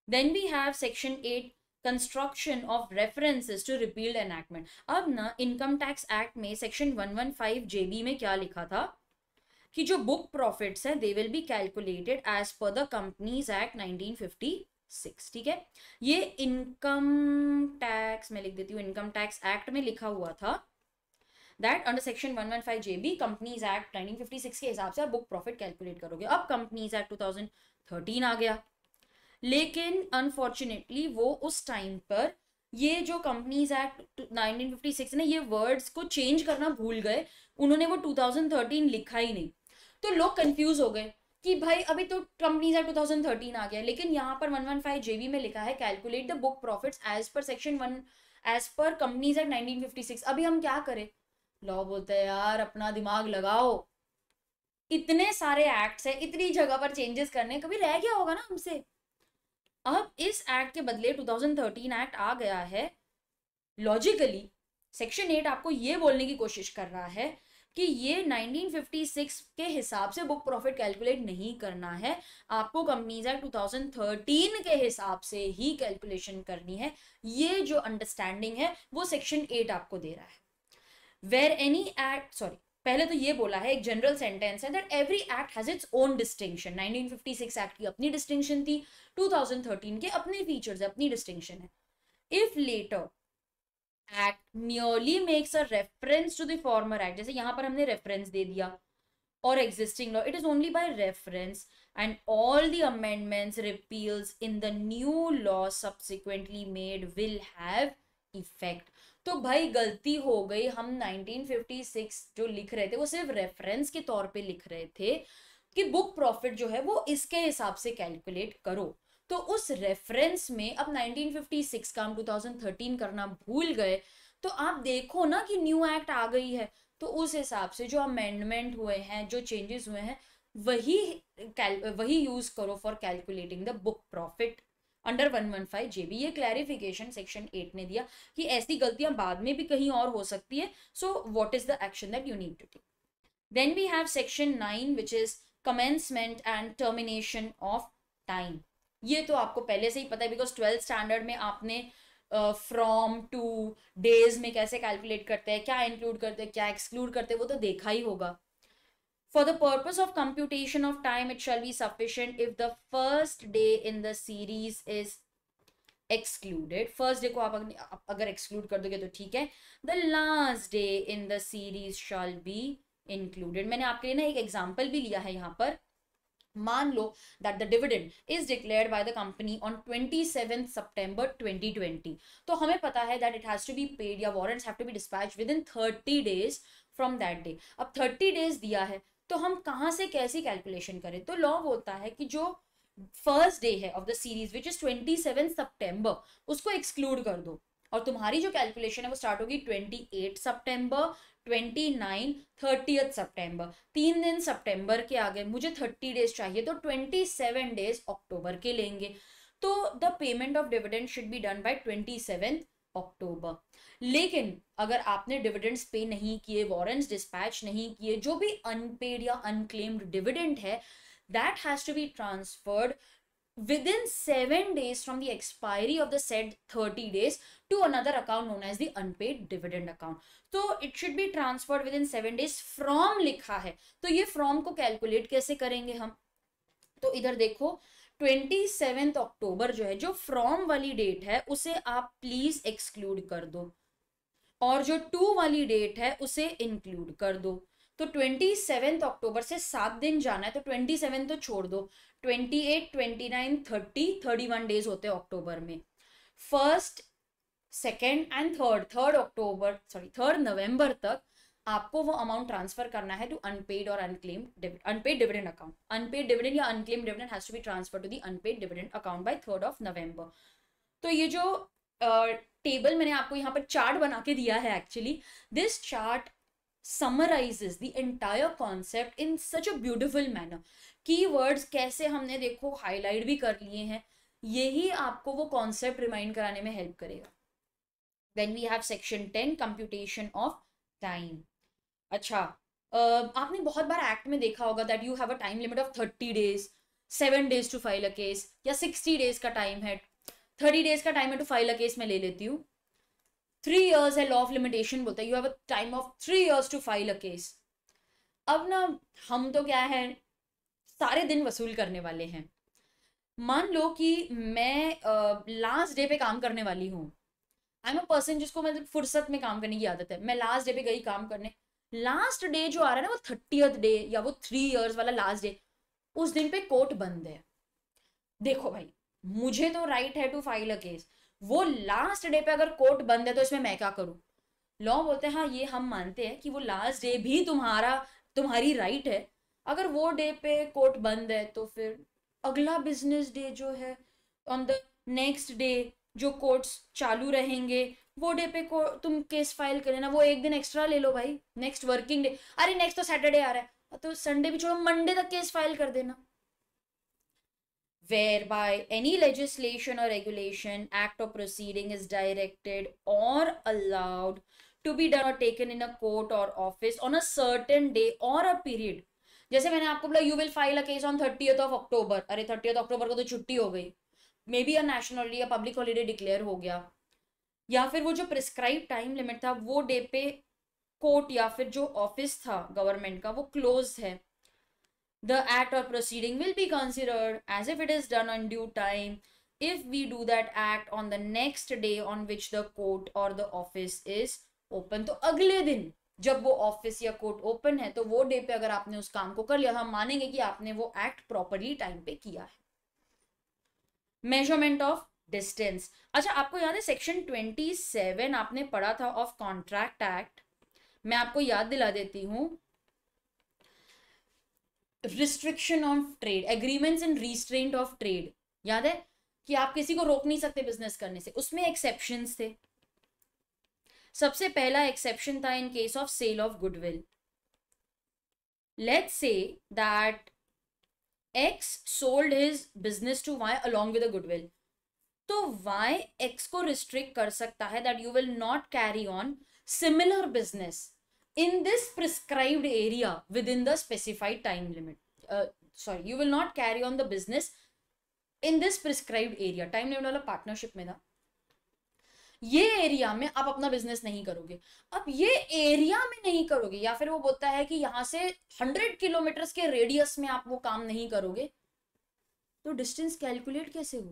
then we have section eight construction of references to repealed enactment अब ना इनकम टैक्स एक्ट में सेक्शन 115 जेबी में क्या लिखा था कि जो बुक प्रॉफिट्स हैं they will be calculated as per the companies act 1950 six ठीक है ये इनकम टैक्स मैं लिख देती हूँ इनकम टैक्स एक्ट में लिखा हुआ था that under section one one five J B companies act nineteen fifty six के हिसाब से आप बुक प्रॉफिट कैलकुलेट करोगे अब companies act two thousand thirteen आ गया लेकिन अनफॉर्चुनेटली वो उस टाइम पर ये जो कंपनीज एक्ट सिक्स ने ये वर्ड्स को चेंज करना भूल गए उन्होंने वो टू थाउजेंड थर्टीन लिखा ही नहीं तो लोग कंफ्यूज हो गए कि भाई अभी तो कंपनीज एक्ट 2013 आ गया लेकिन यहाँ पर 115 वन जेबी में लिखा है calculate the book profits as per section one as per companies act 1956 अभी हम क्या करें लॉ बोलते हैं यार अपना दिमाग लगाओ इतने सारे एक्ट्स हैं इतनी जगह पर चेंजेस करने कभी रह गया होगा ना हमसे अब इस एक्ट के बदले 2013 एक्ट आ गया है लॉजिकली सेक्शन एट आपको ये बोलने की कोशिश कर रहा है कि ये 1956 के हिसाब से बुक प्रॉफिट कैलकुलेट नहीं करना है आपको कंपनीज एक्ट 2013 के हिसाब से ही कैलकुलेशन करनी है ये जो अंडरस्टैंडिंग है वो सेक्शन एट आपको दे रहा है वेर एनी एक्ट सॉरी पहले तो ये बोला है एक जनरल सेंटेंस है that every act has its own distinction 1956 act की अपनी डिस्टिंक्शन थी 2013 के अपने फीचर्स है अपनी डिस्टिंक्शन है if later act merely makes a reference to the former act जैसे यहाँ पर हमने रेफरेंस दे दिया और existing law it is only by reference and all the amendments repeals in the new law subsequently made will have effect तो भाई गलती हो गई हम 1956 जो लिख रहे थे वो सिर्फ रेफरेंस के तौर पे लिख रहे थे कि बुक प्रॉफिट जो है वो इसके हिसाब से कैलकुलेट करो तो उस रेफरेंस में अब 1956 का हम 2013 करना भूल गए तो आप देखो ना कि न्यू एक्ट आ गई है तो उस हिसाब से जो अमेंडमेंट हुए हैं जो चेंजेस हुए हैं वही कैल वही यूज करो for calculating the book profit under one one five J B ये क्लैरिफिकेशन सेक्शन एट ने दिया कि ऐसी गलतियां बाद में भी कहीं और हो सकती है so what is the action that you need to take then we have section nine which is commencement and termination of time ये तो आपको पहले से ही पता है बिकॉज ट्वेल्थ स्टैंडर्ड में आपने फ्रॉम टू डेज में कैसे कैलकुलेट करते हैं क्या इंक्लूड करते हैं क्या एक्सक्लूड करते हैं वो तो देखा ही होगा for the purpose of computation of time it shall be sufficient if the first day in the series is excluded first day को आप अगर एक्सक्लूड कर दोगे तो ठीक है the last day in the series shall be included मैंने आपके लिए ना एक एग्जाम्पल भी लिया है यहाँ पर मान लो that the dividend is declared by the company on twenty seven twenty twenty तो हमें पता है that it has to be paid या warrants have to be dispatch within thirty days from that day अब thirty days दिया है तो हम कहाँ से कैसी कैलकुलेशन करें तो लॉ बोलता है कि जो फर्स्ट डे है of the series which is twenty seven September उसको एक्सक्लूड कर दो और तुम्हारी जो कैलकुलेशन है वो स्टार्ट होगी twenty eight September twenty nine thirtieth September तीन दिन सेप्टेम्बर के आ गए मुझे थर्टी डेज चाहिए तो ट्वेंटी सेवन डेज अक्टूबर के लेंगे तो the payment of dividend should be done by twenty seven October लेकिन अगर आपने डिविडेंड्स पे नहीं किए वॉरेंट्स डिस्पैच नहीं किए जो भी अनपेड या अनक्लेम्ड डिविडेंड है that has to be transferred within 7 days from the expiry of the said 30 days to another account known as the unpaid dividend account so it should be transferred within 7 days from likha hai to ye from ko calculate kaise karenge hum to idhar dekho 27th अक्टूबर जो है जो from वाली date है उसे आप please exclude कर दो और जो टू वाली डेट है उसे इंक्लूड कर दो तो ट्वेंटी सेवेंथ अक्टूबर से सात दिन जाना है तो ट्वेंटी सेवन तो छोड़ दो twenty eight twenty nine thirty thirty one days होते हैं अक्टूबर में first second and third third October sorry third November तक आपको वो अमाउंट ट्रांसफर करना है टू अनपेड और unclaim unpaid dividend account unpaid dividend या unclaim dividend has to be transfer to the unpaid dividend account by third of November तो ये जो टेबल uh, मैंने आपको यहाँ पर चार्ट बना के दिया है actually this chart summarises the entire concept in such a beautiful manner की वर्ड्स कैसे हमने देखो हाईलाइट भी कर लिए हैं यही आपको वो कॉन्सेप्ट रिमाइंड कराने में हेल्प करेगा then we have section ten computation of time अच्छा uh, आपने बहुत बार एक्ट में देखा होगा that you have a time limit of thirty days seven days to file a case या सिक्सटी डेज का टाइम है थर्टी डेज का टाइम है टू फाइल अ केस मैं ले लेती हूँ थ्री ईयर्स है लॉ ऑफ लिमिटेशन बोलता है you have a time of three years to file a case अब ना हम तो क्या है सारे दिन वसूल करने वाले हैं मान लो कि मैं लास्ट डे पे काम करने वाली हूँ आई एम अ पर्सन जिसको मतलब फुर्सत में काम करने की आदत है मैं लास्ट डे पे गई काम करने लास्ट डे जो आ रहा है ना वो थर्टी डे या वो थ्री ईयर्स वाला लास्ट डे उस दिन पे कोर्ट बंद है देखो भाई मुझे तो राइट है टू फाइल अ केस वो लास्ट डे पे अगर कोर्ट बंद है तो इसमें मैं क्या करूँ लॉ बोलते हैं हाँ ये हम मानते हैं कि वो लास्ट डे भी तुम्हारा तुम्हारी राइट है अगर वो डे पे कोर्ट बंद है तो फिर अगला बिजनेस डे जो है ऑन द नेक्स्ट डे जो कोर्ट्स चालू रहेंगे वो डे पे को तुम केस फाइल कर लेना वो एक दिन एक्स्ट्रा ले लो भाई नेक्स्ट वर्किंग डे अरे नेक्स्ट तो सैटरडे आ रहा है तो संडे भी छोड़ो मंडे तक केस फाइल कर देना whereby any legislation or regulation, act or proceeding is directed or allowed to be done or taken in a court or office on a certain day or a period. जैसे मैंने आपको बोला you will file a case on thirty of October अरे thirty October को तो छुट्टी हो गई may be a national holiday या पब्लिक हॉलीडे डिक्लेयर हो गया या फिर वो जो प्रिस्क्राइब टाइम लिमिट था वो डे पे कोर्ट या फिर जो ऑफिस था गवर्नमेंट का वो क्लोज है the act or proceeding will be considered as if it is done on due time if we do that act on the next day on which the court or the office is open तो अगले दिन जब वो office या court open है तो वो day पे अगर आपने उस काम को कर लिया तो हम मानेंगे कि आपने वो एक्ट प्रॉपरली टाइम पे किया है मेजरमेंट ऑफ डिस्टेंस अच्छा आपको याद है सेक्शन ट्वेंटी सेवन आपने पढ़ा था ऑफ कॉन्ट्रैक्ट एक्ट मैं आपको याद दिला देती हूँ restriction of trade agreements in restraint of trade याद है कि आप किसी को रोक नहीं सकते बिजनेस करने से उसमें एक्सेप्शन थे सबसे पहला एक्सेप्शन था in case of sale of goodwill let say that X sold his business to Y along with goodwill तो वाई एक्स को रिस्ट्रिक्ट कर सकता है that you will not carry on similar business in this prescribed area within the specified time limit. Uh, sorry, you will not carry on the business in this prescribed area. Time limit वाला partnership में था ये area में आप अपना business नहीं करोगे अब ये एरिया में नहीं करोगे या फिर वो बोलता है कि यहां से हंड्रेड किलोमीटर के रेडियस में आप वो काम नहीं करोगे तो डिस्टेंस कैलकुलेट कैसे हो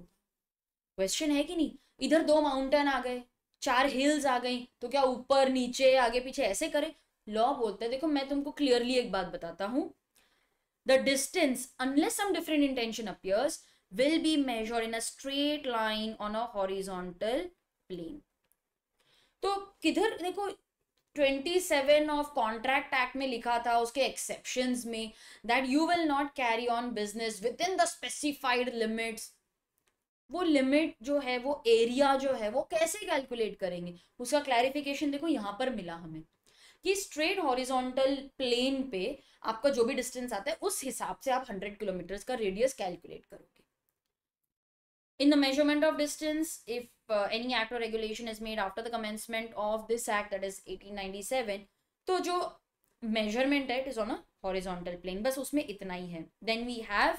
क्वेश्चन है कि नहीं इधर दो माउंटेन आ गए चार हिल्स आ गई तो क्या ऊपर नीचे आगे पीछे ऐसे करें लॉ बोलता है देखो मैं तुमको क्लियरली एक बात बताता हूँ the distance unless some different intention appears will be measure in a straight line on a horizontal plane तो किधर देखो 27 ऑफ कॉन्ट्रैक्ट एक्ट में लिखा था उसके एक्सेप्शन में that you will not carry on business within the specified limits वो limit जो है वो एरिया जो है वो कैसे कैलकुलेट करेंगे उसका क्लैरिफिकेशन देखो यहाँ पर मिला हमें कि स्ट्रेट हॉरिजॉन्टल प्लेन पे आपका जो भी डिस्टेंस आता है उस हिसाब से आप हंड्रेड किलोमीटर का रेडियस कैलकुलेट करोगे in the measurement of distance if any act of regulation is made after the commencement of this act that is 1897 तो जो मेजरमेंट है it is on a horizontal plane बस उसमें इतना ही है then we have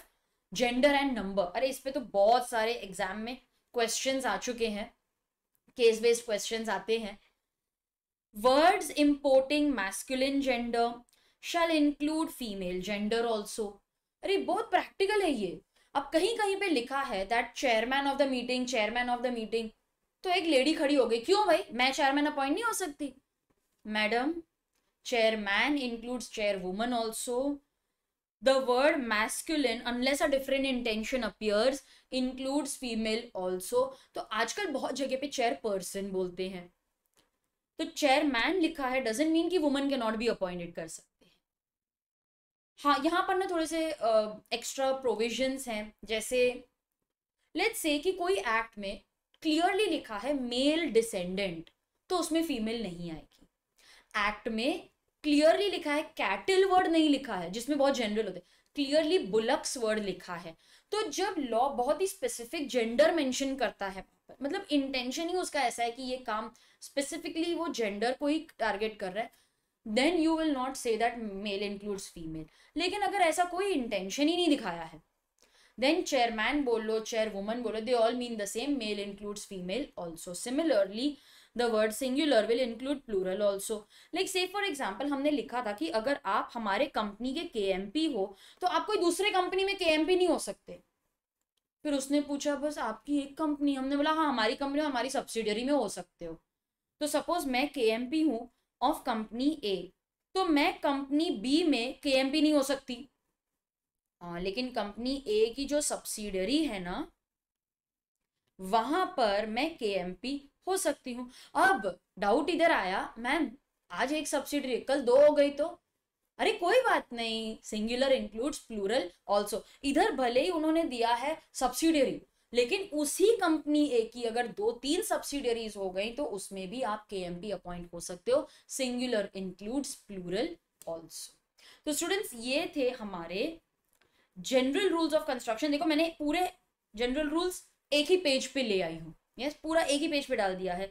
gender and number अरे इस पे तो बहुत सारे एग्जाम में क्वेश्चन आ चुके हैं केस बेस्ड क्वेश्चन आते हैं Words importing masculine gender shall include female gender also. अरे बहुत practical है ये अब कहीं कहीं पे लिखा है that chairman of the meeting chairman of the meeting तो एक lady खड़ी हो गई क्यों भाई मैं chairman appoint नहीं हो सकती madam chairman includes chairwoman also the word masculine unless a different intention appears includes female also तो आजकल बहुत जगह पे chairperson पर्सन बोलते हैं तो चेयरमैन लिखा है डजेंट मीन कि woman can not be appointed कर सकते हैं हाँ यहाँ पर ना थोड़े से एक्स्ट्रा प्रोविजंस हैं जैसे लेट्स से कि कोई एक्ट में क्लियरली लिखा है मेल डिसेंडेंट तो उसमें फीमेल नहीं आएगी एक्ट में क्लियरली लिखा है कैटल वर्ड नहीं लिखा है जिसमें बहुत जनरल होते हैं क्लियरली बुलक्स वर्ड लिखा है तो जब लॉ बहुत ही स्पेसिफिक जेंडर मेंशन करता है मतलब इंटेंशन ही उसका ऐसा है कि ये काम स्पेसिफिकली वो जेंडर को ही टारगेट कर रहा है then you will not say that male includes female लेकिन अगर ऐसा कोई इंटेंशन ही नहीं दिखाया है देन चेयरमैन बोलो चेयर वुमन बोलो they all mean the same male includes female also similarly the word singular will include plural also like say for example हमने लिखा था कि अगर आप हमारे कंपनी के के एम पी हो तो आप कोई दूसरे कंपनी में के एम पी नहीं हो सकते फिर उसने पूछा बस आपकी एक कंपनी हमने बोला हाँ हमारी कंपनी हमारी सब्सिडरी में हो सकते हो तो सपोज मैं के एम पी हूँ ऑफ कंपनी ए तो मैं कंपनी बी में के एम पी नहीं हो सकती आ, हाँ, लेकिन कंपनी ए की जो सब्सिडरी है ना वहां पर मैं के एम पी हो सकती हूँ अब डाउट इधर आया मैम आज एक सब्सिडरी कल दो हो गई तो अरे कोई बात नहीं सिंगुलर इंक्लूड्स प्लूरल ऑल्सो इधर भले ही उन्होंने दिया है सब्सिडरी लेकिन उसी कंपनी ए की अगर दो तीन सब्सिडरीज हो गई तो उसमें भी आप के अपॉइंट हो सकते हो सिंगुलर इंक्लूड्स प्लूरल ऑल्सो तो स्टूडेंट्स ये थे हमारे जनरल रूल्स ऑफ कंस्ट्रक्शन देखो मैंने पूरे जनरल रूल्स एक ही पेज पे ले आई हूँ यस yes, पूरा एक ही पेज पे डाल दिया है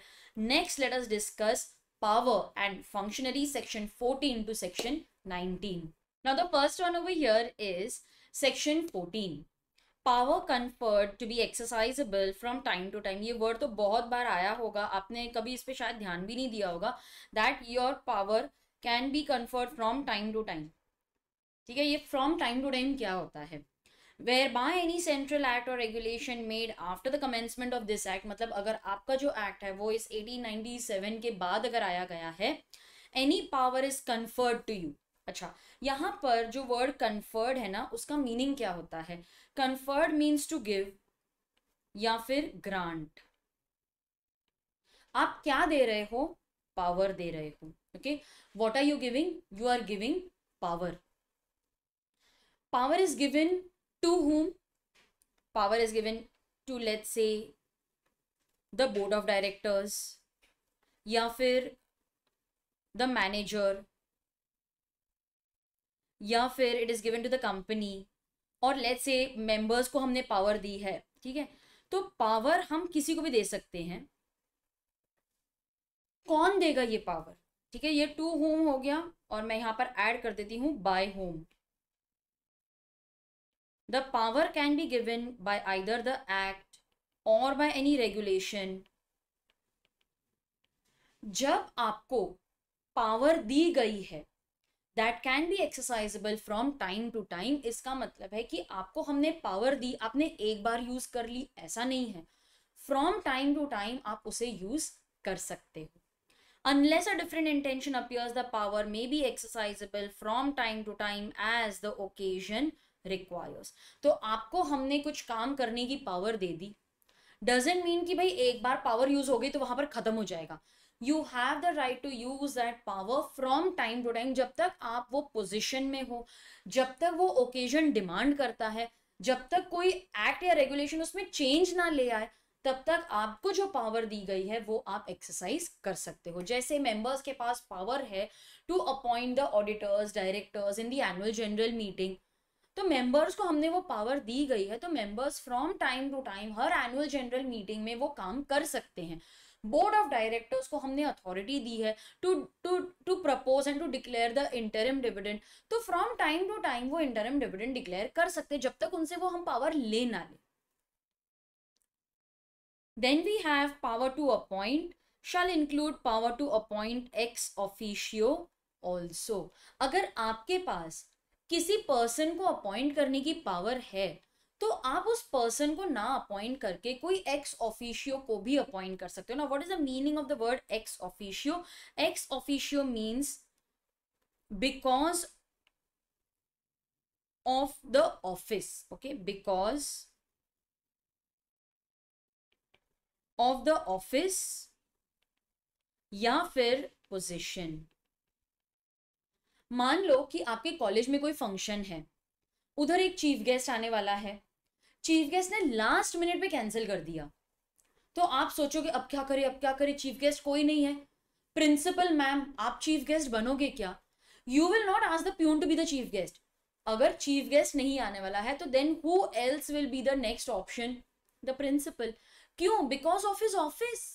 next let us discuss power and functionary section fourteen to section nineteen now the first one over here is section fourteen power conferred to be exercisable from time to time ये word तो बहुत बार आया होगा आपने कभी इस पर शायद ध्यान भी नहीं दिया होगा that your power can be conferred from time to time ठीक है ये फ्रॉम टाइम टू टाइम क्या होता है where by any central act और regulation made after the commencement of this act मतलब अगर आपका जो एक्ट है वो इस एटीन नाइनटी सेवन के बाद अगर आया गया है any power is conferred to you अच्छा यहाँ पर जो वर्ड कन्फर्ड है ना उसका मीनिंग क्या होता है कन्फर्ड मीन्स टू गिव या फिर ग्रांट आप क्या दे रहे हो पावर दे रहे हो okay what are you giving you are giving power power is given to whom power is given to let say the board of directors या फिर द मैनेजर या फिर it is given to the company और let say members को हमने power दी है ठीक है तो पावर हम किसी को भी दे सकते हैं कौन देगा ये पावर ठीक है ये टू होम हो गया और मैं यहाँ पर ऐड कर देती हूँ by whom the power can be given by either the act और बाय एनी रेगुलेशन जब आपको पावर दी गई है that can be exercisable from time to time इसका मतलब है कि आपको हमने पावर दी आपने एक बार यूज कर ली ऐसा नहीं है फ्रॉम टाइम टू टाइम आप उसे यूज कर सकते हो unless a different intention appears the power may be exercisable from time to time as the occasion requires तो आपको हमने कुछ काम करने की पावर दे दी डजेंट मीन कि भाई एक बार पावर यूज हो गई तो वहां पर खत्म हो जाएगा you have the right to use that power from time to time जब तक आप वो पोजिशन में हो जब तक वो ओकेजन डिमांड करता है जब तक कोई एक्ट या रेगुलेशन उसमें चेंज ना ले आए तब तक आपको जो पावर दी गई है वो आप एक्सरसाइज कर सकते हो जैसे मेंबर्स के पास पावर है to appoint the auditors directors in the annual general meeting तो मेंबर्स को हमने वो पावर दी गई है तो members from time to time हर एनुअल जनरल मीटिंग में वो काम कर सकते हैं बोर्ड ऑफ डायरेक्टर्स को हमने अथॉरिटी दी है to to to propose and to declare the interim dividend तो फ्रॉम टाइम टू टाइम वो इंटरम डिविडेंड डिक्लेयर कर सकते जब तक उनसे वो हम पावर ले ना ले then we have power to appoint shall include power to appoint ex officio also अगर आपके पास किसी पर्सन को अपॉइंट करने की पावर है तो आप उस पर्सन को ना अपॉइंट करके कोई एक्स ऑफिशियो को भी अपॉइंट कर सकते हो ना what is the meaning of the word ex officio ex officio means because of the office okay because of the office या फिर पोजीशन मान लो कि आपके कॉलेज में कोई फंक्शन है उधर एक चीफ गेस्ट आने वाला है चीफ गेस्ट ने लास्ट मिनट पे कैंसिल कर दिया तो आप सोचोगे अब क्या करें अब क्या करें चीफ गेस्ट कोई नहीं है प्रिंसिपल मैम आप चीफ गेस्ट बनोगे क्या you will not ask the peon to be the chief guest अगर चीफ गेस्ट नहीं आने वाला है तो then who else will be the next option the principal क्यों बिकॉज ऑफ हिज ऑफिस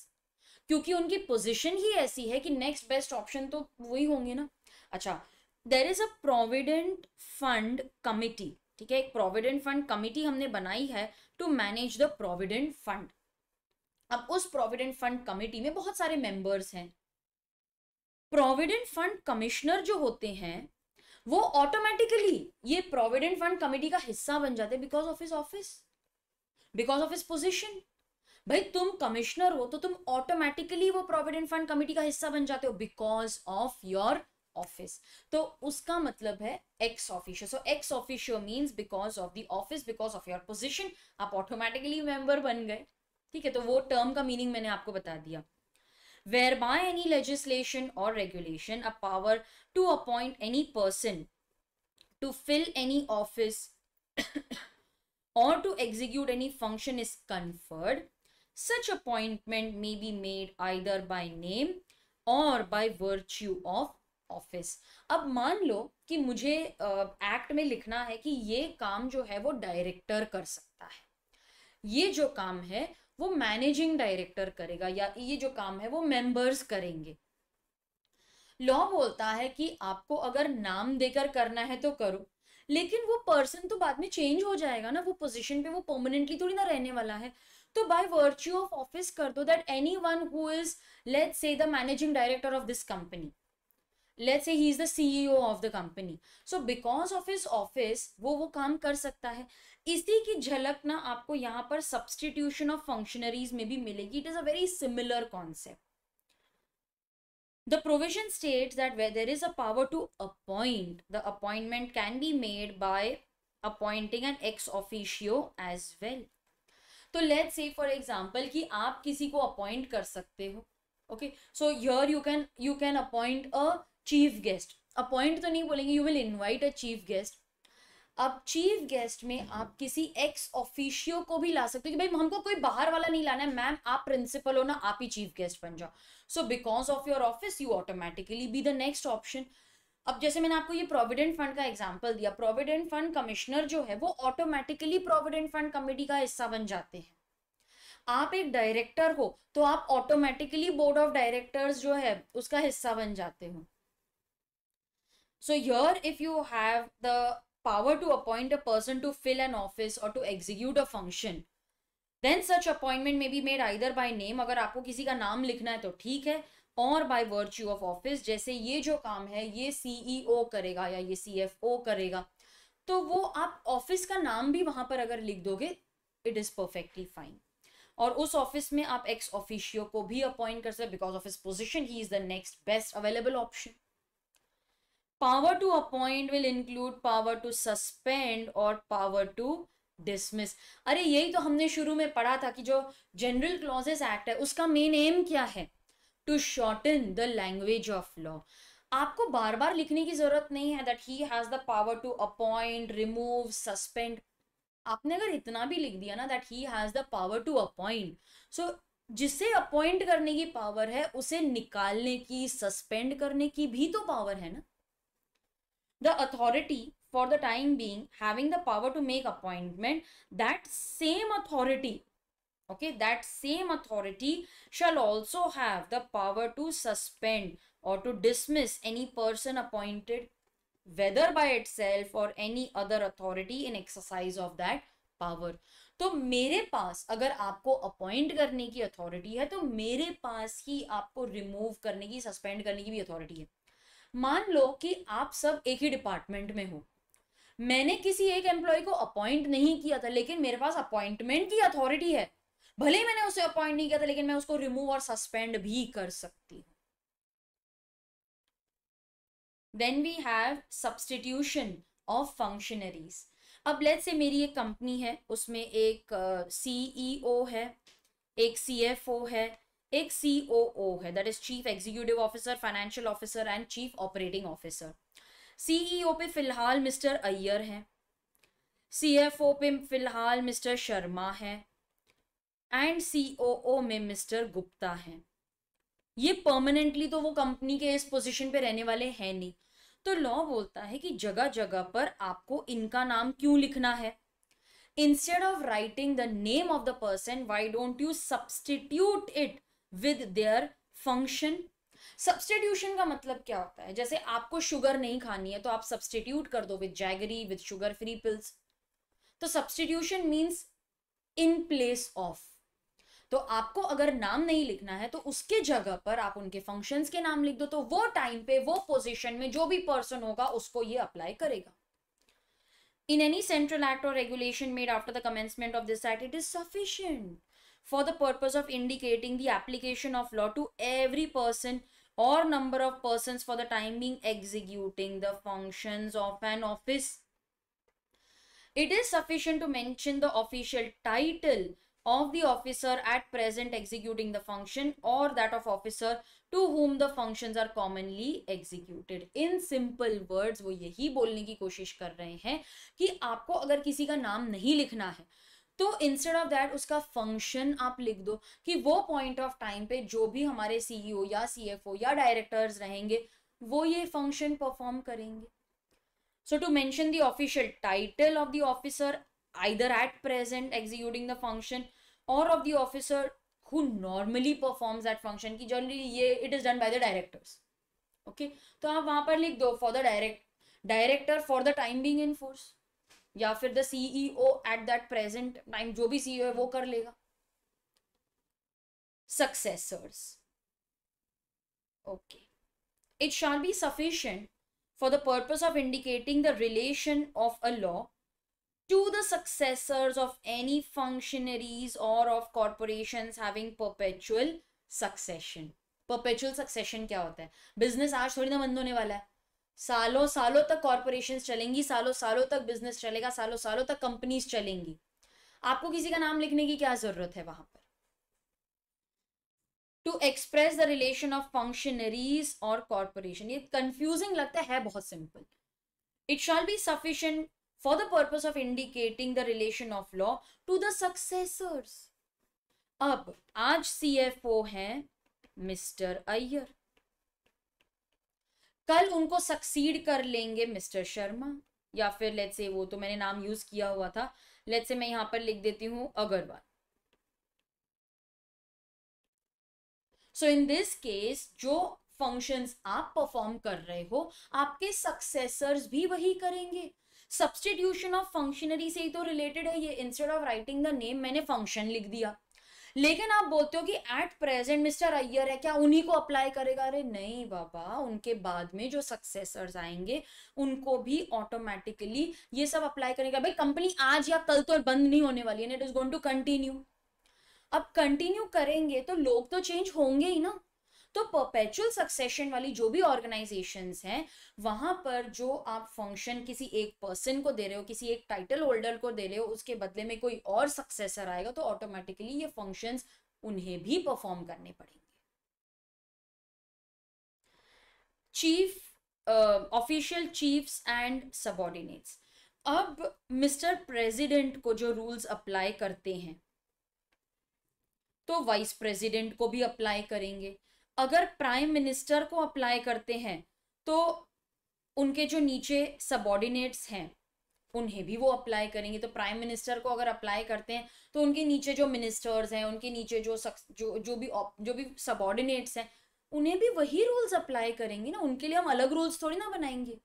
क्योंकि उनकी पोजिशन ही ऐसी है कि नेक्स्ट बेस्ट ऑप्शन तो वही होंगे ना अच्छा there is a provident fund committee ठीक है एक प्रोविडेंट फंड कमेटी हमने बनाई है to manage the provident fund अब उस प्रोविडेंट फंड कमेटी में बहुत सारे मेंबर्स हैं प्रोविडेंट फंड कमिश्नर जो होते हैं वो ऑटोमेटिकली ये प्रोविडेंट फंड कमेटी का हिस्सा बन जाते because of his office because of his position भाई तुम कमिश्नर हो तो तुम ऑटोमेटिकली वो प्रोविडेंट फंड कमेटी का हिस्सा बन जाते हो बिकॉज ऑफ योर ऑफिस तो उसका मतलब है ex officio so ex officio means because of the office because of your position आप ऑटोमेटिकली मेंबर बन गए ठीक है तो वो टर्म का मीनिंग मैंने आपको बता दिया वेयर बाय एनी लेजिस्लेशन और regulation a power to appoint any person to fill any office और to execute any function is conferred such appointment may be made either by name और by virtue of office अब मान लो कि मुझे act में लिखना है कि ये काम जो है वो डायरेक्टर कर सकता है ये जो काम है वो मैनेजिंग डायरेक्टर करेगा या ये जो काम है वो मेंबर्स करेंगे लॉ बोलता है कि आपको अगर नाम देकर करना है तो करो लेकिन वो पर्सन तो बाद में चेंज हो जाएगा ना वो पोजीशन पे वो परमानेंटली थोड़ी ना रहने वाला है तो बाय वर्च्यू ऑफ ऑफिस कर दो that any one who is let say the managing director of this company let's say he is the CEO of the company so because of his office वो वो काम कर सकता है इसी की झलक ना आपको यहाँ पर सब्सटीट्यूशन ऑफ फंक्शनरीज में भी मिलेगी it is a very similar concept The provision states that where there is a power to appoint, the appointment can be made by appointing an ex officio as well. तो let's say for example कि आप किसी को appoint कर सकते हो okay so here you can you can appoint a chief guest appoint तो नहीं बोलेंगे you will invite a chief guest अब चीफ गेस्ट में आप किसी एक्स ऑफिशियो को भी ला सकते हो कि भाई हमको कोई बाहर वाला नहीं लाना है मैम आप प्रिंसिपल हो ना आप ही चीफ गेस्ट बन जाओ so because of your office you automatically be the next option अब जैसे मैंने आपको ये प्रोविडेंट फंड का एग्जाम्पल दिया प्रोविडेंट फंड कमिश्नर जो है वो ऑटोमेटिकली प्रोविडेंट फंड कमेटी का हिस्सा बन जाते हैं आप एक डायरेक्टर हो तो आप ऑटोमेटिकली बोर्ड ऑफ डायरेक्टर्स जो है उसका हिस्सा बन जाते हो So here, if you have the power to appoint a person to fill an office or to execute a function, then such appointment may be made either by name अगर आपको किसी का नाम लिखना है तो ठीक है और बाय वर्च्यू ऑफ ऑफिस जैसे ये जो काम है ये ceo करेगा या ये cfo करेगा तो वो आप ऑफिस का नाम भी wahan पर अगर लिख दोगे इट इज परफेक्टली फाइन और उस ऑफिस में आप एक्स ऑफिशियो को भी अपॉइंट कर सकते बिकॉज ऑफ इस position he is the next best available option Power to appoint will include power to suspend और power to डिसमिस अरे यही तो हमने शुरू में पढ़ा था कि जो जनरल क्लॉजेस एक्ट है उसका मेन एम क्या है to shorten the language of law आपको बार बार लिखने की जरूरत नहीं है that he has the power to appoint remove suspend आपने अगर इतना भी लिख दिया ना that he has the power to appoint so जिसे अपॉइंट करने की पावर है उसे निकालने की सस्पेंड करने की भी तो पावर है ना the authority for the time being having the power to make appointment that same authority okay that same authority shall also have the power to suspend or to dismiss any person appointed whether by itself or any other authority in exercise of that power तो मेरे पास अगर आपको appoint करने की authority है तो मेरे पास ही आपको रिमूव करने की सस्पेंड करने की भी अथॉरिटी है मान लो कि आप सब एक ही डिपार्टमेंट में हो मैंने किसी एक एम्प्लॉय को अपॉइंट नहीं किया था लेकिन मेरे पास अपॉइंटमेंट की अथॉरिटी है भले ही मैंने उसे अपॉइंट नहीं किया था लेकिन मैं उसको रिमूव और सस्पेंड भी कर सकती हूँ then we have substitution of functionaries अब लेट से मेरी एक कंपनी है उसमें एक सीईओ uh, e है एक सीएफओ है एक सीओओ है that is chief executive officer financial officer and chief operating officer CEO पे फिलहाल मिस्टर अय्यर हैं सीएफओ पे फिलहाल मिस्टर शर्मा है एंड सीओओ में मिस्टर गुप्ता हैं ये परमानेंटली तो वो कंपनी के इस पोजीशन पे रहने वाले हैं नहीं तो लॉ बोलता है कि जगह जगह पर आपको इनका नाम क्यों लिखना है instead of writing the name of the person why don't you substitute it with their function substitution का मतलब क्या होता है जैसे आपको शुगर नहीं खानी है तो आप सब्सटीट्यूट कर दो with jaggery with sugar free pills तो substitution means in place of तो आपको अगर नाम नहीं लिखना है तो उसके जगह पर आप उनके फंक्शंस के नाम लिख दो तो वो टाइम पे वो पोजीशन में जो भी पर्सन होगा उसको ये अप्लाई करेगा इन एनी सेंट्रल एक्ट और regulation made after the commencement of this act it is sufficient for the purpose of indicating the application of law to every person or number of persons for the time being executing the functions of an office. It is sufficient to mention the official title of the officer at present executing the function or that of officer to whom the functions are commonly executed. In simple words wo yahi bolne ki koshish kar rahe hain ki aapko agar kisi ka naam nahi likhna hai तो instead of that उसका function आप लिख दो कि वो point of time पे जो भी हमारे सीईओ e या सीएफओ या डायरेक्टर्स रहेंगे वो ये फंक्शन परफॉर्म करेंगे so to mention the official title of the officer either at present executing the function और of the officer who normally perform that function की जनरली ये it is done by the directors okay तो आप वहां पर लिख दो for the direct director for the time being in force या फिर the CEO at that present time जो भी सीईओ है वो कर लेगा successors. Okay. It shall be sufficient for the purpose of indicating the relation of a law to the successors of any functionaries or of corporations having perpetual succession. Perpetual succession क्या होता है business आज थोड़ी ना बंद होने वाला है सालों सालों तक कॉरपोरेशन चलेंगी सालों सालों तक बिजनेस चलेगा सालों सालों तक कंपनीज चलेंगी आपको किसी का नाम लिखने की क्या जरूरत है वहां पर to express the relation of functionaries और कॉरपोरेशन ये कंफ्यूजिंग लगता है बहुत simple it shall be sufficient for the purpose of indicating the relation of law to the successors अब आज सी एफ ओ है मिस्टर अय्यर कल उनको सक्सीड कर लेंगे मिस्टर शर्मा या फिर लेट से वो तो मैंने नाम यूज किया हुआ था लेट से मैं यहां पर लिख देती हूँ Agarwal so in this case जो फंक्शंस आप परफॉर्म कर रहे हो आपके सक्सेसर्स भी वही करेंगे सब्सटीट्यूशन ऑफ फंक्शनरी से ही तो रिलेटेड है ये instead of writing the name मैंने फंक्शन लिख दिया लेकिन आप बोलते हो कि एट प्रेजेंट मिस्टर अय्यर है क्या उन्हीं को अप्लाई करेगा अरे नहीं बाबा उनके बाद में जो सक्सेसर्स आएंगे उनको भी ऑटोमेटिकली ये सब अप्लाई करेगा भाई कंपनी आज या कल तो बंद नहीं होने वाली है it is going to continue अब कंटिन्यू करेंगे तो लोग तो चेंज होंगे ही ना तो परपेचुअल सक्सेशन वाली जो भी ऑर्गेनाइजेशन हैं वहां पर जो आप फंक्शन किसी एक पर्सन को दे रहे हो किसी एक टाइटल होल्डर को दे रहे हो उसके बदले में कोई और सक्सेसर आएगा तो ऑटोमेटिकली ये फंक्शन उन्हें भी परफॉर्म करने पड़ेंगे chief official chiefs and subordinates अब मिस्टर प्रेसिडेंट को जो रूल्स अप्लाई करते हैं तो वाइस प्रेसिडेंट को भी अप्लाई करेंगे अगर प्राइम मिनिस्टर को अप्लाई करते हैं तो उनके जो नीचे सबॉर्डिनेट्स हैं उन्हें भी वो अप्लाई करेंगे तो प्राइम मिनिस्टर को अगर अप्लाई करते हैं तो उनके नीचे जो मिनिस्टर्स हैं उनके नीचे जो सक, जो जो भी जो भी सबॉर्डिनेट्स हैं उन्हें भी वही रूल्स अप्लाई करेंगे ना उनके लिए हम अलग रूल्स थोड़ी ना बनाएंगे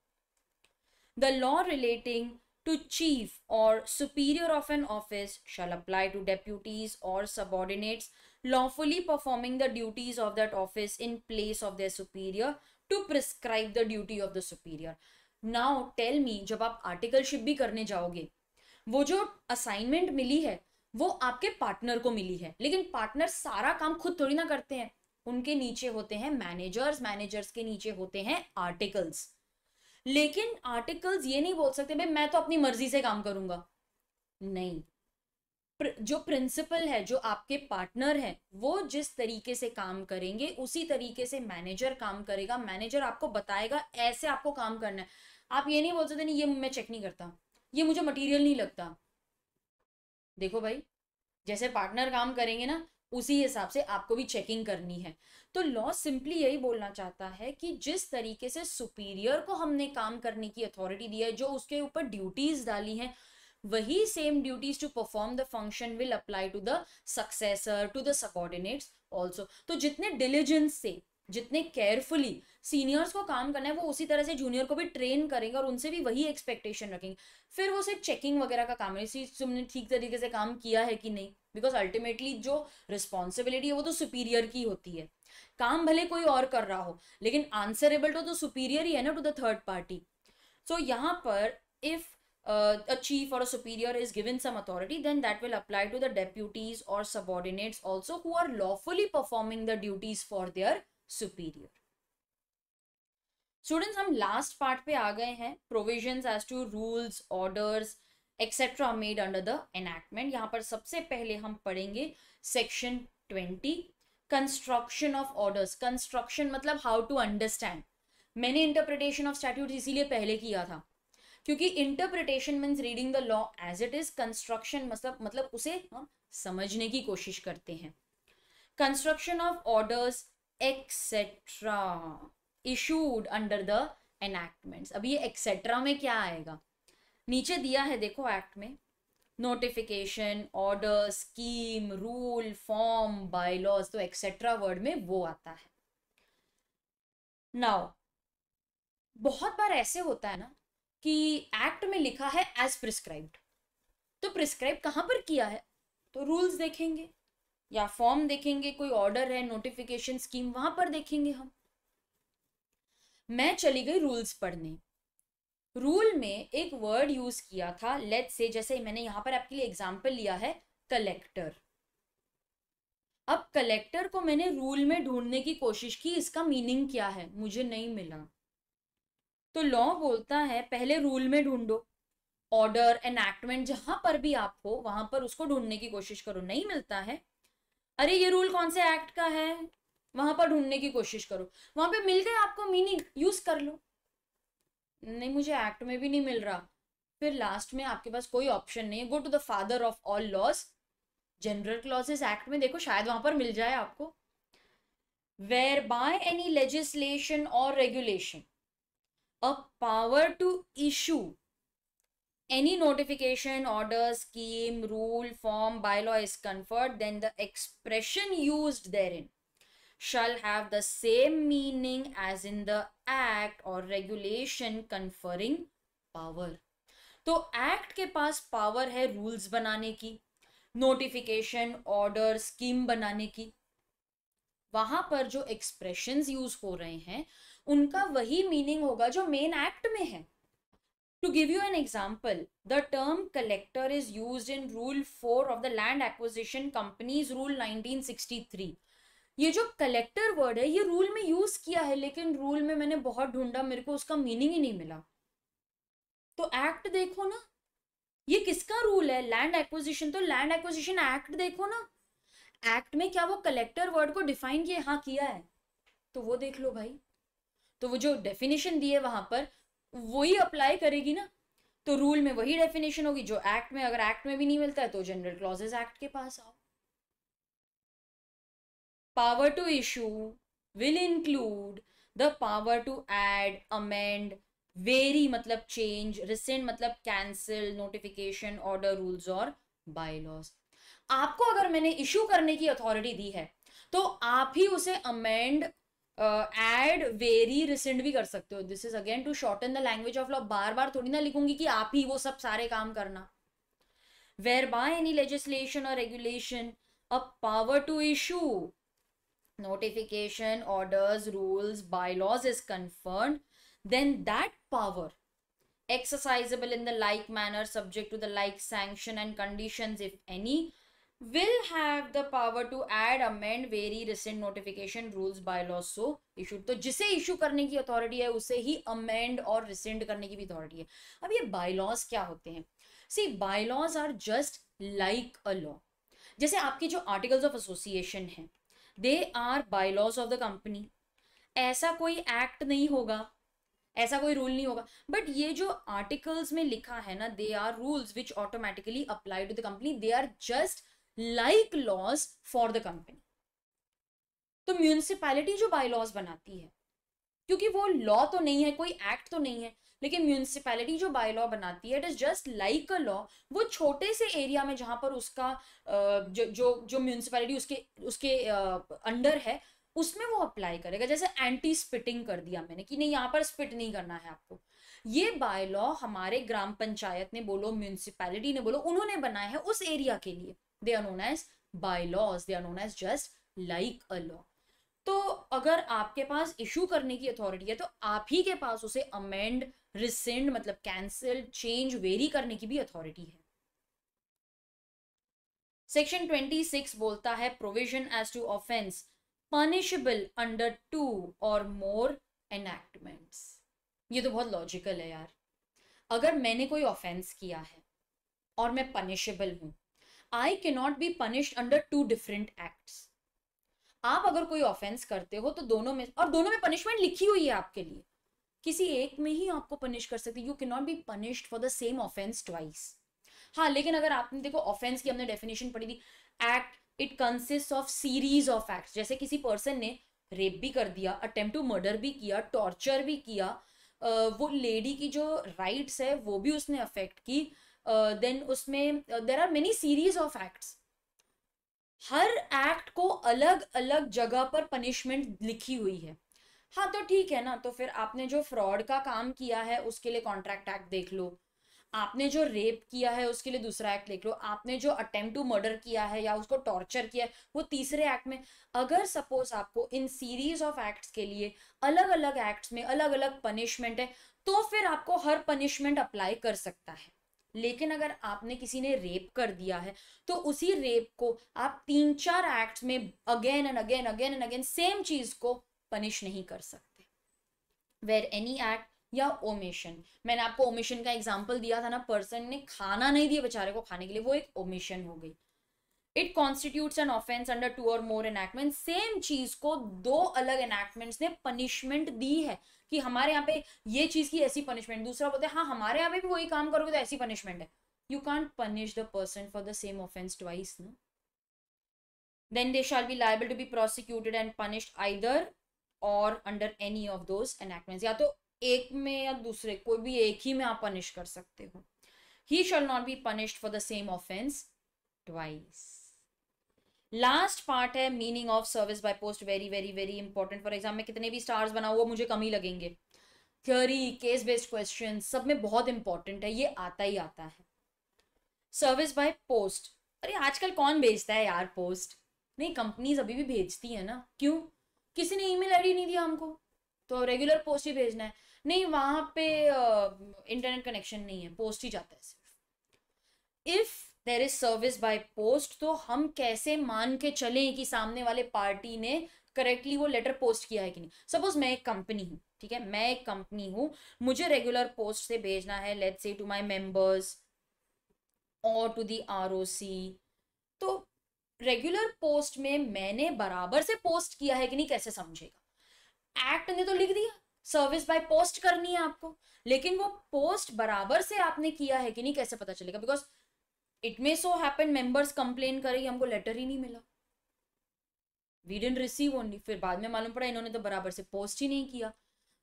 the law relating to chief और superior of an office shall apply to deputies और subordinates lawfully performing the duties of that office in place of their superior to prescribe the duty of the superior. Now tell me जब आप articleship भी करने जाओगे वो जो assignment मिली है वो आपके पार्टनर को मिली है लेकिन पार्टनर सारा काम खुद थोड़ी ना करते हैं उनके नीचे होते हैं मैनेजर्स मैनेजर्स के नीचे होते हैं आर्टिकल्स लेकिन आर्टिकल्स ये नहीं बोल सकते भाई मैं तो अपनी मर्जी से काम करूंगा नहीं जो प्रिंसिपल है जो आपके पार्टनर है वो जिस तरीके से काम करेंगे उसी तरीके से मैनेजर काम करेगा मैनेजर आपको बताएगा ऐसे आपको काम करना है आप ये नहीं बोल सकते नहीं ये मैं चेक नहीं करता ये मुझे मटेरियल नहीं लगता देखो भाई जैसे पार्टनर काम करेंगे ना उसी हिसाब से आपको भी चेकिंग करनी है तो लॉ सिंपली यही बोलना चाहता है कि जिस तरीके से सुपीरियर को हमने काम करने की अथॉरिटी दी है जो उसके ऊपर ड्यूटीज डाली हैं वही same duties to perform the function will apply to the successor to the subordinates also तो जितने डिलीजेंस से जितने केयरफुली सीनियर्स को काम करना है वो उसी तरह से जूनियर को भी ट्रेन करेंगे और उनसे भी वही एक्सपेक्टेशन रखेंगे फिर वो सिर्फ चेकिंग वगैरह का काम है इसी तुमने ठीक तरीके से काम किया है कि नहीं बिकॉज अल्टीमेटली जो रिस्पॉन्सिबिलिटी है वो तो सुपीरियर की होती है काम भले कोई और कर रहा हो लेकिन आंसरेबल तो सुपीरियर तो ही है ना to the third party so यहाँ पर if uh, a chief or a superior is given some authority, then that will apply to the deputies or subordinates also who are lawfully performing the duties for their superior. students hum last part pe aa gaye hain provisions as to rules orders etc made under the enactment yahan par sabse pehle hum padhenge section 20 construction of orders construction मतलब how to understand मैंने interpretation of statute इसीलिए पहले किया था क्योंकि interpretation mean reading the law as it is construction मतलब मतलब उसे हम हाँ, समझने की कोशिश करते हैं construction of orders etcetera issued under the enactments अब ये एक्सेट्रा में क्या आएगा नीचे दिया है देखो एक्ट में notification order scheme rule form bylaws तो एक्सेट्रा वर्ड में वो आता है नाउ बहुत बार ऐसे होता है ना कि एक्ट में लिखा है एज प्रिस्क्राइब्ड तो प्रिस्क्राइब कहाँ पर किया है तो रूल्स देखेंगे या फॉर्म देखेंगे कोई ऑर्डर है नोटिफिकेशन स्कीम वहां पर देखेंगे हम मैं चली गई रूल्स पढ़ने रूल में एक वर्ड यूज किया था लेट से जैसे मैंने यहाँ पर आपके लिए एग्जाम्पल लिया है कलेक्टर अब कलेक्टर को मैंने रूल में ढूंढने की कोशिश की इसका मीनिंग क्या है मुझे नहीं मिला तो लॉ बोलता है पहले रूल में ढूंढो ऑर्डर एनएक्टमेंट जहां पर भी आप हो वहां पर उसको ढूंढने की कोशिश करो नहीं मिलता है अरे ये रूल कौन से एक्ट का है वहां पर ढूंढने की कोशिश करो वहां पे मिल गए आपको मीनिंग यूज कर लो नहीं मुझे एक्ट में भी नहीं मिल रहा फिर लास्ट में आपके पास कोई ऑप्शन नहीं है go to the father of all laws general clauses act में देखो शायद वहां पर मिल जाए आपको वेयर बाय एनी लेजिस्लेशन और regulation a power to issue any notification, order, scheme, rule, form, bylaw is conferred, then the expression used therein shall have the same meaning as in the act or regulation conferring power. तो act के पास power है rules बनाने की notification order scheme बनाने की वहां पर जो एक्सप्रेशंस यूज हो रहे हैं उनका वही मीनिंग होगा जो मेन एक्ट में है you an example the term collector is use in rule four of the land acquisition Land rule nineteen sixty three ये जो कलेक्टर वर्ड है ये रूल में यूज किया है लेकिन रूल में मैंने बहुत ढूंढा मेरे को उसका मीनिंग ही नहीं मिला तो एक्ट देखो ना ये किसका रूल है लैंड एक्विजिशन तो लैंड एक्विजिशन एक्ट देखो ना एक्ट में क्या वो कलेक्टर वर्ड को डिफाइन किया हाँ किया है तो वो देख लो भाई तो वो जो डेफिनेशन दी है वहां पर वही अप्लाई करेगी ना तो रूल में वही डेफिनेशन होगी जो एक्ट में अगर एक्ट में भी नहीं मिलता है तो जनरल क्लॉजेज एक्ट के पास आओ power to issue will include the power to add amend vary मतलब चेंज रिसेंट मतलब cancel notification order rules or bylaws आपको अगर मैंने इशू करने की अथॉरिटी दी है तो आप ही उसे अमेंड एड वेरी रिसेंट भी कर सकते हो this is again too short in the language of law बार बार थोड़ी ना लिखूंगी कि आप ही वो सब सारे काम करना वेर बाय एनी लेजिस्लेशन और regulation a power to issue notification order rules bylaws is confirm then that power exercisable in the like manner subject to the like sanction and condition if any will have the power to add amend vary recent notification rules by law so issued to तो जिसे issue करने की authority है उसे ही amend और resend करने की भी अथॉरिटी है अब ये bylaws क्या होते हैं see bylaws are just like a law जैसे aapke जो articles of association hain they are bylaws of the company ऐसा कोई एक्ट नहीं होगा ऐसा कोई रूल नहीं होगा बट ये जो आर्टिकल्स में लिखा है ना they are rules which automatically apply to the company they are just like laws for the company तो म्यूनिसपैलिटी जो बाय लॉज बनाती है क्योंकि वो लॉ तो नहीं है कोई एक्ट तो नहीं है लेकिन म्यूनिसपैलिटी जो बाय लॉ बनाती है it is just like a law वो छोटे से एरिया में जहां पर उसका जो जो जो म्यूनिसपैलिटी उसके उसके अंडर है उसमें वो अप्लाई करेगा जैसे एंटी स्पिटिंग कर दिया मैंने कि नहीं यहाँ पर स्पिट नहीं करना है आपको ये बाय लॉ हमारे ग्राम पंचायत ने बोलो म्यूनिसपैलिटी ने बोलो उन्होंने बनाया है उस एरिया के लिए they are known as bylaws they are known as just like a law तो अगर आपके पास इशू करने की अथॉरिटी है तो आप ही के पास उसे अमेंड रिसेंड मतलब कैंसिल चेंज वेरी करने की भी अथॉरिटी है सेक्शन ट्वेंटी सिक्स बोलता है provision as to offence punishable under two or more एनएक्टमेंट्स ये तो बहुत लॉजिकल है यार अगर मैंने कोई ऑफेंस किया है और मैं पनिशेबल हूं I can not be punished under two different act आप अगर कोई ऑफेंस करते हो तो दोनों में और दोनों में पनिशमेंट लिखी हुई है आपके लिए किसी एक में ही आपको पनिश कर सकते you can not be punished for the same offence twice हाँ लेकिन अगर आपने देखो ऑफेंस की हमने डेफिनेशन पढ़ी थी act it consist of series of act जैसे किसी पर्सन ने रेप भी कर दिया अटेम्प्ट टू मर्डर भी किया टॉर्चर भी किया वो लेडी की जो राइट्स है वो भी उसने अफेक्ट की देन उसमें there are many series of acts हर एक्ट को अलग अलग जगह पर पनिशमेंट लिखी हुई है हाँ तो ठीक है ना तो फिर आपने जो फ्रॉड का काम किया है उसके लिए कॉन्ट्रैक्ट एक्ट देख लो आपने जो रेप किया है उसके लिए दूसरा एक्ट देख लो आपने जो अटेम्प्ट टू मर्डर किया है या उसको टॉर्चर किया है वो तीसरे एक्ट में अगर सपोज आपको इन सीरीज ऑफ एक्ट्स के लिए अलग अलग एक्ट्स में अलग अलग पनिशमेंट है तो फिर आपको हर पनिशमेंट अप्लाई कर सकता है लेकिन अगर आपने किसी ने रेप कर दिया है तो उसी रेप को आप तीन चार एक्ट में again and again again and again same चीज को पनिश नहीं कर सकते वेर एनी एक्ट या ओमिशन मैंने आपको ओमेशन का एग्जाम्पल दिया था ना पर्सन ने खाना नहीं दिया बेचारे को खाने के लिए वो एक ओमेशन हो गई it constitute an offence under two or more enactment same चीज को दो अलग एनैक्टमेंट्स ने पनिशमेंट दी है कि हमारे यहाँ पे ये चीज़ की ऐसी पनिशमेंट दूसरा बोलते हैं हाँ हमारे यहाँ पे भी वही काम करोगे तो ऐसी पनिशमेंट है you can't punish the person for the same offence twice ना then they shall be liable to be prosecuted and punished either or under any of those enactments या तो एक में या दूसरे कोई भी एक ही में आप पनिश कर सकते हो he shall not be punished for the same offence twice last part है meaning of service by post very very very important for exam में कितने भी स्टार्स बना हुआ मुझे कम ही लगेंगे थ्योरी केस बेस्ड क्वेश्चन सब में बहुत इंपॉर्टेंट है ये आता ही आता है सर्विस बाय पोस्ट अरे आजकल कौन भेजता है यार पोस्ट नहीं कंपनीज अभी भी भेजती है ना क्यों किसी ने ईमेल आईडी नहीं दिया हमको तो रेगुलर पोस्ट ही भेजना है नहीं वहां पे इंटरनेट कनेक्शन नहीं है पोस्ट ही जाता है सिर्फ if there is service by post तो हम कैसे मान के चले कि सामने वाले पार्टी ने करेक्टली वो लेटर पोस्ट किया है कि नहीं सपोज मैं एक कंपनी हूँ ठीक है मैं एक कंपनी हूँ मुझे रेगुलर पोस्ट से भेजना है लेट से टू माई मेम्बर्स और टू दी आर तो रेगुलर पोस्ट में मैंने बराबर से पोस्ट किया है कि नहीं कैसे समझेगा एक्ट ने तो लिख दिया सर्विस बाय पोस्ट करनी है आपको लेकिन वो पोस्ट बराबर से आपने किया है कि नहीं कैसे पता चलेगा because it may so happen members complain करें कि हमको लेटर ही नहीं मिला वी डेंट रिसीव ओनली फिर बाद में मालूम पड़ा इन्होंने तो बराबर से पोस्ट ही नहीं किया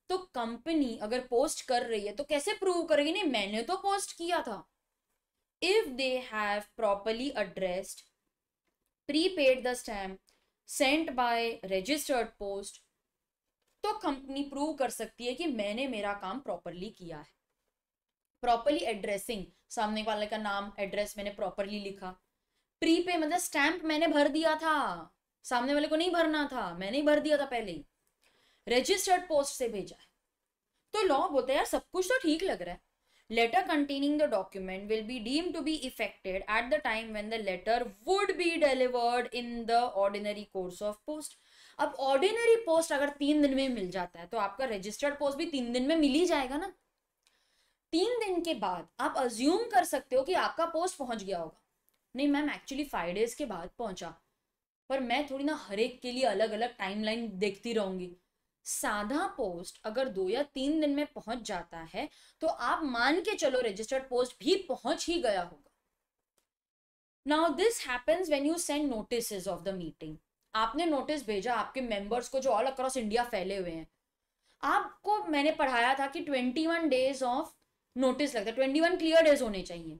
तो कंपनी अगर पोस्ट कर रही है तो कैसे प्रूव करेगी नहीं मैंने तो पोस्ट किया था if they have properly addressed prepaid the stamp sent by registered post तो कंपनी प्रूव कर सकती है कि मैंने मेरा काम प्रॉपरली किया है प्रॉपरली एड्रेसिंग सामने वाले का नाम एड्रेस मैंने प्रॉपरली लिखा प्री पे मतलब स्टैंप मैंने भर दिया था सामने वाले को नहीं भरना था मैंने ही भर दिया था पहले ही रजिस्टर्ड पोस्ट से भेजा है तो लॉ बोलते हैं यार सब कुछ तो ठीक लग रहा है letter containing the document will be deem to be effected at the time when the letter would be delivered in the ordinary course of post अब ऑर्डिनरी पोस्ट अगर तीन दिन में मिल जाता है तो आपका रजिस्टर्ड पोस्ट भी तीन दिन में मिल ही जाएगा ना तीन दिन के बाद आप अज्यूम कर सकते हो कि आपका पोस्ट पहुंच गया होगा नहीं मैम एक्चुअली फाइव डेज के बाद पहुंचा पर मैं थोड़ी ना हर एक के लिए अलग अलग टाइमलाइन देखती रहूंगी साधा पोस्ट अगर दो या तीन दिन में पहुंच जाता है तो आप मान के चलो रजिस्टर्ड पोस्ट भी पहुंच ही गया होगा now this happens when you send notice of the meeting आपने नोटिस भेजा आपके मेंबर्स को जो ऑल अक्रॉस इंडिया फैले हुए हैं आपको मैंने पढ़ाया था कि twenty one days of notice लगता है ट्वेंटी वन क्लियर डेज होने चाहिए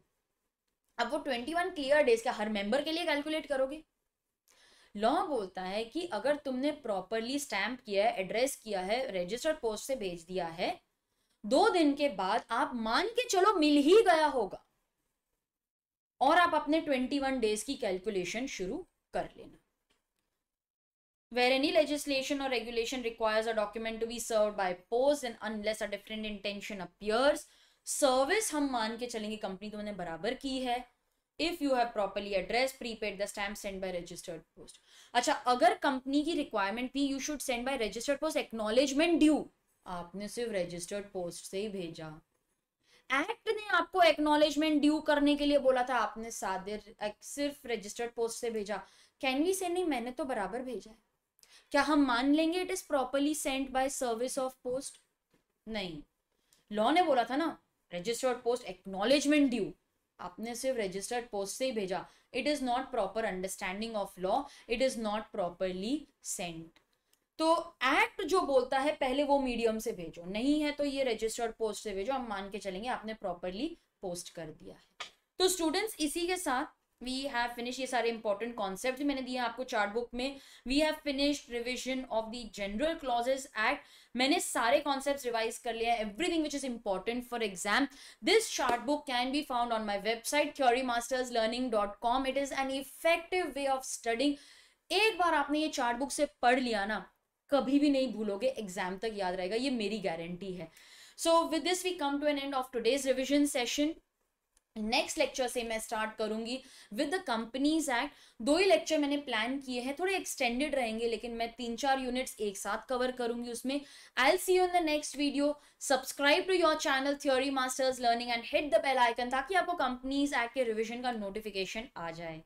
अब वो ट्वेंटी वन क्लियर डेज का हर मेंबर के लिए कैलकुलेट करोगे लॉ बोलता है कि अगर तुमने प्रॉपरली स्टैम्प किया है एड्रेस किया है रजिस्टर्ड पोस्ट से भेज दिया है दो दिन के बाद आप मान के चलो मिल ही गया होगा और आप अपने ट्वेंटी वन डेज की कैलकुलेशन शुरू कर लेना वेर एनी लेजिस्लेशन और regulation requires a document to be serve by post and unless a different intention appears service हम मान के चलेंगे कंपनी तो मैंने बराबर की है if you have properly address prepaid the stamp send by registered post अच्छा अगर कंपनी की रिक्वायरमेंट थी you should send by registered post acknowledgement due आपने सिर्फ रजिस्टर्ड पोस्ट से ही भेजा एक्ट ने आपको एक्नोलेजमेंट ड्यू करने के लिए बोला था आपने सादे सिर्फ रजिस्टर्ड पोस्ट से भेजा कैन वी से नहीं मैंने तो बराबर भेजा है क्या हम मान लेंगे it is properly sent by service of post नहीं लॉ ने बोला था ना रजिस्टर्ड पोस्ट एक्नोलेजमेंट ड्यू आपने सिर्फ रजिस्टर्ड पोस्ट से ही भेजा it is not proper understanding of law it is not properly sent तो एक्ट जो बोलता है पहले वो मीडियम से भेजो नहीं है तो ये रजिस्टर्ड पोस्ट से भेजो हम मान के चलेंगे आपने प्रॉपरली पोस्ट कर दिया है तो स्टूडेंट्स इसी के साथ वी हैव फिनिश ये सारे इंपॉर्टेंट कॉन्सेप्ट मैंने दिए आपको चार्ट बुक में we have finished revision of the general clauses act मैंने सारे कॉन्सेप्ट रिवाइज कर लिया everything which is important for exam this chart book can be found on my website theory masters learning dot com it is an effective way of studying एक बार आपने ये chart book से पढ़ लिया ना कभी भी नहीं भूलोगे एग्जाम तक याद रहेगा ये मेरी गारंटी है so with this we come to an end of today's revision session next lecture से मैं स्टार्ट करूंगी विद द कंपनीज एक्ट दो ही लेक्चर मैंने प्लान किए हैं थोड़े एक्सटेंडेड रहेंगे लेकिन मैं तीन चार यूनिट्स एक साथ कवर करूंगी उसमें I'll see you in the next video subscribe to your channel Theory masters Learning and hit the bell icon ताकि आपको कंपनीज एक्ट के रिविजन का नोटिफिकेशन आ जाए